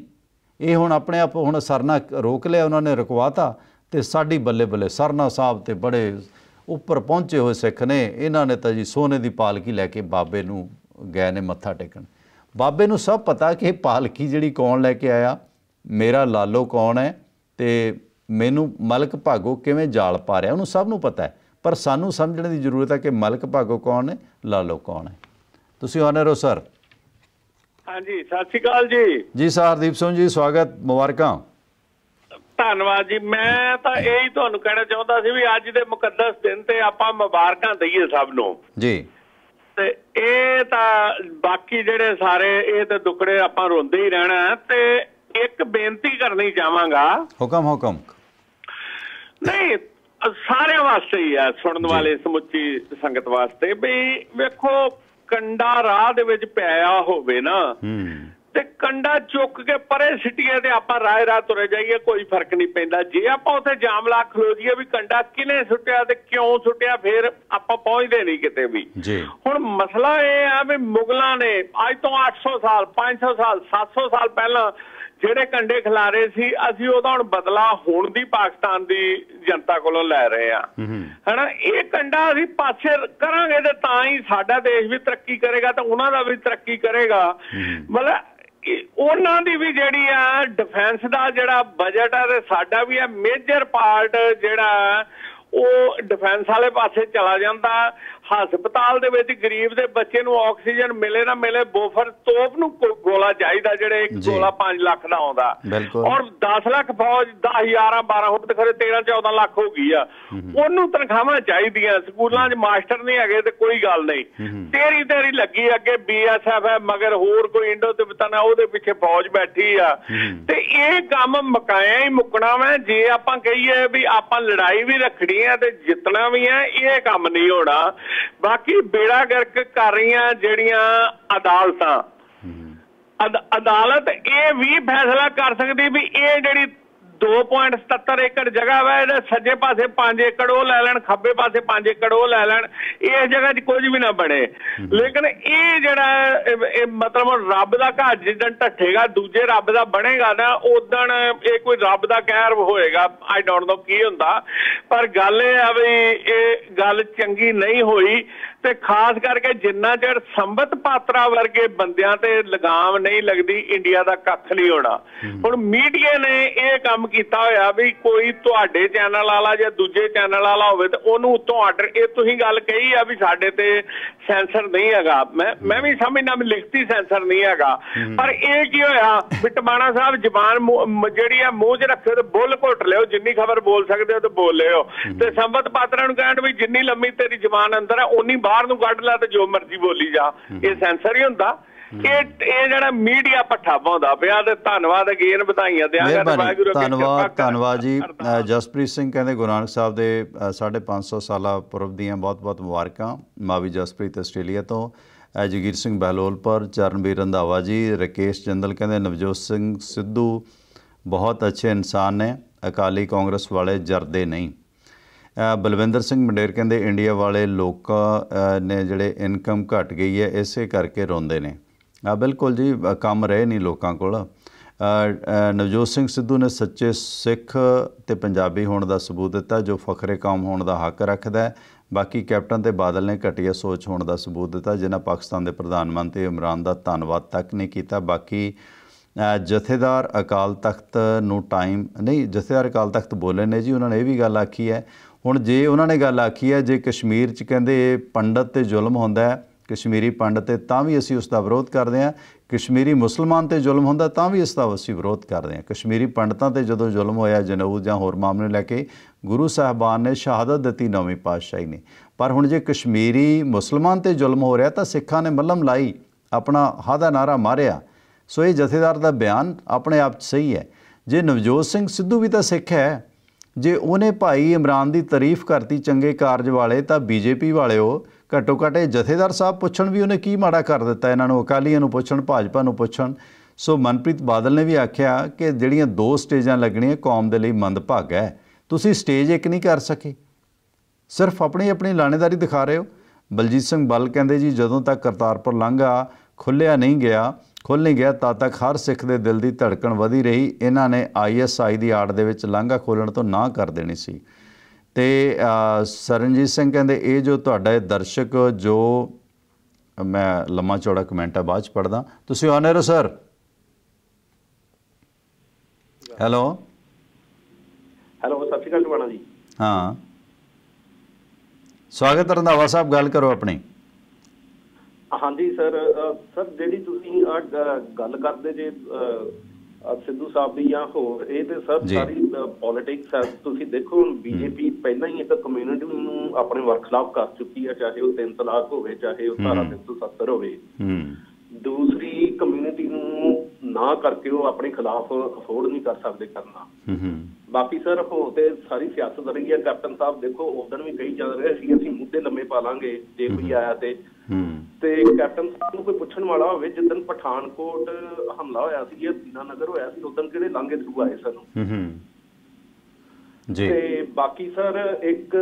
Speaker 1: ਇਹ ਹੁਣ ਆਪਣੇ ਆਪ ਹੁਣ ਸਰਨਾ ਰੋਕ ਲਿਆ ਉਹਨਾਂ ਨੇ ਰੁਕਵਾਤਾ ਤੇ ਸਾਡੀ ਬੱਲੇ ਬੱਲੇ ਸਰਨਾ ਸਾਹਿਬ ਤੇ ਬੜੇ ਉੱਪਰ ਪਹੁੰਚੇ ਹੋਏ ਸਿੱਖ ਨੇ ਇਹਨਾਂ ਨੇ ਤਾਂ ਜੀ ਸੋਨੇ ਦੀ ਪਾਲਕੀ ਲੈ ਕੇ ਬਾਬੇ ਨੂੰ ਗਏ ਨੇ ਮੱਥਾ ਟੇਕਣ ਬਾਬੇ ਨੂੰ ਸਭ ਪਤਾ ਕਿ ਇਹ ਪਾਲਕੀ ਜਿਹੜੀ ਕੌਣ ਲੈ ਕੇ ਆਇਆ ਮੇਰਾ ਲਾਲੋ ਕੌਣ ਹੈ ਤੇ ਮੈਨੂੰ ਮਲਕ ਭਾਗੋ ਕਿਵੇਂ ਜਾਲ ਪਾ ਰਿਹਾ ਉਹਨੂੰ ਸਭ ਨੂੰ ਪਤਾ ਹੈ ਪਰ ਸਾਨੂੰ ਸਮਝਣ ਦੀ ਜ਼ਰੂਰਤ ਹੈ ਕਿ ਮਲਕ ਭਾਗੋ ਕੌਣ ਹੈ ਲਾਲੋ ਕੌਣ ਹੈ ਤੁਸੀਂ ਆਨਰ ਹੋ ਸਰ
Speaker 5: ਹਾਂਜੀ ਸਤਿ ਸ਼੍ਰੀ ਅਕਾਲ ਜੀ
Speaker 1: ਜੀ ਸਰ ਹਰਦੀਪ ਸਿੰਘ ਜੀ ਸਵਾਗਤ ਮੁਬਾਰਕਾਂ
Speaker 5: ਧੰਨਵਾਦ ਜੀ ਮੈਂ ਤਾਂ ਇਹ ਹੀ ਤੁਹਾਨੂੰ ਕਹਿਣਾ ਚਾਹੁੰਦਾ ਸੀ ਵੀ ਅੱਜ ਦੇ ਮੁਕੱਦਸ ਦਿਨ ਤੇ ਆਪਾਂ ਮੁਬਾਰਕਾਂ ਦਈਏ ਸਭ ਨੂੰ ਜੀ ਤੇ ਇਹ ਤਾਂ ਬਾਕੀ ਜਿਹੜੇ ਸਾਰੇ ਇਹ ਤੇ ਦੁਕੜੇ ਆਪਾਂ ਰੋਂਦੇ ਹੀ ਰਹਿਣਾ ਤੇ ਇੱਕ ਬੇਨਤੀ ਕਰਨੀ ਚਾਹਾਂਗਾ ਹੁਕਮ ਹੁਕਮ ਨਹੀਂ ਸਾਰਿਆਂ ਵਾਸਤੇ ਹੀ ਆ ਸੁਣਨ ਵਾਲੇ ਸਮੁੱਚੀ ਸੰਗਤ ਵਾਸਤੇ ਵੀ ਵੇਖੋ ਕੰਡਾ ਰਾਹ ਦੇ ਵਿੱਚ ਪਿਆ ਹੋਵੇ ਨਾ ਤੇ ਕੰਡਾ ਚੁੱਕ ਕੇ ਪਰੇ ਸਿਟੀਆਂ ਤੇ ਆਪਾਂ ਰਾਹ ਰਾਹ ਤੁਰੇ ਜਾਈਏ ਕੋਈ ਫਰਕ ਨਹੀਂ ਪੈਂਦਾ ਜੇ ਆਪਾਂ ਉੱਥੇ ਜਾਮਲਾ ਖਲੋ ਜੀਏ ਵੀ ਕੰਡਾ ਕਿਨੇ ਸੁੱਟਿਆ ਤੇ ਕਿਉਂ ਸੁੱਟਿਆ ਫੇਰ ਆਪਾਂ ਪਹੁੰਚਦੇ ਨਹੀਂ ਕਿਤੇ ਵੀ ਹੁਣ ਮਸਲਾ ਇਹ ਆ ਵੀ ਮੁਗਲਾਂ ਨੇ ਅੱਜ ਤੋਂ 800 ਸਾਲ 500 ਸਾਲ 700 ਸਾਲ ਪਹਿਲਾਂ ਜਿਹੜੇ ਕੰਡੇ ਖਿਲਾਰੇ ਸੀ ਅਸੀਂ ਉਹਦਾ ਹੁਣ ਬਦਲਾ ਹੋਣ ਦੀ ਪਾਕਿਸਤਾਨ ਦੀ ਜਨਤਾ ਕੋਲੋਂ ਲੈ ਰਹੇ ਆ ਹਨਾ ਇਹ ਕੰਡਾ ਅਸੀਂ ਪਾਸੇ ਕਰਾਂਗੇ ਤੇ ਤਾਂ ਹੀ ਸਾਡਾ ਦੇਸ਼ ਵੀ ਤਰੱਕੀ ਕਰੇਗਾ ਤਾਂ ਉਹਨਾਂ ਦਾ ਵੀ ਤਰੱਕੀ ਕਰੇਗਾ ਮਤਲਬ ਉਹਨਾਂ ਦੀ ਵੀ ਜਿਹੜੀ ਆ ਡਿਫੈਂਸ ਦਾ ਜਿਹੜਾ ਬਜਟ ਆ ਤੇ ਸਾਡਾ ਵੀ ਆ ਮੇਜਰ ਪਾਰਟ ਜਿਹੜਾ ਉਹ ਡਿਫੈਂਸ ਵਾਲੇ ਪਾਸੇ ਚਲਾ ਜਾਂਦਾ ਹਸਪਤਾਲ ਦੇ ਵਿੱਚ ਗਰੀਬ ਦੇ ਬੱਚੇ ਨੂੰ ਆਕਸੀਜਨ ਮਿਲੇ ਨਾ ਮਿਲੇ ਬੋਫਰ ਤੋਪ ਨੂੰ ਗੋਲਾ ਚਾਹੀਦਾ ਜਿਹੜੇ ਇੱਕ ਗੋਲਾ 5 ਲੱਖ ਦਾ ਆਉਂਦਾ ਔਰ 10 ਲੱਖ ਫੌਜ 10 11 12 ਹੁਣ ਖਰੇ 13 14 ਲੱਖ ਹੋ ਗਈ ਆ ਉਹਨੂੰ ਤਨਖਾਹਾਂ ਚਾਹੀਦੀਆਂ ਸਕੂਲਾਂ 'ਚ ਮਾਸਟਰ ਨਹੀਂ ਹੈਗੇ ਤੇ ਕੋਈ ਗੱਲ ਨਹੀਂ ਤੇਰੀ ਤੇਰੀ ਲੱਗੀ ਅੱਗੇ ਬੀਐਸਐਫ ਹੈ ਮਗਰ ਹੋਰ ਕੋਈ ਇੰਡੋ ਤੇ ਆ ਉਹਦੇ ਪਿੱਛੇ ਫੌਜ ਬੈਠੀ ਆ ਤੇ ਇਹ ਕੰਮ ਮਕਾਇਆ ਹੀ ਮੁਕਣਾ ਵਾ ਜੇ ਆਪਾਂ ਕਹੀਏ ਵੀ ਆਪਾਂ ਲੜਾਈ ਵੀ ਰੱਖਣੀ ਆ ਤੇ ਜਿੱਤਣਾ ਵੀ ਆ ਇਹ ਕੰਮ ਨਹੀਂ ਹੋਣਾ ਬਾਕੀ ਬੇੜਾ ਗਰਕ ਕਰ ਰਹੀਆਂ ਜਿਹੜੀਆਂ ਅਦਾਲਤਾਂ ਅਦਾਲਤ ਇਹ ਵੀ ਫੈਸਲਾ ਕਰ ਸਕਦੀ ਵੀ ਇਹ ਜਿਹੜੀ 2.77 ਏਕੜ ਜਗ੍ਹਾ ਵਾ ਇਹਦੇ ਸੱਜੇ ਪਾਸੇ 5 ਏਕੜ ਉਹ ਲੈ ਲੈਣ ਖੱਬੇ ਪਾਸੇ 5 ਏਕੜ ਉਹ ਲੈ ਲੈਣ ਇਸ ਜਗ੍ਹਾ 'ਚ ਕੁਝ ਵੀ ਨਾ ਬਣੇ ਲੇਕਿਨ ਇਹ ਜਿਹੜਾ ਇਹ ਮਤਲਬ ਰੱਬ ਦਾ ਘਰ ਜਿੱਦਣ ਢੱਠੇਗਾ ਦੂਜੇ ਰੱਬ ਦਾ ਬਣੇਗਾ ਨਾ ਉਦੋਂ ਇਹ ਕੋਈ ਰੱਬ ਦਾ ਕਹਿਰ ਹੋਏਗਾ ਆਈ ਡੋਨਟ ਨੋ ਕੀ ਹੁੰਦਾ ਪਰ ਗੱਲ ਇਹ ਆ ਵੀ ਇਹ ਗੱਲ ਚੰਗੀ ਨਹੀਂ ਹੋਈ ਤੇ ਖਾਸ ਕਰਕੇ ਜਿੰਨਾ ਚਿਰ ਸੰਬਤ ਪਾਤਰਾ ਵਰਗੇ ਬੰਦਿਆਂ ਤੇ ਲਗਾਮ ਨਹੀਂ ਲੱਗਦੀ ਇੰਡੀਆ ਦਾ ਕੱਖ ਨਹੀਂ ਹੋਣਾ ਹੁਣ ਮੀਡੀਆ ਨੇ ਇਹ ਕੰਮ ਕੀਤਾ ਹੋਇਆ ਵੀ ਕੋਈ ਤੁਹਾਡੇ ਚੈਨਲ ਵਾਲਾ ਜਾਂ ਦੂਜੇ ਚੈਨਲ ਵਾਲਾ ਹੋਵੇ ਤੇ ਉਹਨੂੰ ਉਤੋਂ ਆਰਡਰ ਇਹ ਤੁਸੀਂ ਗੱਲ ਕਹੀ ਆ ਵੀ ਸਾਡੇ ਤੇ ਸੈਂਸਰ ਨਹੀਂ ਹੈਗਾ ਮੈਂ ਮੈਂ ਵੀ ਸਮਝਣਾ ਵੀ ਲਿਖਤੀ ਸੈਂਸਰ ਨਹੀਂ ਹੈਗਾ ਪਰ ਇਹ ਕੀ ਹੋਇਆ ਵੀ ਟਮਾਣਾ ਸਾਹਿਬ ਜ਼ਬਾਨ ਜਿਹੜੀ ਆ ਮੂੰਹ 'ਚ ਰੱਖਿਓ ਤੇ ਬੁੱਲ ਘੁੱਟ ਲਿਓ ਜਿੰਨੀ ਖਬਰ ਬੋਲ ਸਕਦੇ ਹੋ ਤੇ ਬੋਲ ਲਿਓ ਤੇ ਸੰਬਤ ਪਾਤਰਾਂ ਨੂੰ ਕਹਿਣ ਵੀ ਜਿੰਨੀ ਲੰਮੀ ਤੇਰੀ ਜ਼ਬਾਨ ਅੰਦਰ ਆ ਉਨੀ ਬਾਹਰ ਨੂੰ ਕੱਢ ਲੈ ਤੇ ਜੋ ਮਰਜ਼ੀ ਬੋਲੀ ਜਾ ਇਹ ਸੈਂਸਰ ਹੀ ਹੁੰਦਾ ਇਹ ਇਹ ਜਿਹੜਾ ਮੀਡੀਆ ਪੱਠਾ ਪਾਉਂਦਾ ਪਿਆ ਤੇ ਧੰਨਵਾਦ ਅਗੇਨ ਵਧਾਈਆਂ ਦਿਆਂਗਾ ਵਾਹਿਗੁਰੂ ਧੰਨਵਾਦ
Speaker 1: ਧੰਨਵਾਦ ਜੀ ਜਸਪ੍ਰੀਤ ਸਿੰਘ ਕਹਿੰਦੇ ਗੁਰੂ ਨਾਨਕ ਸਾਹਿਬ ਦੇ 550 ਸਾਲਾ ਪੁਰਬ ਦੀਆਂ ਬਹੁਤ-ਬਹੁਤ ਮੁਬਾਰਕਾਂ ਮਾਵੀ ਜਸਪ੍ਰੀਤ ਆਸਟ੍ਰੇਲੀਆ ਤੋਂ ਜਗੀਰ ਸਿੰਘ ਬਹਿਲੋਲਪੁਰ ਚਰਨਵੀਰ ਰੰਧਾਵਾ ਜੀ ਰਕੇਸ਼ ਜੰਦਲ ਕਹਿੰਦੇ ਨਵਜੋਤ ਸਿੰਘ ਸਿੱਧੂ ਬਹੁਤ ਅੱਛੇ ਇਨਸਾਨ ਨੇ ਅਕਾਲੀ ਕਾਂਗਰਸ ਵਾਲੇ ਜਰਦੇ ਨਹੀਂ ਬਲਵਿੰਦਰ ਸਿੰਘ ਮੰਡੇਰ ਕਹਿੰਦੇ ਇੰਡੀਆ ਵਾਲੇ ਲੋਕਾਂ ਨੇ ਜਿਹੜੇ ਇਨਕਮ ਘਟ ਗਈ ਹੈ ਇਸੇ ਕਰਕੇ ਰੋਂਦੇ ਨੇ ਆ ਬਿਲਕੁਲ ਜੀ ਕੰਮ ਰਹੇ ਨਹੀਂ ਲੋਕਾਂ ਕੋਲ ਨਵਜੋਤ ਸਿੰਘ ਸਿੱਧੂ ਨੇ ਸੱਚੇ ਸਿੱਖ ਤੇ ਪੰਜਾਬੀ ਹੋਣ ਦਾ ਸਬੂਤ ਦਿੱਤਾ ਜੋ ਫਖਰੇ ਕੌਮ ਹੋਣ ਦਾ ਹੱਕ ਰੱਖਦਾ ਹੈ ਬਾਕੀ ਕੈਪਟਨ ਤੇ ਬਾਦਲ ਨੇ ਘਟੀਆ ਸੋਚ ਹੋਣ ਦਾ ਸਬੂਤ ਦਿੱਤਾ ਜਿਨ੍ਹਾਂ ਪਾਕਿਸਤਾਨ ਦੇ ਪ੍ਰਧਾਨ ਮੰਤਰੀ ਇਮਰਾਨ ਦਾ ਧੰਨਵਾਦ ਤੱਕ ਨਹੀਂ ਕੀਤਾ ਬਾਕੀ ਜਥੇਦਾਰ ਅਕਾਲ ਤਖਤ ਨੂੰ ਟਾਈਮ ਨਹੀਂ ਜਥੇਦਾਰ ਅਕਾਲ ਤਖਤ ਬੋਲੇ ਨੇ ਜੀ ਉਹਨਾਂ ਨੇ ਇਹ ਵੀ ਗੱਲ ਆਖੀ ਹੈ ਹੁਣ ਜੇ ਉਹਨਾਂ ਨੇ ਗੱਲ ਆਖੀ ਹੈ ਜੇ ਕਸ਼ਮੀਰ 'ਚ ਕਹਿੰਦੇ ਪੰਡਤ ਤੇ ਜ਼ੁਲਮ ਹੁੰਦਾ ਹੈ ਕਸ਼ਮੀਰੀ ਪੰਡਤ ਤੇ ਤਾਂ ਵੀ ਅਸੀਂ ਉਸ ਦਾ ਵਿਰੋਧ ਕਰਦੇ ਹਾਂ ਕਸ਼ਮੀਰੀ ਮੁਸਲਮਾਨ ਤੇ ਜ਼ੁਲਮ ਹੁੰਦਾ ਤਾਂ ਵੀ ਇਸ ਦਾ ਅਸੀਂ ਵਿਰੋਧ ਕਰਦੇ ਹਾਂ ਕਸ਼ਮੀਰੀ ਪੰਡਤਾਂ ਤੇ ਜਦੋਂ ਜ਼ੁਲਮ ਹੋਇਆ ਜਨੂਦ ਜਾਂ ਹੋਰ ਮਾਮਲੇ ਲੈ ਕੇ ਗੁਰੂ ਸਾਹਿਬਾਨ ਨੇ ਸ਼ਹਾਦਤ ਦਿੱਤੀ ਨੌਵੀਂ ਪਾਤਸ਼ਾਹੀ ਨੇ ਪਰ ਹੁਣ ਜੇ ਕਸ਼ਮੀਰੀ ਮੁਸਲਮਾਨ ਤੇ ਜ਼ੁਲਮ ਹੋ ਰਿਹਾ ਤਾਂ ਸਿੱਖਾਂ ਨੇ ਮੱਲਮ ਲਾਈ ਆਪਣਾ ਹਾਦਾ ਨਾਰਾ ਮਾਰਿਆ ਸੋ ਇਹ ਜਥੇਦਾਰ ਦਾ ਬਿਆਨ ਆਪਣੇ ਆਪ 'ਚ ਸਹੀ ਹੈ ਜੇ ਨਵਜੋਤ ਸਿੰਘ ਸਿੱਧੂ ਵੀ ਤਾਂ ਸਿੱਖ ਹੈ ਜੇ ਉਹਨੇ ਭਾਈ ਇਮਰਾਨ ਦੀ ਤਾਰੀਫ ਕਰਤੀ ਚੰਗੇ ਕਾਰਜ ਵਾਲੇ ਤਾਂ ਬੀਜੇਪੀ ਵਾਲਿਓ ਘੱਟੋ ਘੱਟ ਇਹ ਜਥੇਦਾਰ ਸਾਹਿਬ ਪੁੱਛਣ ਵੀ ਉਹਨੇ ਕੀ ਮਾੜਾ ਕਰ ਦਿੱਤਾ ਇਹਨਾਂ ਨੂੰ ਅਕਾਲੀਆਂ ਨੂੰ ਪੁੱਛਣ ਭਾਜਪਾ ਨੂੰ ਪੁੱਛਣ ਸੋ ਮਨਪ੍ਰੀਤ ਬਾਦਲ ਨੇ ਵੀ ਆਖਿਆ ਕਿ ਜਿਹੜੀਆਂ ਦੋ ਸਟੇਜਾਂ ਲੱਗਣੀਆਂ ਕੌਮ ਦੇ ਲਈ ਮੰਦ ਭਾਗ ਹੈ ਤੁਸੀਂ ਸਟੇਜ ਇੱਕ ਨਹੀਂ ਕਰ ਸਕੇ ਸਿਰਫ ਆਪਣੀ ਆਪਣੀ ਲਾਣੇਦਾਰੀ ਦਿਖਾ ਰਹੇ ਹੋ ਬਲਜੀਤ ਸਿੰਘ ਬਲ ਕਹਿੰਦੇ ਜੀ ਜਦੋਂ ਤੱਕ ਕਰਤਾਰਪੁਰ ਲਾਂਘਾ ਖੁੱਲਿਆ ਨਹੀਂ ਗਿਆ ਖੁੱਲ ਨਹੀਂ ਗਿਆ ਤਦ ਤੱਕ ਹਰ ਸਿੱਖ ਦੇ ਦਿਲ ਦੀ ਧੜਕਣ ਵਧੀ ਰਹੀ ਇਹਨਾਂ ਨੇ ਆਈਐਸਆਈ ਦੀ ਆੜ ਦੇ ਵਿੱਚ ਲਾਂਘਾ ਖੋਲਣ ਤੋਂ ਨਾ ਕਰ ਦੇਣੀ ਸੀ ਤੇ ਸਰਨਜੀਤ ਸਿੰਘ ਕਹਿੰਦੇ ਇਹ ਜੋ ਤੁਹਾਡਾ ਦਰਸ਼ਕ ਜੋ ਮੈਂ ਲੰਮਾ ਚੌੜਾ ਕਮੈਂਟ ਆ ਬਾਅਦ ਚ ਪੜਦਾ ਤੁਸੀਂ ਆਨ ਸਰ ਹੈਲੋ
Speaker 6: ਹੈਲੋ ਸਤਿ ਸ਼੍ਰੀ ਅਕਾਲ ਟਵਾਣਾ ਜੀ
Speaker 1: ਹਾਂ ਸਵਾਗਤ ਰੰਧਾਵਾ ਸਾਹਿਬ ਗੱਲ ਕਰੋ ਆਪਣੀ
Speaker 6: ਹਾਂਜੀ ਸਰ ਸਰ ਜਿਹੜੀ ਤੁਸੀਂ ਗੱਲ ਕਰਦੇ ਜੇ ਸਿੱਧੂ ਸਾਹਿਬ ਦੀ ਜਾਂ ਹੋਰ ਇਹ ਤੇ ਸਭ ਸਾਰੀ ਪੋਲਿਟਿਕਸ ਹੈ ਤੁਸੀਂ ਦੇਖੋ ਬੀਜੇਪੀ ਪਹਿਲਾਂ ਹੀ ਇੱਕ ਕਮਿਊਨਿਟੀ ਨੂੰ ਆਪਣੇ ਵਰਖਲਾਫ ਕਰ ਚੁੱਕੀ ਹੈ ਚਾਹੇ ਉਹ ਤਿੰਨ ਤਲਾਕ ਹੋਵੇ ਚਾਹੇ ਉਹ ਧਾਰਾ 370 ਹੋਵੇ ਦੂਸਰੀ ਕਮਿਊਨਿਟੀ ਨੂੰ ਨਾ ਕਰਕੇ ਉਹ ਆਪਣੇ ਖਿਲਾਫ ਅਫੋਰਡ ਨਹੀਂ ਕਰ ਸਕਦੇ ਕਰਨਾ ਹੂੰ ਬਾਕੀ ਸਰ ਹੋ ਤੇ ਸਾਰੀ ਸਿਆਸਤ ਰਹੀ ਹੈ ਕੈਪਟਨ ਸਾਹਿਬ ਦੇਖੋ ਉਦੋਂ ਵੀ ਕਹੀ ਚੱਲ ਰਿਹਾ ਸੀ ਅਸੀਂ ਮੁੱਦੇ ਲੰਮੇ ਪਾ ਲਾਂਗੇ ਜੇ ਕੋਈ ਆਇਆ ਤੇ ਤੇ ਕੈਪਟਨ ਸਾਹਿਬ ਨੂੰ ਕੋਈ ਪੁੱਛਣ ਵਾਲਾ ਹੋਵੇ ਜਿੱਦਨ ਪਠਾਨਕੋਟ ਹਮਲਾ ਹੋਇਆ ਸੀ ਜਾਂ ਨਗਰ ਹੋਇਆ ਸੀ ਉਦੋਂ ਕਿਹੜੇ ਲਾਂਗੇ ਥਰੂ ਆਏ ਸਾਨੂੰ
Speaker 1: ਹੂੰ ਜੀ ਤੇ
Speaker 6: ਬਾਕੀ ਸਰ ਇੱਕ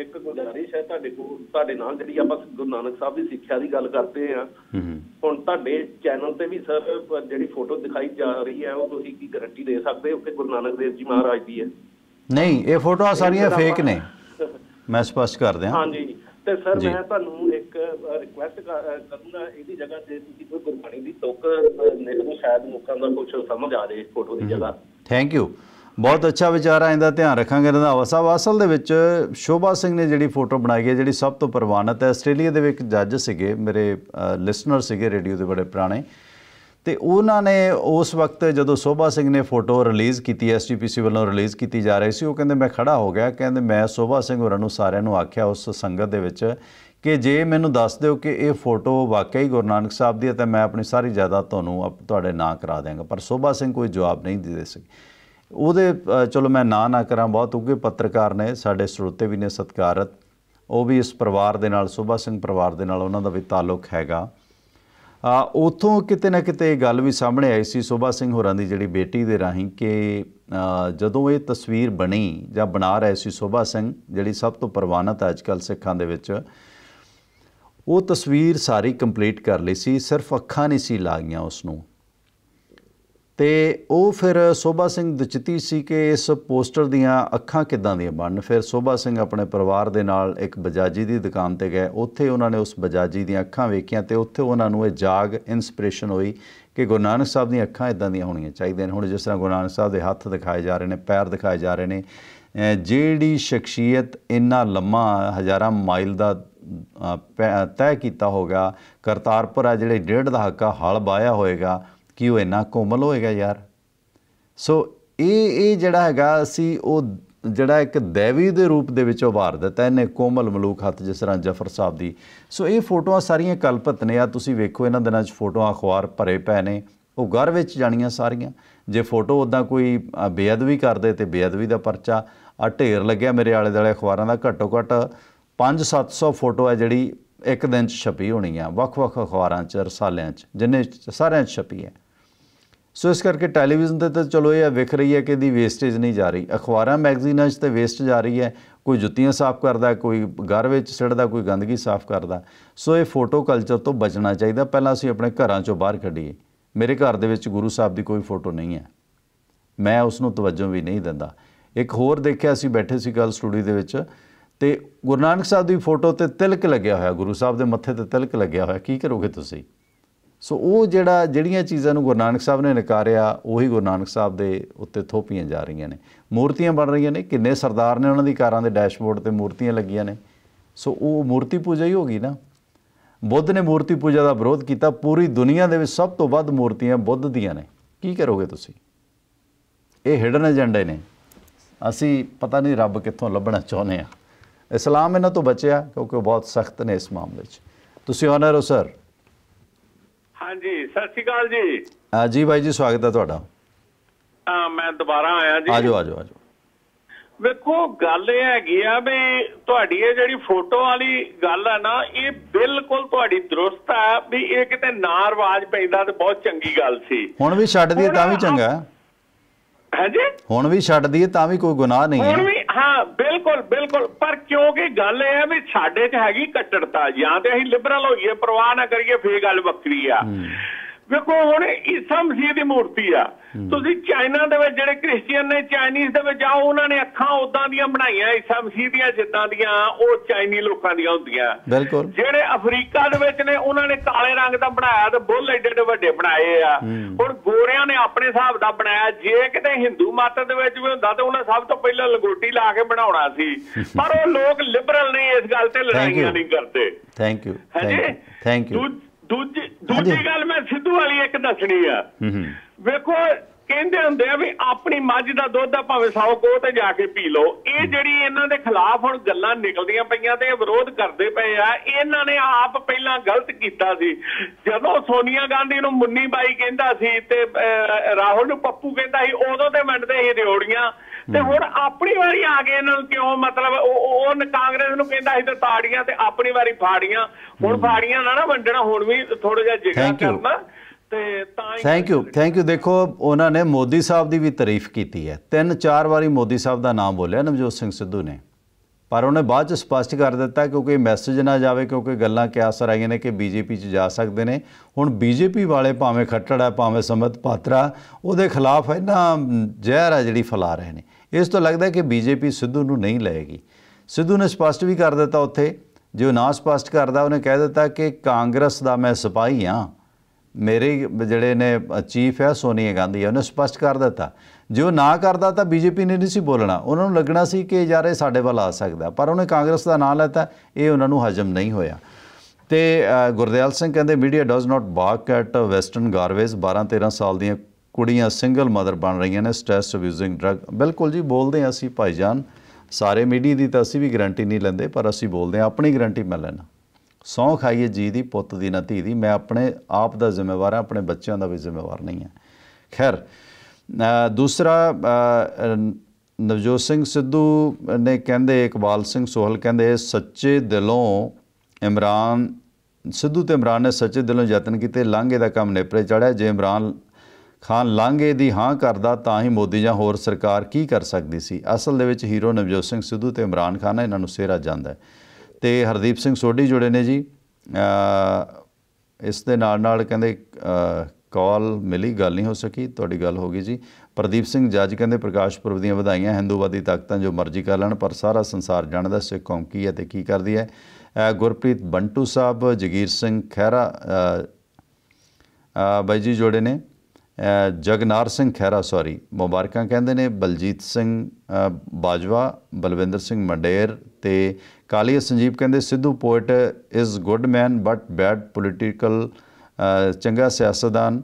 Speaker 6: ਇੱਕ ਗੁਜ਼ਾਰਿਸ਼ ਹੈ ਤੁਹਾਡੇ ਕੋਲ ਤੁਹਾਡੇ ਨਾਲ ਜਿਹੜੀ ਆਪਾਂ ਗੁਰੂ ਨਾਨਕ ਸਾਹਿਬ ਦੀ ਸਿੱਖਿਆ ਦੀ ਗੱਲ ਕਰਦੇ ਆ ਹੁਣ ਤੁਹਾਡੇ ਚੈਨਲ ਤੇ ਵੀ ਸਰ ਜਿਹੜੀ ਫੋਟੋ ਦਿਖਾਈ ਜਾ ਰਹੀ ਹੈ ਉਹ ਤੁਸੀਂ ਕੀ ਗਾਰੰਟੀ ਦੇ ਸਕਦੇ ਹੋ ਕਿ ਗੁਰੂ ਨਾਨਕ ਦੇਵ ਜੀ ਮਹਾਰਾਜ ਦੀ ਹੈ
Speaker 1: ਨਹੀਂ ਇਹ ਫੋਟੋਆਂ ਸਾਰੀਆਂ ਫੇਕ ਨੇ ਮੈਂ ਸਪਸ਼ਟ ਕਰ ਦਿਆਂ ਹਾਂਜੀ
Speaker 6: ਤੇ ਸਰ ਮੈਂ ਤੁਹਾਨੂੰ ਇੱਕ ਰਿਕੁਐਸਟ ਕਰੂੰਗਾ ਇਹਦੀ ਜਗ੍ਹਾ ਤੇ ਤੁਸੀਂ ਕੋਈ ਗੁਰਬਾਣੀ ਦੀ ਤੁਕ ਨਿਕਲੋ ਸ਼ਾਇਦ ਲੋਕਾਂ ਦਾ ਕੁਝ ਸਮਝ ਆ ਜਾਏ ਫੋਟੋ ਦੀ ਜਗ੍ਹਾ
Speaker 1: ਥੈਂਕ ਯੂ ਬਹੁਤ ਅੱਛਾ ਵਿਚਾਰ ਆ ਇਹਦਾ ਧਿਆਨ ਰੱਖਾਂਗੇ ਰੰਧਾਵਾ ਸਾਹਿਬ ਅਸਲ ਦੇ ਵਿੱਚ ਸ਼ੋਭਾ ਸਿੰਘ ਨੇ ਜਿਹੜੀ ਫੋਟੋ ਬਣਾਈ ਹੈ ਜਿਹੜੀ ਸਭ ਤੋਂ ਪ੍ਰਵਾਨਿਤ ਹੈ ਆਸਟ੍ਰੇਲੀਆ ਦੇ ਵਿੱਚ ਜੱਜ ਸੀਗੇ ਮੇਰੇ ਲਿਸਨਰ ਸੀਗੇ ਰੇਡੀਓ ਦੇ ਬੜੇ ਪੁਰਾਣੇ ਤੇ ਉਹਨਾਂ ਨੇ ਉਸ ਵਕਤ ਜਦੋਂ ਸੋਭਾ ਸਿੰਘ ਨੇ ਫੋਟੋ ਰਿਲੀਜ਼ ਕੀਤੀ ਐਸਜੀਪੀਸੀ ਵੱਲੋਂ ਰਿਲੀਜ਼ ਕੀਤੀ ਜਾ ਰਹੀ ਸੀ ਉਹ ਕਹਿੰਦੇ ਮੈਂ ਖੜਾ ਹੋ ਗਿਆ ਕਹਿੰਦੇ ਮੈਂ ਸੋਭਾ ਸਿੰਘ ਹੋਰਾਂ ਨੂੰ ਸਾਰਿਆਂ ਨੂੰ ਆਖਿਆ ਉਸ ਸੰਗਤ ਦੇ ਵਿੱਚ ਕਿ ਜੇ ਮੈਨੂੰ ਦੱਸ ਦਿਓ ਕਿ ਇਹ ਫੋਟੋ ਵਾਕਈ ਗੁਰੂ ਨਾਨਕ ਸਾਹਿਬ ਦੀ ਹੈ ਤਾਂ ਮੈਂ ਆਪਣੀ ਸਾਰੀ ਜਾਇਦਾਦ ਤੁਹਾਨੂੰ ਤੁਹਾਡੇ ਨਾਂ ਕਰਾ ਦੇਵਾਂਗਾ ਪਰ ਸੋਭਾ ਸਿੰਘ ਕੋਈ ਜਵਾਬ ਨਹੀਂ ਦੇ ਸਕੇ ਉਹਦੇ ਚਲੋ ਮੈਂ ਨਾਂ ਨਾ ਕਰਾਂ ਬਹੁਤ ਉੱਗੇ ਪੱਤਰਕਾਰ ਨੇ ਸਾਡੇ ਸਰੋਤੇ ਵੀ ਨੇ ਸਤਕਾਰਤ ਉਹ ਵੀ ਇਸ ਪਰਿਵਾਰ ਦੇ ਨਾਲ ਸੁਭਾ ਸਿੰਘ ਪਰਿਵਾਰ ਦੇ ਨਾਲ ਉਹਨਾਂ ਦਾ ਵੀ ਤਾਲੁਕ ਹੈਗਾ ਆ ਉਥੋਂ ਕਿਤੇ ਨਾ ਕਿਤੇ ਇਹ ਗੱਲ ਵੀ ਸਾਹਮਣੇ ਆਈ ਸੀ ਸੁਭਾ ਸਿੰਘ ਹੋਰਾਂ ਦੀ ਜਿਹੜੀ ਬੇਟੀ ਦੇ ਰਾਹੀਂ ਕਿ ਜਦੋਂ ਇਹ ਤਸਵੀਰ ਬਣੀ ਜਾਂ ਬਣਾ ਰਹੇ ਸੀ ਸੁਭਾ ਸਿੰਘ ਜਿਹੜੀ ਸਭ ਤੋਂ ਪ੍ਰਵਾਨਤ ਅੱਜਕੱਲ ਸਿੱਖਾਂ ਦੇ ਵਿੱਚ ਉਹ ਤਸਵੀਰ ਸਾਰੀ ਕੰਪਲੀਟ ਕਰ ਲਈ ਸੀ ਸਿਰਫ ਅੱਖਾਂ ਨਹੀਂ ਸੀ ਲਾਗੀਆਂ ਉਸ ਨੂੰ ਤੇ ਉਹ ਫਿਰ ਸੋਭਾ ਸਿੰਘ ਦਚਤੀ ਸੀ ਕਿ ਇਸ ਪੋਸਟਰ ਦੀਆਂ ਅੱਖਾਂ ਕਿੱਦਾਂ ਦੀਆਂ ਬਣਨ ਫਿਰ ਸੋਭਾ ਸਿੰਘ ਆਪਣੇ ਪਰਿਵਾਰ ਦੇ ਨਾਲ ਇੱਕ ਬਜਾਜੀ ਦੀ ਦੁਕਾਨ ਤੇ ਗਏ ਉੱਥੇ ਉਹਨਾਂ ਨੇ ਉਸ ਬਜਾਜੀ ਦੀਆਂ ਅੱਖਾਂ ਵੇਖੀਆਂ ਤੇ ਉੱਥੇ ਉਹਨਾਂ ਨੂੰ ਇਹ ਜਾਗ ਇਨਸਪੀਰੇਸ਼ਨ ਹੋਈ ਕਿ ਗੁਰੂ ਨਾਨਕ ਸਾਹਿਬ ਦੀਆਂ ਅੱਖਾਂ ਇਦਾਂ ਦੀਆਂ ਹੋਣੀਆਂ ਚਾਹੀਦੀਆਂ ਨੇ ਹੁਣ ਜਿਸ ਤਰ੍ਹਾਂ ਗੁਰੂ ਨਾਨਕ ਸਾਹਿਬ ਦੇ ਹੱਥ ਦਿਖਾਏ ਜਾ ਰਹੇ ਨੇ ਪੈਰ ਦਿਖਾਏ ਜਾ ਰਹੇ ਨੇ ਜਿਹੜੀ ਸ਼ਖਸੀਅਤ ਇੰਨਾ ਲੰਮਾ ਹਜ਼ਾਰਾਂ ਮਾਈਲ ਦਾ ਤੈਅ ਕੀਤਾ ਹੋਗਾ ਕਰਤਾਰਪੁਰ ਆ ਜਿਹੜੇ ਡੇਢ ਦਹਾਕਾ ਹਲ ਬਾਇਆ ਹੋਏਗਾ ਕਿ ਉਹ ਇੰਨਾ ਕੋਮਲ ਹੋਏਗਾ ਯਾਰ ਸੋ ਇਹ ਇਹ ਜਿਹੜਾ ਹੈਗਾ ਅਸੀਂ ਉਹ ਜਿਹੜਾ ਇੱਕ ਦੇਵੀ ਦੇ ਰੂਪ ਦੇ ਵਿੱਚ ਉਭਾਰ ਦਿੱਤਾ ਇਹਨੇ ਕੋਮਲ ਮਲੂਕ ਹੱਥ ਜਿਸ ਤਰ੍ਹਾਂ ਜਫਰ ਸਾਹਿਬ ਦੀ ਸੋ ਇਹ ਫੋਟੋਆਂ ਸਾਰੀਆਂ ਕਲਪਤ ਨੇ ਆ ਤੁਸੀਂ ਵੇਖੋ ਇਹਨਾਂ ਦਿਨਾਂ 'ਚ ਫੋਟੋਆਂ ਅਖਬਾਰ ਭਰੇ ਪਏ ਨੇ ਉਹ ਘਰ ਵਿੱਚ ਜਾਣੀਆਂ ਸਾਰੀਆਂ ਜੇ ਫੋਟੋ ਉਦਾਂ ਕੋਈ ਬੇਅਦਵੀ ਕਰਦੇ ਤੇ ਬੇਅਦਵੀ ਦਾ ਪਰਚਾ ਆ ਢੇਰ ਲੱਗਿਆ ਮੇਰੇ ਆਲੇ ਦਾਲੇ ਅਖਬਾਰਾਂ ਦਾ ਘੱਟੋ ਘੱਟ 5-700 ਫੋਟੋ ਆ ਜਿਹੜੀ ਇੱਕ ਦਿਨ 'ਚ ਛਪੀ ਹੋਣੀ ਆ ਵੱਖ-ਵੱਖ ਅਖਬਾਰਾਂ 'ਚ ਰਸਾਲਿਆਂ 'ਚ ਜਿੰਨੇ ਸਾਰਿਆਂ 'ਚ ਛਪੀ ਹੈ ਸੋ ਇਸ ਕਰਕੇ ਟੈਲੀਵਿਜ਼ਨ ਤੇ ਤਾਂ ਚਲੋ ਇਹ ਵਿਖ ਰਹੀ ਹੈ ਕਿ ਦੀ ਵੇਸਟੇਜ ਨਹੀਂ ਜਾ ਰਹੀ ਅਖਬਾਰਾਂ ਮੈਗਜ਼ੀਨਾਂ 'ਚ ਤੇ ਵੇਸਟ ਜਾ ਰਹੀ ਹੈ ਕੋਈ ਜੁੱਤੀਆਂ ਸਾਫ਼ ਕਰਦਾ ਕੋਈ ਘਰ ਵਿੱਚ ਸਿੜਦਾ ਕੋਈ ਗੰਦਗੀ ਸਾਫ਼ ਕਰਦਾ ਸੋ ਇਹ ਫੋਟੋ ਕਲਚਰ ਤੋਂ ਬਚਣਾ ਚਾਹੀਦਾ ਪਹਿਲਾਂ ਅਸੀਂ ਆਪਣੇ ਘਰਾਂ 'ਚੋਂ ਬਾਹਰ ਕੱਢੀਏ ਮੇਰੇ ਘਰ ਦੇ ਵਿੱਚ ਗੁਰੂ ਸਾਹਿਬ ਦੀ ਕੋਈ ਫੋਟੋ ਨਹੀਂ ਹੈ ਮੈਂ ਉਸ ਨੂੰ ਤਵੱਜੋ ਵੀ ਨਹੀਂ ਦਿੰਦਾ ਇੱਕ ਹੋਰ ਦੇਖਿਆ ਅਸੀਂ ਬੈਠੇ ਸੀ ਗੱਲ ਸਟੂਡੀਓ ਦੇ ਵਿੱਚ ਤੇ ਗੁਰੂ ਨਾਨਕ ਸਾਹਿਬ ਦੀ ਫੋਟੋ ਤੇ ਤਿਲਕ ਲੱਗਿਆ ਹੋਇਆ ਗੁਰੂ ਸਾਹਿਬ ਦੇ ਮੱਥੇ ਤੇ ਤਿਲਕ ਲੱਗਿਆ ਹੋਇਆ ਕੀ ਕਰੋਗੇ ਤੁਸੀਂ ਸੋ ਉਹ ਜਿਹੜਾ ਜਿਹੜੀਆਂ ਚੀਜ਼ਾਂ ਨੂੰ ਗੁਰੂ ਨਾਨਕ ਸਾਹਿਬ ਨੇ ਨਕਾਰਿਆ ਉਹੀ ਗੁਰੂ ਨਾਨਕ ਸਾਹਿਬ ਦੇ ਉੱਤੇ ਥੋਪੀਆਂ ਜਾ ਰਹੀਆਂ ਨੇ ਮੂਰਤੀਆਂ ਬਣ ਰਹੀਆਂ ਨੇ ਕਿੰਨੇ ਸਰਦਾਰ ਨੇ ਉਹਨਾਂ ਦੀ ਕਾਰਾਂ ਦੇ ਡੈਸ਼ਬੋਰਡ ਤੇ ਮੂਰਤੀਆਂ ਲੱਗੀਆਂ ਨੇ ਸੋ ਉਹ ਮੂਰਤੀ ਪੂਜਾ ਹੀ ਹੋ ਗਈ ਨਾ ਬੁੱਧ ਨੇ ਮੂਰਤੀ ਪੂਜਾ ਦਾ ਵਿਰੋਧ ਕੀਤਾ ਪੂਰੀ ਦੁਨੀਆ ਦੇ ਵਿੱਚ ਸਭ ਤੋਂ ਵੱਧ ਮੂਰਤੀਆਂ ਬੁੱਧ ਦੀਆਂ ਨੇ ਕੀ ਕਰੋਗੇ ਤੁਸੀਂ ਇਹ ਹਿਡਨ ਏਜੰਡੇ ਨੇ ਅਸੀਂ ਪਤਾ ਨਹੀਂ ਰੱਬ ਕਿੱਥੋਂ ਲੱਭਣਾ ਚਾਹੁੰਦੇ ਆ ਇਸਲਾਮ ਇਹਨਾਂ ਤੋਂ ਬਚਿਆ ਕਿਉਂਕਿ ਉਹ ਬਹੁਤ ਸਖਤ ਨੇ ਇਸ ਮਾਮਲੇ 'ਚ ਤੁਸੀਂ ਆਨਰ ਹੋ ਸਰ
Speaker 5: ਹਾਂਜੀ ਸਤਿ ਸ਼੍ਰੀ ਅਕਾਲ ਜੀ
Speaker 1: ਹਾਂ ਜੀ ਬਾਈ ਜੀ ਸਵਾਗਤ ਹੈ ਤੁਹਾਡਾ
Speaker 5: ਆ ਮੈਂ ਦੁਬਾਰਾ ਆਇਆ ਜੀ ਆਜੋ ਆਜੋ ਆਜੋ ਵੇਖੋ ਗੱਲ ਇਹ ਹੈਗੀ ਆ ਵੀ ਤੁਹਾਡੀ ਇਹ ਜਿਹੜੀ ਫੋਟੋ ਵਾਲੀ ਗੱਲ ਆ ਨਾ ਇਹ ਬਿਲਕੁਲ ਤੁਹਾਡੀ ਦਰੁਸਤ ਆ ਵੀ ਇਹ ਕਿਤੇ ਨਾ ਰਵਾਜ ਪੈਂਦਾ ਤੇ ਬਹੁਤ ਚੰਗੀ ਗੱਲ ਸੀ
Speaker 1: ਹੁਣ ਵੀ ਛੱਡ ਦਈਏ ਤਾਂ ਵੀ ਚੰਗਾ ਹੈ ਹਾਂਜੀ ਹੁਣ ਵੀ ਛੱਡ ਦਈਏ ਤਾਂ ਵੀ ਕੋਈ ਗੁਨਾਹ ਨਹੀਂ ਹੈ ਹੁਣ
Speaker 5: ਵੀ ਹਾਂ ਬਿਲਕੁਲ ਬਿਲਕੁਲ ਪਰ ਕਿਉਂਕਿ ਗੱਲ ਇਹ ਹੈ ਵੀ ਸਾਡੇ 'ਚ ਹੈਗੀ ਕੱਟੜਤਾ ਜਾਂ ਤੇ ਅਸੀਂ ਲਿਬਰਲ ਹੋਈਏ ਪ੍ਰਵਾਹ ਨਾ ਕਰੀਏ ਫੇਰ ਗੱਲ ਵੱਖਰੀ ਆ ਵੇਖੋ ਹੁਣ ਈਸਾ ਮਸੀਹ ਦੀ ਮੂਰਤੀ ਆ ਤੁਸੀਂ ਚਾਈਨਾ ਦੇ ਵਿੱਚ ਜਿਹੜੇ ਕ੍ਰਿਸਚੀਅਨ ਨੇ ਚਾਈਨੀਜ਼ ਦੇ ਵਿੱਚ ਜਾ ਉਹਨਾਂ ਨੇ ਅੱਖਾਂ ਉਦਾਂ ਦੀਆਂ ਬਣਾਈਆਂ ਈਸਾ ਮਸੀਹ ਦੀਆਂ ਜਿੱਦਾਂ ਦੀਆਂ ਉਹ ਚਾਈਨੀ ਲੋਕਾਂ ਦੀਆਂ ਹੁੰਦੀਆਂ ਬਿਲਕੁਲ ਜਿਹੜੇ ਅਫਰੀਕਾ ਦੇ ਵਿੱਚ ਨੇ ਉਹਨਾਂ ਨੇ ਕਾਲੇ ਰੰਗ ਦਾ ਬਣਾਇਆ ਤੇ ਬੁੱਲ ਐਡੇ ਐਡੇ ਵੱਡੇ ਬਣਾਏ ਆ ਹੁਣ ਗੋਰਿਆਂ ਨੇ ਆਪਣੇ ਹਿਸਾਬ ਦਾ ਬਣਾਇਆ ਜੇ ਕਿਤੇ ਹਿੰਦੂ ਮਤ ਦੇ ਵਿੱਚ ਵੀ ਹੁੰਦਾ ਤੇ ਉਹਨਾਂ ਸਭ ਤੋਂ ਪਹਿਲਾਂ ਲੰਗੋਟੀ ਲਾ ਕੇ ਬਣਾਉਣਾ ਸੀ ਪਰ ਉਹ ਲੋਕ ਲਿਬਰਲ ਨਹੀਂ ਇਸ ਗੱਲ ਤੇ ਲੜਾਈਆਂ ਨਹੀਂ ਕਰਦੇ
Speaker 1: thank you thank you thank you
Speaker 5: ਦੂਜੀ ਦੂਜੀ ਗੱਲ ਮੈਂ ਸਿੱਧੂ ਵਾਲੀ ਇੱਕ ਦੱਸਣੀ ਆ ਵੇਖੋ ਕਹਿੰਦੇ ਹੁੰਦੇ ਆ ਵੀ ਆਪਣੀ ਮੱਝ ਦਾ ਦੁੱਧ ਆ ਭਾਵੇਂ 100 ਕੋ ਤੇ ਜਾ ਕੇ ਪੀ ਲਓ ਇਹ ਜਿਹੜੀ ਇਹਨਾਂ ਦੇ ਖਿਲਾਫ ਹੁਣ ਗੱਲਾਂ ਨਿਕਲਦੀਆਂ ਪਈਆਂ ਤੇ ਵਿਰੋਧ ਕਰਦੇ ਪਏ ਆ ਇਹਨਾਂ ਨੇ ਆਪ ਪਹਿਲਾਂ ਗਲਤ ਕੀਤਾ ਸੀ ਜਦੋਂ ਸੋਨੀਆ ਗਾਂਧੀ ਨੂੰ ਮੁੰਨੀ ਬਾਈ ਕਹਿੰਦਾ ਸੀ ਤੇ ਰਾਹੁਲ ਨੂੰ ਪੱਪੂ ਕਹਿੰਦਾ ਸੀ ਉਦੋਂ ਤੇ ਮੰਨਦੇ ਸੀ ਰਿਓੜੀਆਂ ਤੇ ਹੁਣ ਆਪਣੀ ਵਾਰੀ ਆ ਗਏ ਇਹਨਾਂ ਨੂੰ ਕਿਉਂ ਮਤਲਬ ਉਹ ਕਾਂਗਰਸ ਨੂੰ ਕਹਿੰਦਾ ਸੀ ਤੇ ਤਾੜੀਆਂ ਤੇ ਆਪਣੀ ਵਾਰੀ ਫਾੜੀਆਂ ਹੁਣ ਫਾੜੀਆਂ ਨਾ ਨਾ ਵੰਡਣਾ ਹੁਣ ਵੀ ਥੋੜਾ ਜਿਹਾ ਜਿਗਰ ਕਰਨਾ
Speaker 1: ਤੇ ਤਾਂ ਥੈਂਕ ਯੂ ਥੈਂਕ ਯੂ ਦੇਖੋ ਉਹਨਾਂ ਨੇ ਮੋਦੀ ਸਾਹਿਬ ਦੀ ਵੀ ਤਾਰੀਫ ਕੀਤੀ ਹੈ ਤਿੰਨ ਚਾਰ ਵਾਰੀ ਮੋਦੀ ਸਾਹਿਬ ਦਾ ਨਾਮ ਬੋਲਿਆ ਨਵਜੋਤ ਸਿੰਘ ਸਿੱਧੂ ਨੇ ਪਰ ਉਹਨੇ ਬਾਅਦ ਚ ਸਪਸ਼ਟ ਕਰ ਦਿੱਤਾ ਕਿਉਂਕਿ ਮੈਸੇਜ ਨਾ ਜਾਵੇ ਕਿਉਂਕਿ ਗੱਲਾਂ ਕਿਆ ਅਸਰ ਨੇ ਕਿ ਬੀਜੇਪੀ ਚ ਜਾ ਸਕਦੇ ਨੇ ਹੁਣ ਬੀਜੇਪੀ ਵਾਲੇ ਭਾਵੇਂ ਖੱਟੜ ਭਾਵੇਂ ਸਮਤ ਪਾਤਰਾ ਉਹਦੇ ਖਿਲਾਫ ਇਹਨਾਂ ਜ਼ਹਿਰ ਆ ਜਿਹੜੀ ਫਲਾ ਰਹੇ ਨੇ ਇਸ ਤੋਂ ਲੱਗਦਾ ਕਿ ਬੀਜੇਪੀ ਸਿੱਧੂ ਨੂੰ ਨਹੀਂ ਲਏਗੀ ਸਿੱਧੂ ਨੇ ਸਪਸ਼ਟ ਵੀ ਕਰ ਦਿੱਤਾ ਉੱਥੇ ਜੋ ਨਾ ਸਪਸ਼ਟ ਕਰਦਾ ਉਹਨੇ ਕਹਿ ਦਿੱਤਾ ਕਿ ਕਾਂਗਰਸ ਦਾ ਮੈਂ ਸਿਪਾਹੀ ਹਾਂ ਮੇਰੇ ਜਿਹੜੇ ਨੇ ਚੀਫ ਹੈ ਸੋਨੀਆ ਗਾਂਧੀ ਉਹਨੇ ਸਪਸ਼ਟ ਕਰ ਦਿੱਤਾ ਜੋ ਨਾ ਕਰਦਾ ਤਾਂ ਬੀਜੇਪੀ ਨੇ ਨਹੀਂ ਸੀ ਬੋਲਣਾ ਉਹਨਾਂ ਨੂੰ ਲੱਗਣਾ ਸੀ ਕਿ ਯਾਰ ਇਹ ਸਾਡੇ ਵੱਲ ਆ ਸਕਦਾ ਪਰ ਉਹਨੇ ਕਾਂਗਰਸ ਦਾ ਨਾਂ ਲੈਤਾ ਇਹ ਉਹਨਾਂ ਨੂੰ ਹਜਮ ਨਹੀਂ ਹੋਇਆ ਤੇ ਗੁਰਦੇਵਾਲ ਸਿੰਘ ਕਹਿੰਦੇ media does not bark at western garbage 12 13 ਸਾਲ ਦੀਆਂ ਕੁੜੀਆਂ ਸਿੰਗਲ ਮਦਰ ਬਣ ਰਹੀਆਂ ਨੇ ਸਟ੍ਰੈਸ ਅਬਿਊਜ਼ਿੰਗ ਡਰਗ ਬਿਲਕੁਲ ਜੀ ਬੋਲਦੇ ਆ ਅਸੀਂ ਭਾਈਜਾਨ ਸਾਰੇ ਮੀਡੀਆ ਦੀ ਤਾਂ ਅਸੀਂ ਵੀ ਗਾਰੰਟੀ ਨਹੀਂ ਲੈਂਦੇ ਪਰ ਅਸੀਂ ਬੋਲਦੇ ਆ ਆਪਣੀ ਗਾਰੰਟੀ ਮੈਂ ਲੈਣਾ ਸੌਂ ਖਾਈਏ ਜੀ ਦੀ ਪੁੱਤ ਦੀ ਨਾ ਧੀ ਦੀ ਮੈਂ ਆਪਣੇ ਆਪ ਦਾ ਜ਼ਿੰਮੇਵਾਰ ਆ ਆਪਣੇ ਬੱਚਿਆਂ ਦਾ ਵੀ ਜ਼ਿੰਮੇਵਾਰ ਨਹੀਂ ਆ ਖੈਰ ਦੂਸਰਾ ਨਵਜੋਤ ਸਿੰਘ ਸਿੱਧੂ ਨੇ ਕਹਿੰਦੇ ਇਕਬਾਲ ਸਿੰਘ ਸੋਹਲ ਕਹਿੰਦੇ ਸੱਚੇ ਦਿਲੋਂ ਇਮਰਾਨ ਸਿੱਧੂ ਤੇ ਇਮਰਾਨ ਨੇ ਸੱਚੇ ਦਿਲੋਂ ਯਤਨ ਕੀਤੇ ਲਾਂਘੇ ਦਾ ਕੰਮ ਨੇਪਰੇ ਚੜਿਆ ਜੇ ਇਮਰਾਨ ਖਾਨ ਲਾਂਗੇ ਦੀ ਹਾਂ ਕਰਦਾ ਤਾਂ ਹੀ ਮੋਦੀ ਜਾਂ ਹੋਰ ਸਰਕਾਰ ਕੀ ਕਰ ਸਕਦੀ ਸੀ ਅਸਲ ਦੇ ਵਿੱਚ ਹੀਰੋ ਨਵਜੋਤ ਸਿੰਘ ਸਿੱਧੂ ਤੇ ਇਮਰਾਨ ਖਾਨ ਇਹਨਾਂ ਨੂੰ ਸੇਰਾ ਜਾਂਦਾ ਤੇ ਹਰਦੀਪ ਸਿੰਘ ਸੋਢੀ ਜੁੜੇ ਨੇ ਜੀ ਇਸ ਦੇ ਨਾਲ ਨਾਲ ਕਹਿੰਦੇ ਕਾਲ ਮਿਲੀ ਗੱਲ ਨਹੀਂ ਹੋ ਸਕੀ ਤੁਹਾਡੀ ਗੱਲ ਹੋ ਗਈ ਜੀ ਪ੍ਰਦੀਪ ਸਿੰਘ ਜੱਜ ਕਹਿੰਦੇ ਪ੍ਰਕਾਸ਼ ਪੁਰਬ ਦੀਆਂ ਵਧਾਈਆਂ ਹਿੰਦੂਵਾਦੀ ਤਾਕਤਾਂ ਜੋ ਮਰਜ਼ੀ ਕਰ ਲੈਣ ਪਰ ਸਾਰਾ ਸੰਸਾਰ ਜਾਣਦਾ ਸਿੱਖ ਕੌਮ ਕੀ ਹੈ ਤੇ ਕੀ ਕਰਦੀ ਹੈ ਗੁਰਪ੍ਰੀਤ ਬੰਟੂ ਸਾਹਿਬ ਜਗੀਰ ਸਿੰਘ ਖਹਿਰਾ ਬਾਈ ਜੀ ਜੋੜੇ ਨੇ ਜਗਨਾਰ ਸਿੰਘ ਖੈਰਾ ਸੌਰੀ ਮੁਬਾਰਕਾਂ ਕਹਿੰਦੇ ਨੇ ਬਲਜੀਤ ਸਿੰਘ ਬਾਜਵਾ ਬਲਵਿੰਦਰ ਸਿੰਘ ਮੰਡੇਰ ਤੇ ਕਾਲੀ ਸੰਜੀਵ ਕਹਿੰਦੇ Sidhu poet is good man but bad political ਚੰਗਾ ਸਿਆਸਤਦਾਨ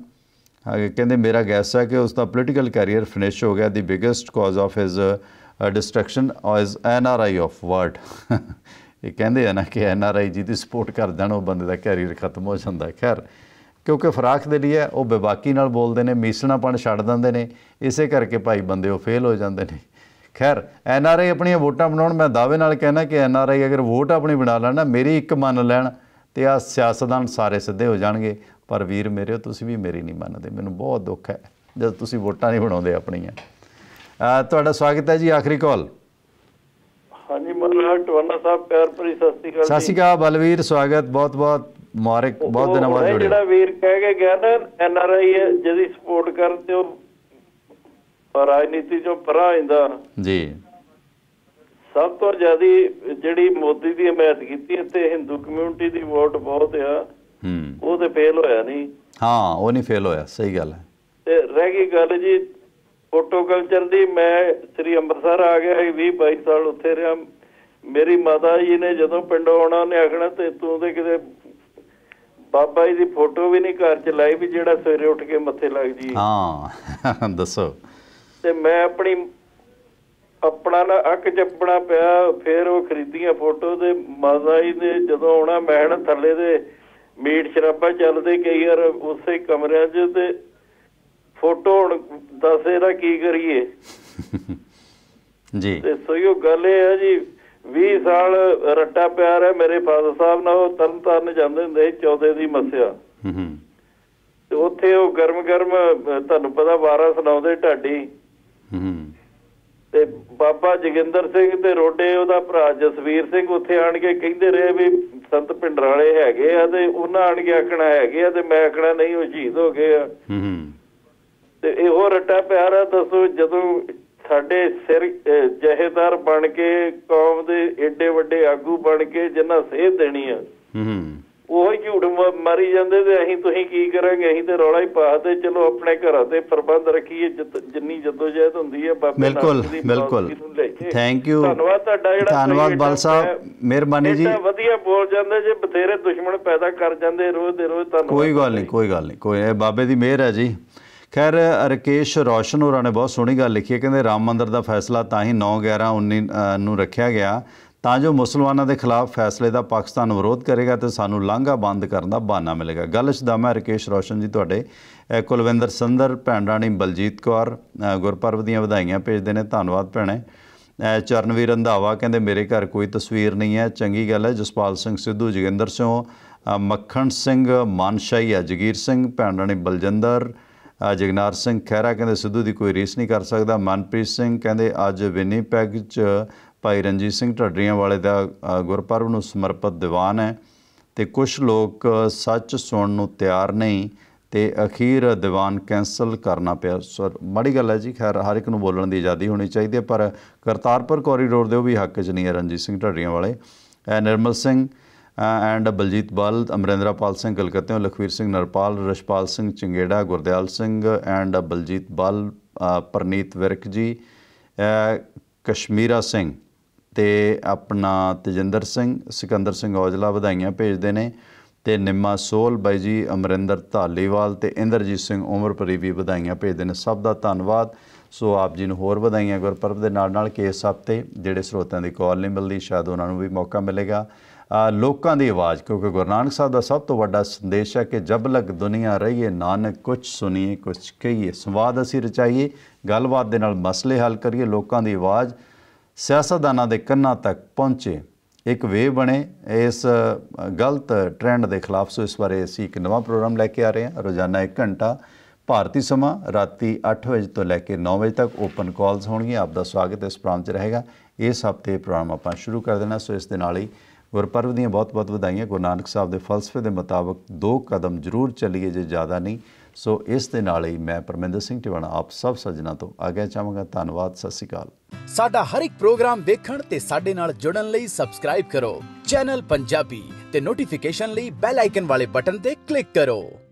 Speaker 1: ਕਹਿੰਦੇ ਮੇਰਾ ਗੈਸ ਹੈ ਕਿ ਉਸ ਦਾ ਪੋਲੀਟੀਕਲ ਕੈਰੀਅਰ ਫਿਨਿਸ਼ ਹੋ ਗਿਆ the biggest cause of his destruction is N R I of world ਇਹ ਕਹਿੰਦੇ ਆ ਨਾ ਕਿ ਐਨ ਆਰ ਆਈ ਜੀ ਦੀ ਸਪੋਰਟ ਕਰ ਦੇਣ ਉਹ ਬੰਦੇ ਦਾ ਕੈਰੀਅਰ ਖਤਮ ਹੋ ਜਾਂਦਾ ਖੈਰ ਕਿਉਂਕਿ ਫਰਾਖ ਦੇ ਲਈ ਹੈ ਉਹ ਬੇਬਾਕੀ ਨਾਲ ਬੋਲਦੇ ਨੇ ਮੀਸਣਾਪਣ ਛੱਡ ਦਿੰਦੇ ਨੇ ਇਸੇ ਕਰਕੇ ਭਾਈ ਬੰਦੇ ਉਹ ਫੇਲ ਹੋ ਜਾਂਦੇ ਨੇ ਖੈਰ ਐਨ ਆਰ ਆਈ ਆਪਣੀਆਂ ਵੋਟਾਂ ਬਣਾਉਣ ਮੈਂ ਦਾਅਵੇ ਨਾਲ ਕਹਿਣਾ ਕਿ ਐਨ ਆਰ ਆਈ ਅਗਰ ਵੋਟ ਆਪਣੀ ਬਣਾ ਲੈਣਾ ਮੇਰੀ ਇੱਕ ਮੰਨ ਲੈਣ ਤੇ ਆ ਸਿਆਸਤਦਾਨ ਸਾਰੇ ਸਿੱਧੇ ਹੋ ਜਾਣਗੇ ਪਰ ਵੀਰ ਮੇਰੇ ਤੁਸੀਂ ਵੀ ਮੇਰੀ ਨਹੀਂ ਮੰਨਦੇ ਮੈਨੂੰ ਬਹੁਤ ਦੁੱਖ ਹੈ ਜਦ ਤੁਸੀਂ ਵੋਟਾਂ ਨਹੀਂ ਬਣਾਉਂਦੇ ਆਪਣੀਆਂ ਤੁਹਾਡਾ ਸਵਾਗਤ ਹੈ ਜੀ ਆਖਰੀ ਕਾਲ
Speaker 7: ਹਾਂਜੀ ਮਨਹਰ ਟਵਨਾ ਸਾਹਿਬ ਪਿਆਰ ਭਰੀ ਸਤਿ ਸ੍ਰੀ ਅਕਾਲ ਸਤਿ ਸ੍ਰੀ ਅਕਾਲ
Speaker 1: ਬਲਵੀਰ ਸਵਾਗਤ ਬਹੁਤ ਬਹੁਤ ਮਾਰਕ ਬਹੁਤ ਦਿਨਾਂ ਬਾਅਦ ਜੁੜੇ ਜਿਹੜਾ
Speaker 7: ਵੀਰ ਕਹਿ ਕੇ ਗਿਆ ਨਾ ਐਨ ਆਰ ਆਈ ਜਿਹਦੀ ਸਪੋਰਟ ਕਰਦੇ ਹੋ ਰਾਜਨੀਤੀ ਜੋ ਪਰਾਂ ਹਿੰਦਾ ਜੀ ਸਭ ਤੋਂ ਜ਼ਿਆਦੀ ਜਿਹੜੀ ਮੋਦੀ ਦੀ ਹਮਾਇਤ ਕੀਤੀ ਤੇ ਹਿੰਦੂ ਕਮਿਊਨਿਟੀ ਦੀ ਵੋਟ ਬਹੁਤ ਆ ਹੂੰ ਉਹ ਤੇ ਫੇਲ ਹੋਇਆ ਨਹੀਂ
Speaker 1: ਹਾਂ ਉਹ ਨਹੀਂ ਫੇਲ ਹੋਇਆ ਸਹੀ ਗੱਲ ਹੈ
Speaker 7: ਤੇ ਰਹਿ ਗਈ ਗੱਲ ਜੀ ਫੋਟੋ ਕਲਚਰ ਦੀ ਮੈਂ ਸ੍ਰੀ ਅੰਮ੍ਰਿਤਸਰ ਆ ਗਿਆ 20 22 ਸਾਲ ਉੱਥੇ ਰਿਹਾ ਮੇਰੀ ਮਾਤਾ ਜੀ ਨੇ ਜਦੋਂ ਪਿੰਡੋਂ ਆਉਣਾ ਨੇ ਆਖਣਾ ਤੇ ਤੂੰ ਤੇ ਕਿਤੇ ਬਾਬਾ ਜੀ ਦੀ ਫੋਟੋ ਵੀ ਨਹੀਂ ਘਰ ਚ ਲਾਈ ਵੀ ਜਿਹੜਾ ਸਵੇਰੇ ਉੱਠ ਕੇ ਮੱਥੇ ਲੱਗ ਜੀ
Speaker 1: ਹਾਂ ਦੱਸੋ
Speaker 7: ਤੇ ਮੈਂ ਆਪਣੀ ਆਪਣਾ ਨਾ ਅੱਕ ਜੱਪਣਾ ਪਿਆ ਫੇਰ ਉਹ ਖਰੀਦੀਆਂ ਫੋਟੋ ਤੇ ਮਾਤਾ ਜੀ ਦੇ ਜਦੋਂ ਆਉਣਾ ਮਹਿਣ ਥੱਲੇ ਦੇ ਮੀਟ ਸ਼ਰਾਬਾ ਚੱਲਦੇ ਕਈ ਵਾਰ ਉਸੇ ਕਮਰਿਆਂ 'ਚ ਤੇ ਫੋਟੋ ਹੁਣ ਦੱਸੇ ਦਾ ਕੀ ਕਰੀਏ ਜੀ ਤੇ ਸਹੀ ਉਹ ਗੱਲ ਇਹ ਹੈ ਜੀ 20 ਸਾਲ ਰੱਟਾ ਪਿਆਰ ਹੈ ਮੇਰੇ ਫਾਦਰ ਸਾਹਿਬ ਨਾਲ ਉਹ ਤਰਨਤਾਰਨ ਜਾਂਦੇ ਹੁੰਦੇ ਚੌਥੇ ਦੀ ਮੱਸਿਆ ਹੂੰ ਤੇ ਉੱਥੇ ਉਹ ਗਰਮ ਗਰਮ ਤੁਹਾਨੂੰ ਪਤਾ ਵਾਰਾ ਸੁਣਾਉਂਦੇ ਢਾਡੀ ਹੂੰ ਤੇ ਬਾਬਾ ਜਗਿੰਦਰ ਸਿੰਘ ਤੇ ਰੋਡੇ ਉਹਦਾ ਭਰਾ ਜਸਵੀਰ ਸਿੰਘ ਉੱਥੇ ਆਣ ਕੇ ਕਹਿੰਦੇ ਰਹੇ ਵੀ ਸੰਤ ਪਿੰਡਰਾਲੇ ਹੈਗੇ ਆ ਤੇ ਉਹਨਾਂ ਆਣ ਕੇ ਆਖਣਾ ਹੈਗੇ ਆ ਤੇ ਮੈਂ ਆਖਣਾ ਨਹੀਂ ਉਹ ਸ਼ਹੀਦ ਹੋ ਗਏ ਆ ਹੂੰ ਤੇ ਇਹੋ ਰੱਟਾ ਪਿਆਰਾ ਦੱਸੋ ਜਦੋਂ ਸਾਡੇ ਸਿਰ ਜਹੇਦਾਰ ਬਣ ਕੇ ਕੌਮ ਦੇ ਏਡੇ ਵੱਡੇ ਆਗੂ ਬਣ ਕੇ ਜਿੰਨਾ ਸੇਧ ਦੇਣੀ ਆ ਹੂੰ ਉਹ ਝੂਠ ਮਾਰੀ ਜਾਂਦੇ ਤੇ ਅਸੀਂ ਤੁਸੀਂ ਕੀ ਕਰਾਂਗੇ ਅਸੀਂ ਤੇ ਰੌਲਾ ਹੀ ਪਾ ਦੇ ਚਲੋ ਆਪਣੇ ਘਰਾਂ ਤੇ ਪ੍ਰਬੰਧ ਰੱਖੀਏ ਜਿੰਨੀ ਜਦੋਂ ਜਾਇਦ ਹੁੰਦੀ ਹੈ ਬਾਬੇ ਬਿਲਕੁਲ ਬਿਲਕੁਲ
Speaker 1: ਥੈਂਕ ਯੂ ਧੰਨਵਾਦ
Speaker 7: ਤੁਹਾਡਾ ਜਿਹੜਾ ਧੰਨਵਾਦ ਬਲ ਸਾਹਿਬ ਮਿਹਰਬਾਨੀ ਜੀ ਵਧੀਆ ਬੋਲ ਜਾਂਦੇ ਜੇ ਬਥੇਰੇ ਦੁਸ਼ਮਣ ਪੈਦਾ ਕਰ ਜਾਂਦੇ ਰੋਜ਼ ਦੇ ਰੋਜ਼ ਤੁਹਾਨੂੰ ਕੋਈ
Speaker 1: ਗੱਲ ਨਹੀਂ ਕੋਈ ਗੱਲ ਨਹੀਂ ਕੋਈ ਇਹ ਬਾਬੇ ਦੀ ਮਿਹਰ ਹੈ ਜੀ ਖੈਰ ਰਕੇਸ਼ ਰੋਸ਼ਨ ਹੋਰਾਂ ਨੇ ਬਹੁਤ ਸੋਹਣੀ ਗੱਲ ਲਿਖੀ ਹੈ ਕਹਿੰਦੇ ਰਾਮ ਮੰਦਰ ਦਾ ਫੈਸਲਾ ਤਾਂ ਹੀ 9 11 19 ਨੂੰ ਰੱਖਿਆ ਗਿਆ ਤਾਂ ਜੋ ਮੁਸਲਮਾਨਾਂ ਦੇ ਖਿਲਾਫ ਫੈਸਲੇ ਦਾ ਪਾਕਿਸਤਾਨ ਵਿਰੋਧ ਕਰੇਗਾ ਤੇ ਸਾਨੂੰ ਲਾਂਘਾ ਬੰਦ ਕਰਨ ਦਾ ਬਹਾਨਾ ਮਿਲੇਗਾ ਗੱਲ ਮੈਂ ਰਕੇਸ਼ ਰੋਸ਼ਨ ਜੀ ਤੁਹਾਡੇ ਕੁਲਵਿੰਦਰ ਸੰਦਰ ਭੈਣ ਰਾਣੀ ਬਲਜੀਤ ਕੌਰ ਗੁਰਪਰਵ ਦੀਆਂ ਵਧਾਈਆਂ ਭੇਜਦੇ ਨੇ ਧੰਨਵਾਦ ਭੈਣੇ ਚਰਨਵੀਰ ਰੰਧਾਵਾ ਕਹਿੰਦੇ ਮੇਰੇ ਘਰ ਕੋਈ ਤਸਵੀਰ ਨਹੀਂ ਹੈ ਚੰਗੀ ਗੱਲ ਹੈ ਜਸਪਾਲ ਸਿੰਘ ਸਿੱਧੂ ਜਗਿੰਦਰ ਸਿੰਘ ਮੱਖਣ ਸਿੰਘ ਮਾਨਸ਼ਾਹੀ ਹੈ ਜਗੀਰ ਸਿੰਘ ਭੈਣ ਰਾਣੀ ਬਲਜਿੰਦਰ ਜਗਨਾਰ ਸਿੰਘ ਖੈਰਾ ਕਹਿੰਦੇ ਸਿੱਧੂ ਦੀ ਕੋਈ ਰੇਸ ਨਹੀਂ ਕਰ ਸਕਦਾ ਮਨਪ੍ਰੀਤ ਸਿੰਘ ਕਹਿੰਦੇ ਅੱਜ ਵਿਨੀਪੈਗ 'ਚ ਭਾਈ ਰਣਜੀਤ ਸਿੰਘ ਢੱਡਰੀਆਂ ਵਾਲੇ ਦਾ ਗੁਰਪਰਵ ਨੂੰ ਸਮਰਪਿਤ ਦੀਵਾਨ ਹੈ ਤੇ ਕੁਝ ਲੋਕ ਸੱਚ ਸੁਣਨ ਨੂੰ ਤਿਆਰ ਨਹੀਂ ਤੇ ਅਖੀਰ ਦੀਵਾਨ ਕੈਨਸਲ ਕਰਨਾ ਪਿਆ ਸਰ ਮਾੜੀ ਗੱਲ ਹੈ ਜੀ ਖੈਰ ਹਰ ਇੱਕ ਨੂੰ ਬੋਲਣ ਦੀ ਆਜ਼ਾਦੀ ਹੋਣੀ ਚਾਹੀਦੀ ਹੈ ਪਰ ਕਰਤਾਰਪੁਰ ਕੋਰੀਡੋਰ ਦੇ ਉਹ ਵੀ ਹੱਕ 'ਚ ਨਹੀਂ ਹੈ ਰਣਜੀਤ ਸਿੰਘ ਢੱਡਰੀਆਂ ਵਾਲੇ ਐ ਨਿਰਮਲ ਸਿੰਘ ਐਂਡ ਬਲਜੀਤ ਬਾਲ ਅਮਰਿੰਦਰਪਾਲ ਸਿੰਘ ਕਲਕੱਤੇ ਲਖਵੀਰ ਸਿੰਘ ਨਰਪਾਲ ਰਸ਼ਪਾਲ ਸਿੰਘ ਚਿੰਗੇੜਾ ਗੁਰਦਿਆਲ ਸਿੰਘ ਐਂਡ ਬਲਜੀਤ ਬਾਲ ਪਰਨੀਤ ਵਿਰਕ ਜੀ ਕਸ਼ਮੀਰਾ ਸਿੰਘ ਤੇ ਆਪਣਾ ਤੇਜਿੰਦਰ ਸਿੰਘ ਸਿਕੰਦਰ ਸਿੰਘ ਔਜਲਾ ਵਧਾਈਆਂ ਭੇਜਦੇ ਨੇ ਤੇ ਨਿੰਮਾ ਸੋਲ ਬਾਈ ਜੀ ਅਮਰਿੰਦਰ ਧਾਲੀਵਾਲ ਤੇ ਇੰਦਰਜੀਤ ਸਿੰਘ ਉਮਰਪਰੀ ਵੀ ਵਧਾਈਆਂ ਭੇਜਦੇ ਨੇ ਸਭ ਦਾ ਧੰਨਵਾਦ ਸੋ ਆਪ ਜੀ ਨੂੰ ਹੋਰ ਵਧਾਈਆਂ ਗੁਰਪਰਬ ਦੇ ਨਾਲ ਨਾਲ ਕੇਸ ਹਫਤੇ ਜਿਹੜੇ ਸਰੋਤਿਆਂ ਦੀ ਕਾਲ ਨਹੀਂ ਮਿਲਦੀ ਸ਼ਾਇਦ ਉਹਨਾਂ ਨੂੰ ਵੀ ਮੌਕਾ ਮਿਲੇਗਾ ਲੋਕਾਂ ਦੀ ਆਵਾਜ਼ ਕਿਉਂਕਿ ਗੁਰੂ ਨਾਨਕ ਸਾਹਿਬ ਦਾ ਸਭ ਤੋਂ ਵੱਡਾ ਸੰਦੇਸ਼ ਹੈ ਕਿ ਜਬ ਲਗ ਦੁਨੀਆ ਰਹੀਏ ਨਾਨਕ ਕੁਝ ਸੁਣੀਏ ਕੁਝ ਕਹੀਏ ਸੰਵਾਦ ਅਸੀਂ ਰਚਾਈਏ ਗੱਲਬਾਤ ਦੇ ਨਾਲ ਮਸਲੇ ਹੱਲ ਕਰੀਏ ਲੋਕਾਂ ਦੀ ਆਵਾਜ਼ ਸਿਆਸਤਦਾਨਾਂ ਦੇ ਕੰਨਾਂ ਤੱਕ ਪਹੁੰਚੇ ਇੱਕ ਵੇ ਬਣੇ ਇਸ ਗਲਤ ਟ੍ਰੈਂਡ ਦੇ ਖਿਲਾਫ ਸੋ ਇਸ ਬਾਰੇ ਅਸੀਂ ਇੱਕ ਨਵਾਂ ਪ੍ਰੋਗਰਾਮ ਲੈ ਕੇ ਆ ਰਹੇ ਹਾਂ ਰੋਜ਼ਾਨਾ 1 ਘੰਟਾ ਭਾਰਤੀ ਸਮਾਂ ਰਾਤੀ 8 ਵਜੇ ਤੋਂ ਲੈ ਕੇ 9 ਵਜੇ ਤੱਕ ਓਪਨ ਕਾਲਸ ਹੋਣਗੀਆਂ ਆਪ ਦਾ ਸਵਾਗਤ ਇਸ ਪ੍ਰੋਗਰਾਮ 'ਚ ਰਹੇਗਾ ਇਸ ਹਫਤੇ ਪ੍ਰੋਗਰਾਮ ਆਪਾਂ ਸ਼ੁਰੂ ਕਰ ਦੇਣਾ ਸੋ ਇਸ ਦੇ ਨਾਲ ਹੀ ਗੁਰਪਰਵ ਦੀਆਂ ਬਹੁਤ-ਬਹੁਤ ਵਧਾਈਆਂ ਗੁਰੂ ਨਾਨਕ ਸਾਹਿਬ ਦੇ ਫਲਸਫੇ ਦੇ ਮੁਤਾਬਕ ਦੋ ਕਦਮ ਜ਼ਰੂਰ ਚੱਲੀਏ ਜੇ ਜ਼ਿਆਦਾ ਨਹੀਂ ਸੋ ਇਸ ਦੇ ਨਾਲ ਹੀ ਮੈਂ ਪਰਮਿੰਦਰ ਸਿੰਘ ਟਿਵਾਣਾ ਆਪ ਸਭ ਸੱਜਣਾ ਤੋਂ ਆਗਿਆ ਚਾਹਾਂਗਾ ਧੰਨਵਾਦ ਸਤਿ ਸ੍ਰੀ ਅਕਾਲ ਸਾਡਾ ਹਰ ਇੱਕ ਪ੍ਰੋਗਰਾਮ ਦੇਖਣ ਤੇ ਸਾਡੇ ਨਾਲ ਜੁੜਨ ਲਈ ਸਬਸਕ੍ਰਾਈਬ ਕਰੋ ਚੈਨਲ ਪੰਜਾਬੀ ਤੇ ਨੋਟੀਫਿਕੇਸ਼ਨ ਲਈ ਬੈਲ ਆਈਕਨ ਵਾਲੇ ਬਟਨ ਤੇ ਕਲਿੱਕ ਕਰੋ